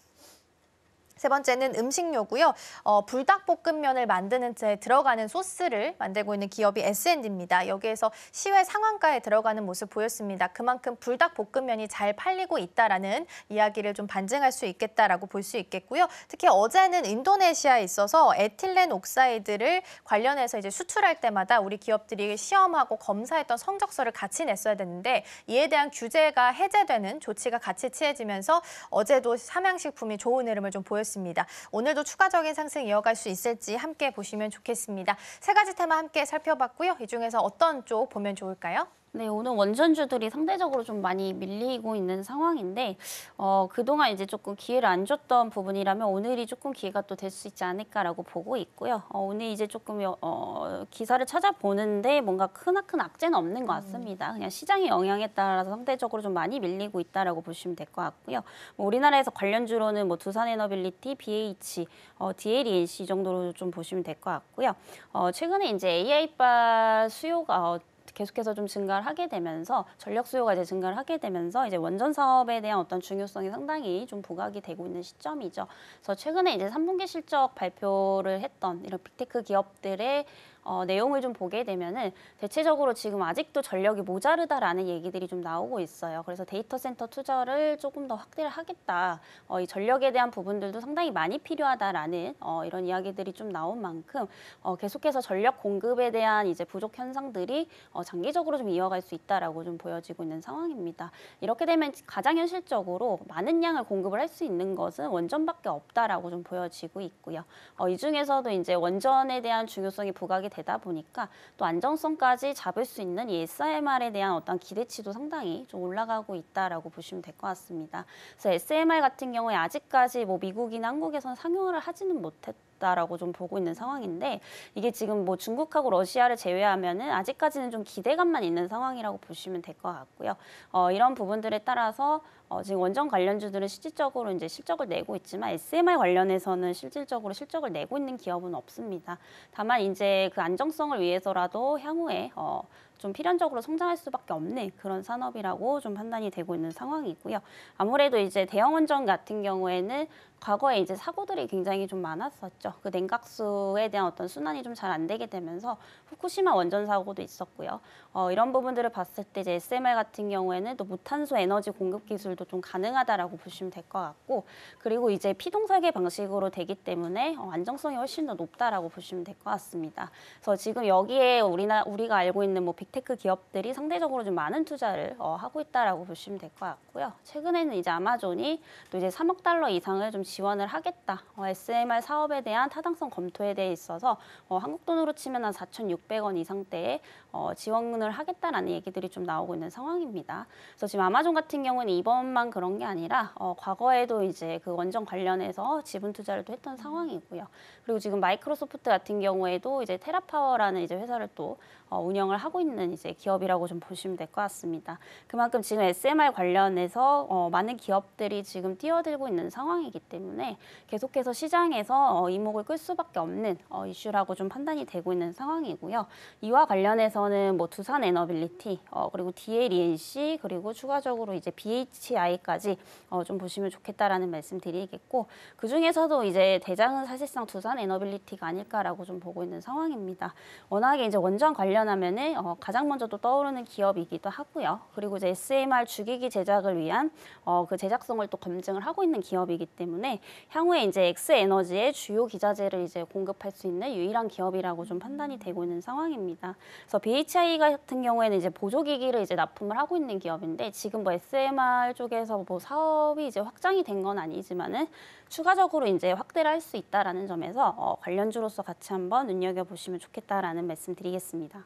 세 번째는 음식료고요. 어, 불닭볶음면을 만드는 데 들어가는 소스를 만들고 있는 기업이 S&D입니다. 여기에서 시외 상황가에 들어가는 모습 보였습니다. 그만큼 불닭볶음면이 잘 팔리고 있다라는 이야기를 좀 반증할 수 있겠다라고 볼 수 있겠고요. 특히 어제는 인도네시아에 있어서 에틸렌 옥사이드를 관련해서 이제 수출할 때마다 우리 기업들이 시험하고 검사했던 성적서를 같이 냈어야 됐는데 이에 대한 규제가 해제되는 조치가 같이 취해지면서 어제도 삼양식품이 좋은 흐름을 좀 보였습니다. 있습니다. 오늘도 추가적인 상승 이어갈 수 있을지 함께 보시면 좋겠습니다. 세 가지 테마 함께 살펴봤고요. 이 중에서 어떤 쪽 보면 좋을까요? 네, 오늘 원전주들이 상대적으로 좀 많이 밀리고 있는 상황인데 어, 그동안 이제 조금 기회를 안 줬던 부분이라면 오늘이 조금 기회가 또 될 수 있지 않을까라고 보고 있고요. 어, 오늘 이제 조금 어, 기사를 찾아보는데 뭔가 크나큰 악재는 없는 것 음. 같습니다. 그냥 시장의 영향에 따라서 상대적으로 좀 많이 밀리고 있다라고 보시면 될 것 같고요. 뭐 우리나라에서 관련주로는 뭐 두산에너빌리티, BH, 어, DLENC 정도로 좀 보시면 될 것 같고요. 어, 최근에 이제 AI바 수요가 어, 계속해서 좀 증가를 하게 되면서 전력 수요가 이제 증가를 하게 되면서 이제 원전 사업에 대한 어떤 중요성이 상당히 좀 부각이 되고 있는 시점이죠. 그래서 최근에 이제 삼분기 실적 발표를 했던 이런 빅테크 기업들의 어, 내용을 좀 보게 되면은 대체적으로 지금 아직도 전력이 모자르다라는 얘기들이 좀 나오고 있어요. 그래서 데이터 센터 투자를 조금 더 확대를 하겠다. 어, 이 전력에 대한 부분들도 상당히 많이 필요하다라는 어, 이런 이야기들이 좀 나온 만큼 어, 계속해서 전력 공급에 대한 이제 부족 현상들이 어, 장기적으로 좀 이어갈 수 있다라고 좀 보여지고 있는 상황입니다. 이렇게 되면 가장 현실적으로 많은 양을 공급을 할 수 있는 것은 원전밖에 없다라고 좀 보여지고 있고요. 어, 이 중에서도 이제 원전에 대한 중요성이 부각이 되다 보니까 또 안정성까지 잡을 수 있는 이 SMR에 대한 어떤 기대치도 상당히 좀 올라가고 있다라고 보시면 될 것 같습니다. 그래서 SMR 같은 경우에 아직까지 뭐 미국이나 한국에서는 상용화를 하지는 못했. 어다라고좀 보고 있는 상황인데 이게 지금 뭐 중국하고 러시아를 제외하면은 아직까지는 좀 기대감만 있는 상황이라고 보시면 될 것 같고요. 어, 이런 부분들에 따라서 어, 지금 원전 관련주들은 실질적으로 이제 실적을 내고 있지만 SMR 관련해서는 실질적으로 실적을 내고 있는 기업은 없습니다. 다만 이제 그 안정성을 위해서라도 향후에 어, 좀 필연적으로 성장할 수밖에 없는 그런 산업이라고 좀 판단이 되고 있는 상황이고요. 아무래도 이제 대형 원전 같은 경우에는 과거에 이제 사고들이 굉장히 좀 많았었죠. 그 냉각수에 대한 어떤 순환이 좀 잘 안 되게 되면서 후쿠시마 원전 사고도 있었고요. 어, 이런 부분들을 봤을 때 이제 SMR 같은 경우에는 또 무탄소 에너지 공급 기술도 좀 가능하다라고 보시면 될 것 같고 그리고 이제 피동설계 방식으로 되기 때문에 어, 안정성이 훨씬 더 높다라고 보시면 될 것 같습니다. 그래서 지금 여기에 우리나 우리가 알고 있는 뭐 빅테크 기업들이 상대적으로 좀 많은 투자를 어, 하고 있다라고 보시면 될 것 같고요. 최근에는 이제 아마존이 또 이제 3억 달러 이상을 좀 지원을 하겠다. 어, SMR 사업에 대한 타당성 검토에 대해 있어서 어, 한국 돈으로 치면 한 4,600원 이상대의 어, 지원을 하겠다라는 얘기들이 좀 나오고 있는 상황입니다. 그래서 지금 아마존 같은 경우는 이번만 그런 게 아니라 어, 과거에도 이제 그 원전 관련해서 지분 투자를 또 했던 상황이고요. 그리고 지금 마이크로소프트 같은 경우에도 이제 테라파워라는 이제 회사를 또 어, 운영을 하고 있는 이제 기업이라고 좀 보시면 될 것 같습니다. 그만큼 지금 SMR 관련해서 어, 많은 기업들이 지금 뛰어들고 있는 상황이기 때문에 계속해서 시장에서 어, 이목을 끌 수밖에 없는 어, 이슈라고 좀 판단이 되고 있는 상황이고요. 이와 관련해서 저는 뭐 두산 에너빌리티 어, 그리고 DLENC 그리고 추가적으로 이제 BHI까지 어, 좀 보시면 좋겠다라는 말씀드리겠고 그 중에서도 이제 대장은 사실상 두산 에너빌리티가 아닐까라고 좀 보고 있는 상황입니다. 워낙에 이제 원전 관련하면은 어, 가장 먼저 또 떠오르는 기업이기도 하고요. 그리고 이제 SMR 주기기 제작을 위한 어, 그 제작성을 또 검증을 하고 있는 기업이기 때문에 향후에 이제 X 에너지의 주요 기자재를 이제 공급할 수 있는 유일한 기업이라고 좀 판단이 되고 있는 상황입니다. 그래서 DHI 같은 경우에는 이제 보조기기를 이제 납품을 하고 있는 기업인데 지금 뭐 SMR 쪽에서 뭐 사업이 이제 확장이 된 건 아니지만은 추가적으로 이제 확대를 할 수 있다라는 점에서 어, 관련주로서 같이 한번 눈여겨 보시면 좋겠다라는 말씀드리겠습니다.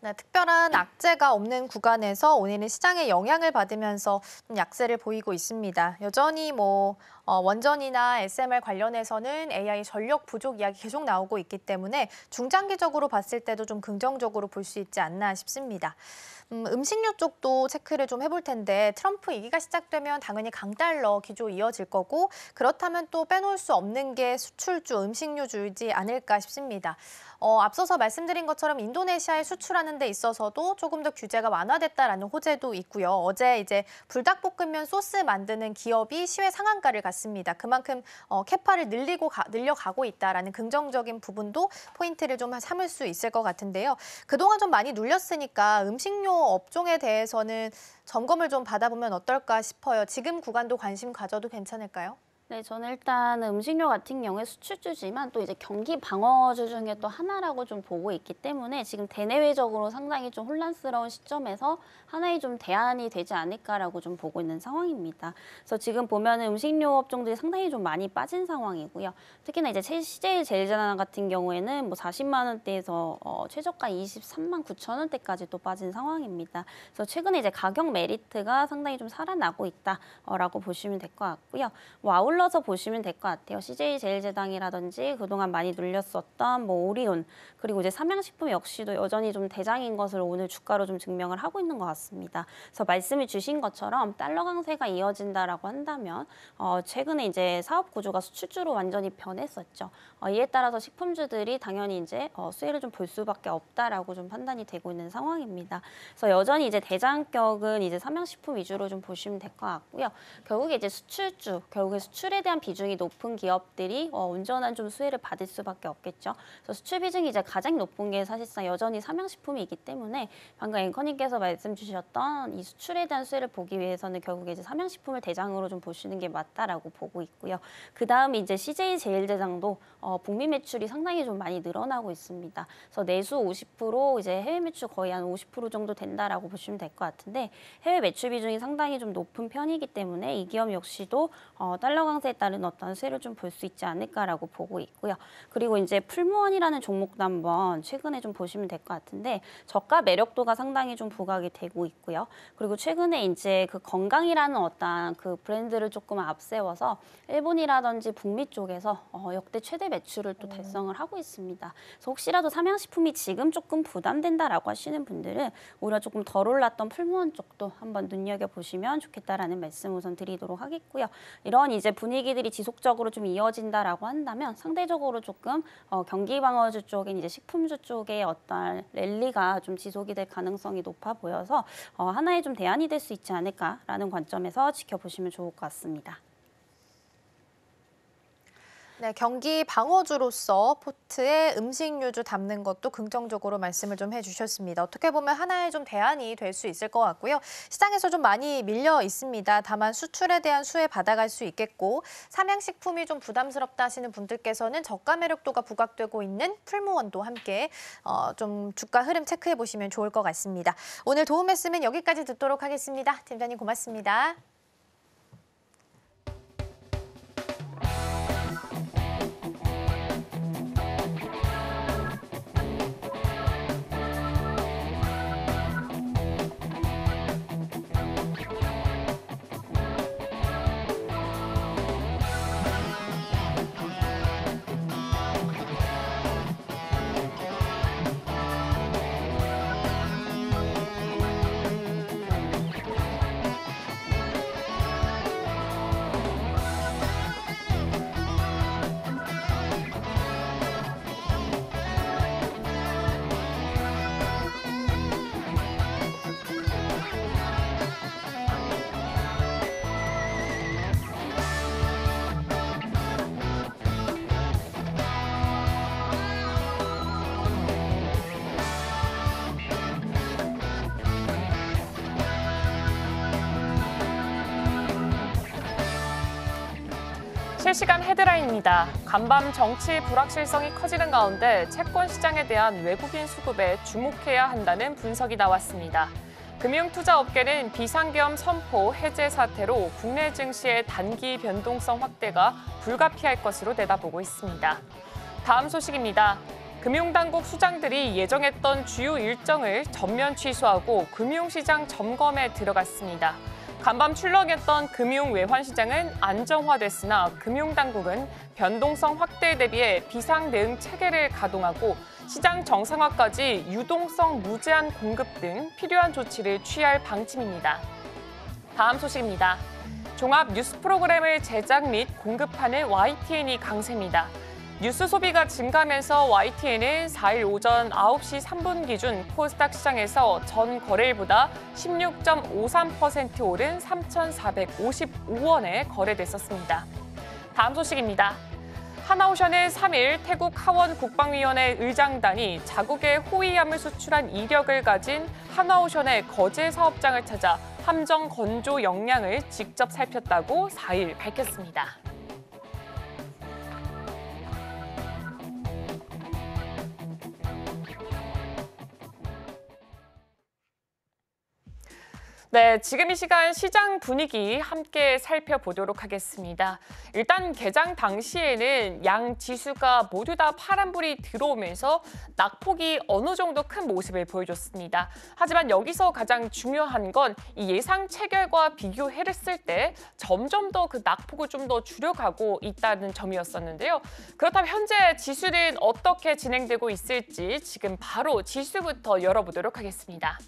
네, 특별한 악재가 없는 구간에서 오늘은 시장의 영향을 받으면서 좀 약세를 보이고 있습니다. 여전히 뭐 어, 원전이나 SMR 관련해서는 AI 전력 부족 이야기 계속 나오고 있기 때문에 중장기적으로 봤을 때도 좀 긍정적으로 볼 수 있지 않나 싶습니다. 음, 음식료 쪽도 체크를 좀 해볼 텐데 트럼프 이기가 시작되면 당연히 강달러 기조 이어질 거고 그렇다면 또 빼놓을 수 없는 게 수출주 음식료주이지 않을까 싶습니다. 어, 앞서서 말씀드린 것처럼 인도네시아에 수출하는 데 있어서도 조금 더 규제가 완화됐다라는 호재도 있고요. 어제 이제 불닭볶음면 소스 만드는 기업이 시외 상한가를 같습니다. 그만큼 어, 캐파를 늘리고 가, 늘려가고 있다라는 긍정적인 부분도 포인트를 좀 삼을 수 있을 것 같은데요. 그동안 좀 많이 눌렸으니까 음식료 업종에 대해서는 점검을 좀 받아보면 어떨까 싶어요. 지금 구간도 관심 가져도 괜찮을까요? 네, 저는 일단 음식료 같은 경우에 수출주지만 또 이제 경기 방어주 중에 또 하나라고 좀 보고 있기 때문에 지금 대내외적으로 상당히 좀 혼란스러운 시점에서 하나의 좀 대안이 되지 않을까라고 좀 보고 있는 상황입니다. 그래서 지금 보면 음식료 업종들이 상당히 좀 많이 빠진 상황이고요. 특히나 이제 CJ제일제당 같은 경우에는 뭐 40만 원대에서 어, 최저가 23만 9천 원대까지 또 빠진 상황입니다. 그래서 최근에 이제 가격 메리트가 상당히 좀 살아나고 있다라고 보시면 될 것 같고요. 뭐 아울러 떠올서 보시면 될 것 같아요. CJ제일제당이라든지 그동안 많이 눌렸었던 뭐 오리온 그리고 이제 삼양식품 역시도 여전히 좀 대장인 것을 오늘 주가로 좀 증명을 하고 있는 것 같습니다. 그래서 말씀해 주신 것처럼 달러 강세가 이어진다라고 한다면 어, 최근에 이제 사업 구조가 수출주로 완전히 변했었죠. 어, 이에 따라서 식품주들이 당연히 이제 어, 수혜를 좀 볼 수밖에 없다라고 좀 판단이 되고 있는 상황입니다. 그래서 여전히 이제 대장격은 이제 삼양식품 위주로 좀 보시면 될 것 같고요. 결국에 이제 수출주, 결국에 수출 수출에 대한 비중이 높은 기업들이 어, 운전한좀 수혜를 받을 수밖에 없겠죠. 그래서 수출 비중이 이제 가장 높은 게 사실상 여전히 삼양식품이기 때문에 방금 앵커님께서 말씀 주셨던 이 수출에 대한 수혜를 보기 위해서는 결국에 이제 삼양식품을 대장으로 좀 보시는 게 맞다라고 보고 있고요. 그 다음 이제 CJ 제일제장도 어, 북미 매출이 상당히 좀 많이 늘어나고 있습니다. 그래서 내수 50% 이제 해외 매출 거의 한 50% 정도 된다라고 보시면 될 것 같은데 해외 매출 비중이 상당히 좀 높은 편이기 때문에 이 기업 역시도 어, 달러 강 시장세에 따른 어떤 쇠를좀 볼 수 있지 않을까라고 보고 있고요. 그리고 이제 풀무원이라는 종목도 한번 최근에 좀 보시면 될 것 같은데 저가 매력도가 상당히 좀 부각이 되고 있고요. 그리고 최근에 이제 그 건강이라는 어떤 그 브랜드를 조금 앞세워서 일본이라든지 북미 쪽에서 어, 역대 최대 매출을 또 음. 달성을 하고 있습니다. 그래서 혹시라도 삼양식품이 지금 조금 부담된다라고 하시는 분들은 오히려 조금 덜 올랐던 풀무원 쪽도 한번 눈여겨보시면 좋겠다라는 말씀 우선 드리도록 하겠고요. 이런 이제 분 분위기들이 지속적으로 좀 이어진다라고 한다면 상대적으로 조금 어, 경기 방어주 쪽인 이제 식품주 쪽의 어떤 랠리가 좀 지속이 될 가능성이 높아 보여서 어, 하나의 좀 대안이 될 수 있지 않을까라는 관점에서 지켜보시면 좋을 것 같습니다. 네, 경기 방어주로서 포트에 음식료주 담는 것도 긍정적으로 말씀을 좀 해주셨습니다. 어떻게 보면 하나의 좀 대안이 될 수 있을 것 같고요. 시장에서 좀 많이 밀려 있습니다. 다만 수출에 대한 수혜 받아갈 수 있겠고 삼양식품이 좀 부담스럽다 하시는 분들께서는 저가 매력도가 부각되고 있는 풀무원도 함께 어, 좀 주가 흐름 체크해 보시면 좋을 것 같습니다. 오늘 도움 말씀은 여기까지 듣도록 하겠습니다. 팀장님 고맙습니다. 실시간 헤드라인입니다. 간밤 정치 불확실성이 커지는 가운데 채권 시장에 대한 외국인 수급에 주목해야 한다는 분석이 나왔습니다. 금융투자업계는 비상계 선포 해제 사태로 국내 증시의 단기 변동성 확대가 불가피할 것으로 내다보고 있습니다. 다음 소식입니다. 금융당국 수장들이 예정했던 주요 일정을 전면 취소하고 금융시장 점검에 들어갔습니다. 간밤 출렁였던 금융 외환 시장은 안정화됐으나 금융당국은 변동성 확대에 대비해 비상 대응 체계를 가동하고 시장 정상화까지 유동성 무제한 공급 등 필요한 조치를 취할 방침입니다. 다음 소식입니다. 종합 뉴스 프로그램을 제작 및 공급하는 YTN이 강세입니다. 뉴스 소비가 증가하면서 YTN은 4일 오전 9시 3분 기준 코스닥 시장에서 전 거래일보다 16.53% 오른 3,455원에 거래됐었습니다. 다음 소식입니다. 하나오션의 3일 태국 하원 국방위원회 의장단이 자국의 호위함을 수출한 이력을 가진 하나오션의 거제 사업장을 찾아 함정 건조 역량을 직접 살폈다고 4일 밝혔습니다. 네, 지금 이 시간 시장 분위기 함께 살펴보도록 하겠습니다. 일단 개장 당시에는 양 지수가 모두 다 파란불이 들어오면서 낙폭이 어느 정도 큰 모습을 보여줬습니다. 하지만 여기서 가장 중요한 건 이 예상 체결과 비교했을 때 점점 더 그 낙폭을 좀 더 줄여가고 있다는 점이었었는데요. 그렇다면 현재 지수는 어떻게 진행되고 있을지 지금 바로 지수부터 열어보도록 하겠습니다.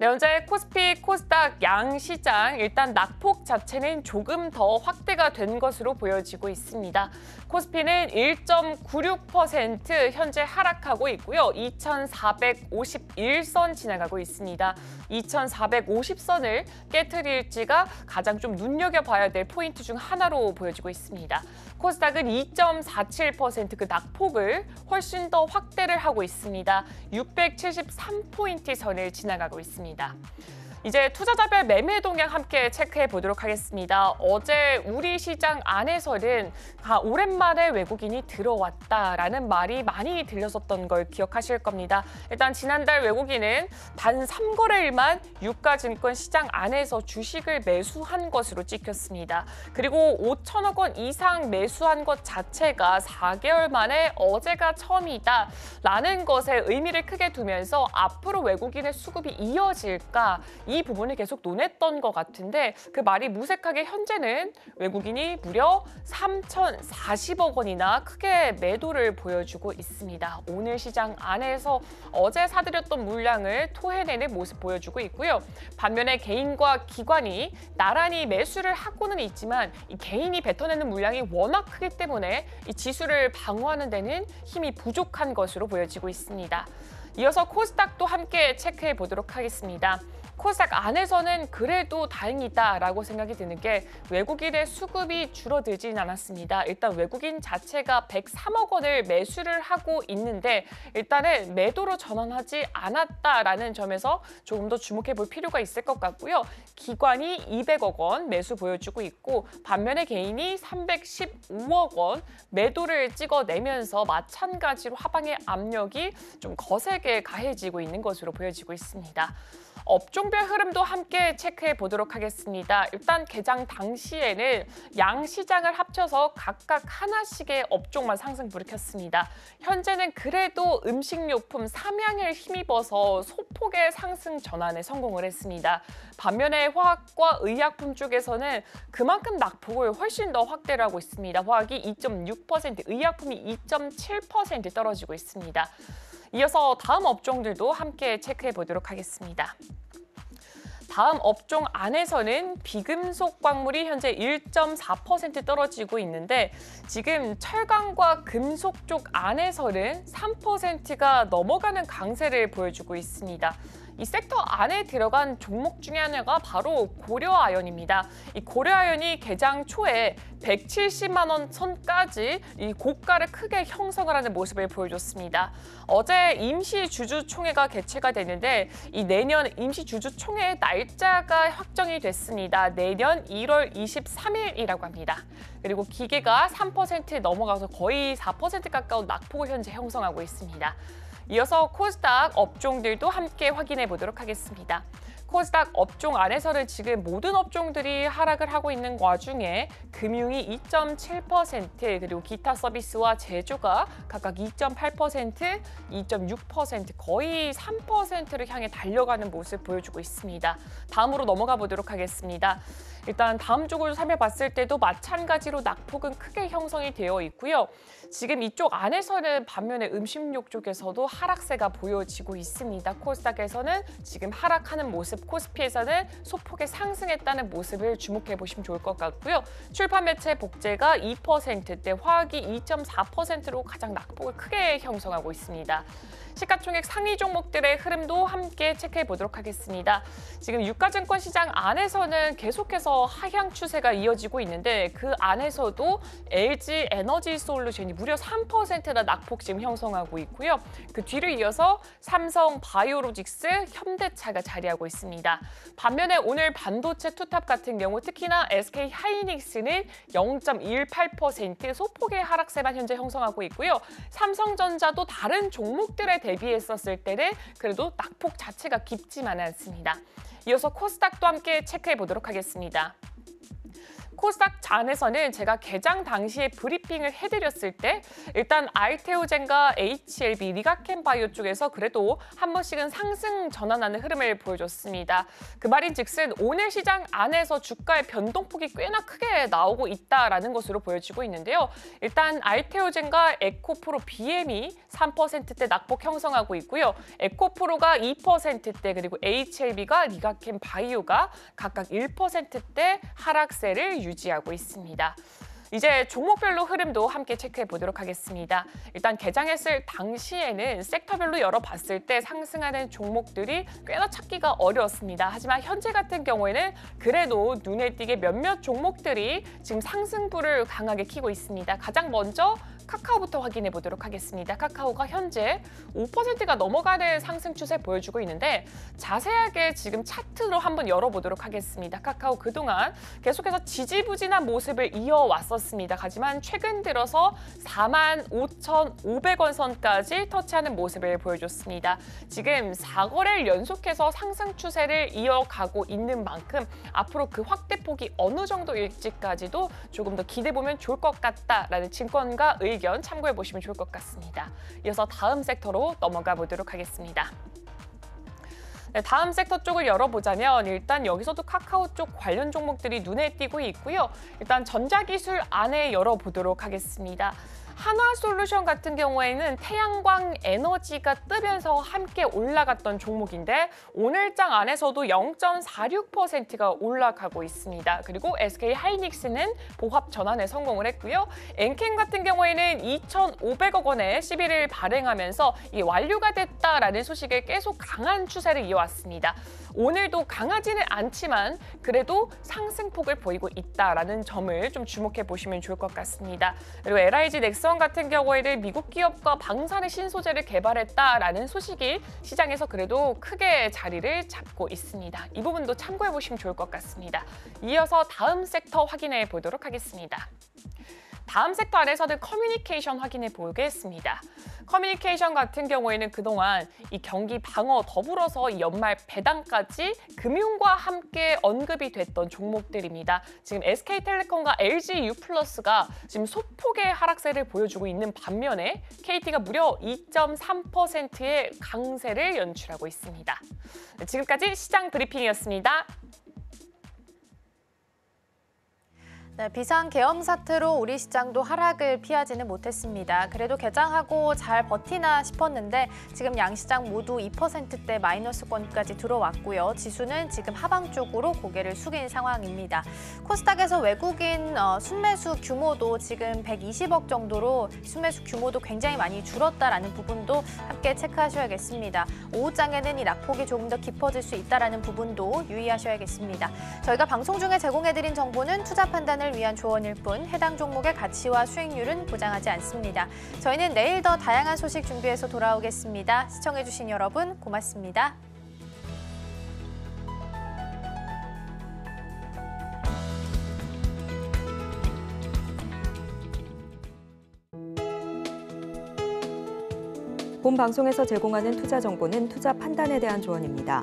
네, 현재 코스피, 코스닥 양 시장 일단 낙폭 자체는 조금 더 확대가 된 것으로 보여지고 있습니다. 코스피는 1.96% 현재 하락하고 있고요. 2,451선 지나가고 있습니다. 2,450선을 깨뜨릴지가 가장 좀 눈여겨봐야 될 포인트 중 하나로 보여지고 있습니다. 코스닥은 2.47%그 낙폭을 훨씬 더 확대를 하고 있습니다. 673포인트 선을 지나가고 있습니다. 이제 투자자별 매매 동향 함께 체크해 보도록 하겠습니다. 어제 우리 시장 안에서는 아, 오랜만에 외국인이 들어왔다라는 말이 많이 들렸었던 걸 기억하실 겁니다. 일단 지난달 외국인은 단 3거래일만 유가증권 시장 안에서 주식을 매수한 것으로 찍혔습니다. 그리고 5천억 원 이상 매수한 것 자체가 4개월 만에 어제가 처음이다 라는 것에 의미를 크게 두면서 앞으로 외국인의 수급이 이어질까 이 부분을 계속 논했던 것 같은데 그 말이 무색하게 현재는 외국인이 무려 3,040억 원이나 크게 매도를 보여주고 있습니다. 오늘 시장 안에서 어제 사들였던 물량을 토해내는 모습 보여주고 있고요. 반면에 개인과 기관이 나란히 매수를 하고는 있지만 개인이 뱉어내는 물량이 워낙 크기 때문에 이 지수를 방어하는 데는 힘이 부족한 것으로 보여지고 있습니다. 이어서 코스닥도 함께 체크해 보도록 하겠습니다. 코스닥 안에서는 그래도 다행이다라고 생각이 드는 게 외국인의 수급이 줄어들진 않았습니다. 일단 외국인 자체가 103억 원을 매수를 하고 있는데 일단은 매도로 전환하지 않았다라는 점에서 조금 더 주목해 볼 필요가 있을 것 같고요. 기관이 200억 원 매수 보여주고 있고 반면에 개인이 315억 원 매도를 찍어내면서 마찬가지로 하방의 압력이 좀 거세게 가해지고 있는 것으로 보여지고 있습니다. 업종별 흐름도 함께 체크해 보도록 하겠습니다. 일단 개장 당시에는 양시장을 합쳐서 각각 하나씩의 업종만 상승 불이켰습니다. 현재는 그래도 음식료품 삼양을 힘입어서 소폭의 상승 전환에 성공을 했습니다. 반면에 화학과 의약품 쪽에서는 그만큼 낙폭을 훨씬 더 확대를 하고 있습니다. 화학이 2.6%, 의약품이 2.7% 떨어지고 있습니다. 이어서 다음 업종들도 함께 체크해 보도록 하겠습니다. 다음 업종 안에서는 비금속 광물이 현재 1.4% 떨어지고 있는데 지금 철강과 금속 쪽 안에서는 3%가 넘어가는 강세를 보여주고 있습니다. 이 섹터 안에 들어간 종목 중에 하나가 바로 고려아연입니다. 이 고려아연이 개장 초에 170만 원 선까지 이 고가를 크게 형성을 하는 모습을 보여줬습니다. 어제 임시 주주총회가 개최가 되는데 이 내년 임시 주주총회 날짜가 확정이 됐습니다. 내년 1월 23일이라고 합니다. 그리고 기계가 3% 넘어가서 거의 4% 가까운 낙폭을 현재 형성하고 있습니다. 이어서 코스닥 업종들도 함께 확인해 보도록 하겠습니다. 코스닥 업종 안에서는 지금 모든 업종들이 하락을 하고 있는 와중에 금융이 2.7% 그리고 기타 서비스와 제조가 각각 2.8%, 2.6% 거의 3%를 향해 달려가는 모습 보여주고 있습니다. 다음으로 넘어가 보도록 하겠습니다. 일단 다음 쪽으로 살펴봤을 때도 마찬가지로 낙폭은 크게 형성이 되어 있고요. 지금 이쪽 안에서는 반면에 음식욕 쪽에서도 하락세가 보여지고 있습니다. 코스닥에서는 지금 하락하는 모습, 코스피에서는 소폭의 상승했다는 모습을 주목해 보시면 좋을 것 같고요. 출판 매체 복제가 2%대, 화학이 2.4%로 가장 낙폭을 크게 형성하고 있습니다. 시가총액 상위 종목들의 흐름도 함께 체크해 보도록 하겠습니다. 지금 유가증권 시장 안에서는 계속해서 하향 추세가 이어지고 있는데 그 안에서도 LG 에너지 솔루션이 무려 3%나 낙폭 지금 형성하고 있고요. 그 뒤를 이어서 삼성 바이오로직스, 현대차가 자리하고 있습니다. 반면에 오늘 반도체 투탑 같은 경우 특히나 SK 하이닉스는 0.18% 소폭의 하락세만 현재 형성하고 있고요. 삼성전자도 다른 종목들에 대해 대비했었을 때는 그래도 낙폭 자체가 깊지만 않습니다. 이어서 코스닥도 함께 체크해 보도록 하겠습니다. 코스닥 잔에서는 제가 개장 당시에 브리핑을 해드렸을 때 일단 알테오젠과 HLB, 리가켄바이오 쪽에서 그래도 한 번씩은 상승 전환하는 흐름을 보여줬습니다. 그 말인즉슨 오늘 시장 안에서 주가의 변동폭이 꽤나 크게 나오고 있다라는 것으로 보여지고 있는데요. 일단 알테오젠과 에코프로 BM이 3%대 e 낙폭 형성하고 있고요. 에코프로가 2%대 그리고 HLB가 리가켄바이오가 각각 1%대 하락세를 유지하고 있습니다. 유지하고 있습니다. 이제 종목별로 흐름도 함께 체크해 보도록 하겠습니다. 일단 개장했을 당시에는 섹터별로 열어봤을 때 상승하는 종목들이 꽤나 찾기가 어려웠습니다. 하지만 현재 같은 경우에는 그래도 눈에 띄게 몇몇 종목들이 지금 상승부를 강하게 키고 있습니다. 가장 먼저 카카오부터 확인해 보도록 하겠습니다. 카카오가 현재 5%가 넘어가는 상승 추세 보여주고 있는데 자세하게 지금 차트로 한번 열어보도록 하겠습니다. 카카오 그동안 계속해서 지지부진한 모습을 이어왔었습니다. 하지만 최근 들어서 4 5,500원 선까지 터치하는 모습을 보여줬습니다. 지금 4거래를 연속해서 상승 추세를 이어가고 있는 만큼 앞으로 그 확대폭이 어느 정도일지까지도 조금 더 기대보면 좋을 것 같다라는 증권가의 의견 참고해 보시면 좋을 것 같습니다. 이어서 다음 섹터로 넘어가 보도록 하겠습니다. 네, 다음 섹터 쪽을 열어보자면 일단 여기서도 카카오 쪽 관련 종목들이 눈에 띄고 있고요. 일단 전자기술 안에 열어보도록 하겠습니다. 한화솔루션 같은 경우에는 태양광 에너지가 뜨면서 함께 올라갔던 종목인데 오늘장 안에서도 0.46%가 올라가고 있습니다. 그리고 SK 하이닉스는 보합 전환에 성공을 했고요. 엔캠 같은 경우에는 2,500억 원에 11일 발행하면서 이게 완료가 됐다라는 소식에 계속 강한 추세를 이어왔습니다. 오늘도 강하지는 않지만 그래도 상승폭을 보이고 있다라는 점을 좀 주목해 보시면 좋을 것 같습니다. 그리고 LIG 넥슨 삼성 같은 경우에는 미국 기업과 방사능 신소재를 개발했다라는 소식이 시장에서 그래도 크게 자리를 잡고 있습니다. 이 부분도 참고해 보시면 좋을 것 같습니다. 이어서 다음 섹터 확인해 보도록 하겠습니다. 다음 섹터 안에서는 커뮤니케이션 확인해 보겠습니다. 커뮤니케이션 같은 경우에는 그동안 이 경기 방어 더불어서 연말 배당까지 금융과 함께 언급이 됐던 종목들입니다. 지금 SK텔레콤과 LG유플러스가 지금 소폭의 하락세를 보여주고 있는 반면에 KT가 무려 2.3%의 강세를 연출하고 있습니다. 지금까지 시장 브리핑이었습니다. 네, 비상 계엄 사태로 우리 시장도 하락을 피하지는 못했습니다. 그래도 개장하고 잘 버티나 싶었는데 지금 양 시장 모두 2%대 마이너스권까지 들어왔고요. 지수는 지금 하방 쪽으로 고개를 숙인 상황입니다. 코스닥에서 외국인 어, 순매수 규모도 지금 120억 정도로 순매수 규모도 굉장히 많이 줄었다라는 부분도 함께 체크하셔야겠습니다. 오후장에는 이 낙폭이 조금 더 깊어질 수 있다라는 부분도 유의하셔야겠습니다. 저희가 방송 중에 제공해드린 정보는 투자 판단을 투자를 위한 조언일 뿐 해당 종목의 가치와 수익률은 보장하지 않습니다. 저희는 내일 더 다양한 소식 준비해서 돌아오겠습니다. 시청해주신 여러분 고맙습니다. 본 방송에서 제공하는 투자 정보는 투자 판단에 대한 조언입니다.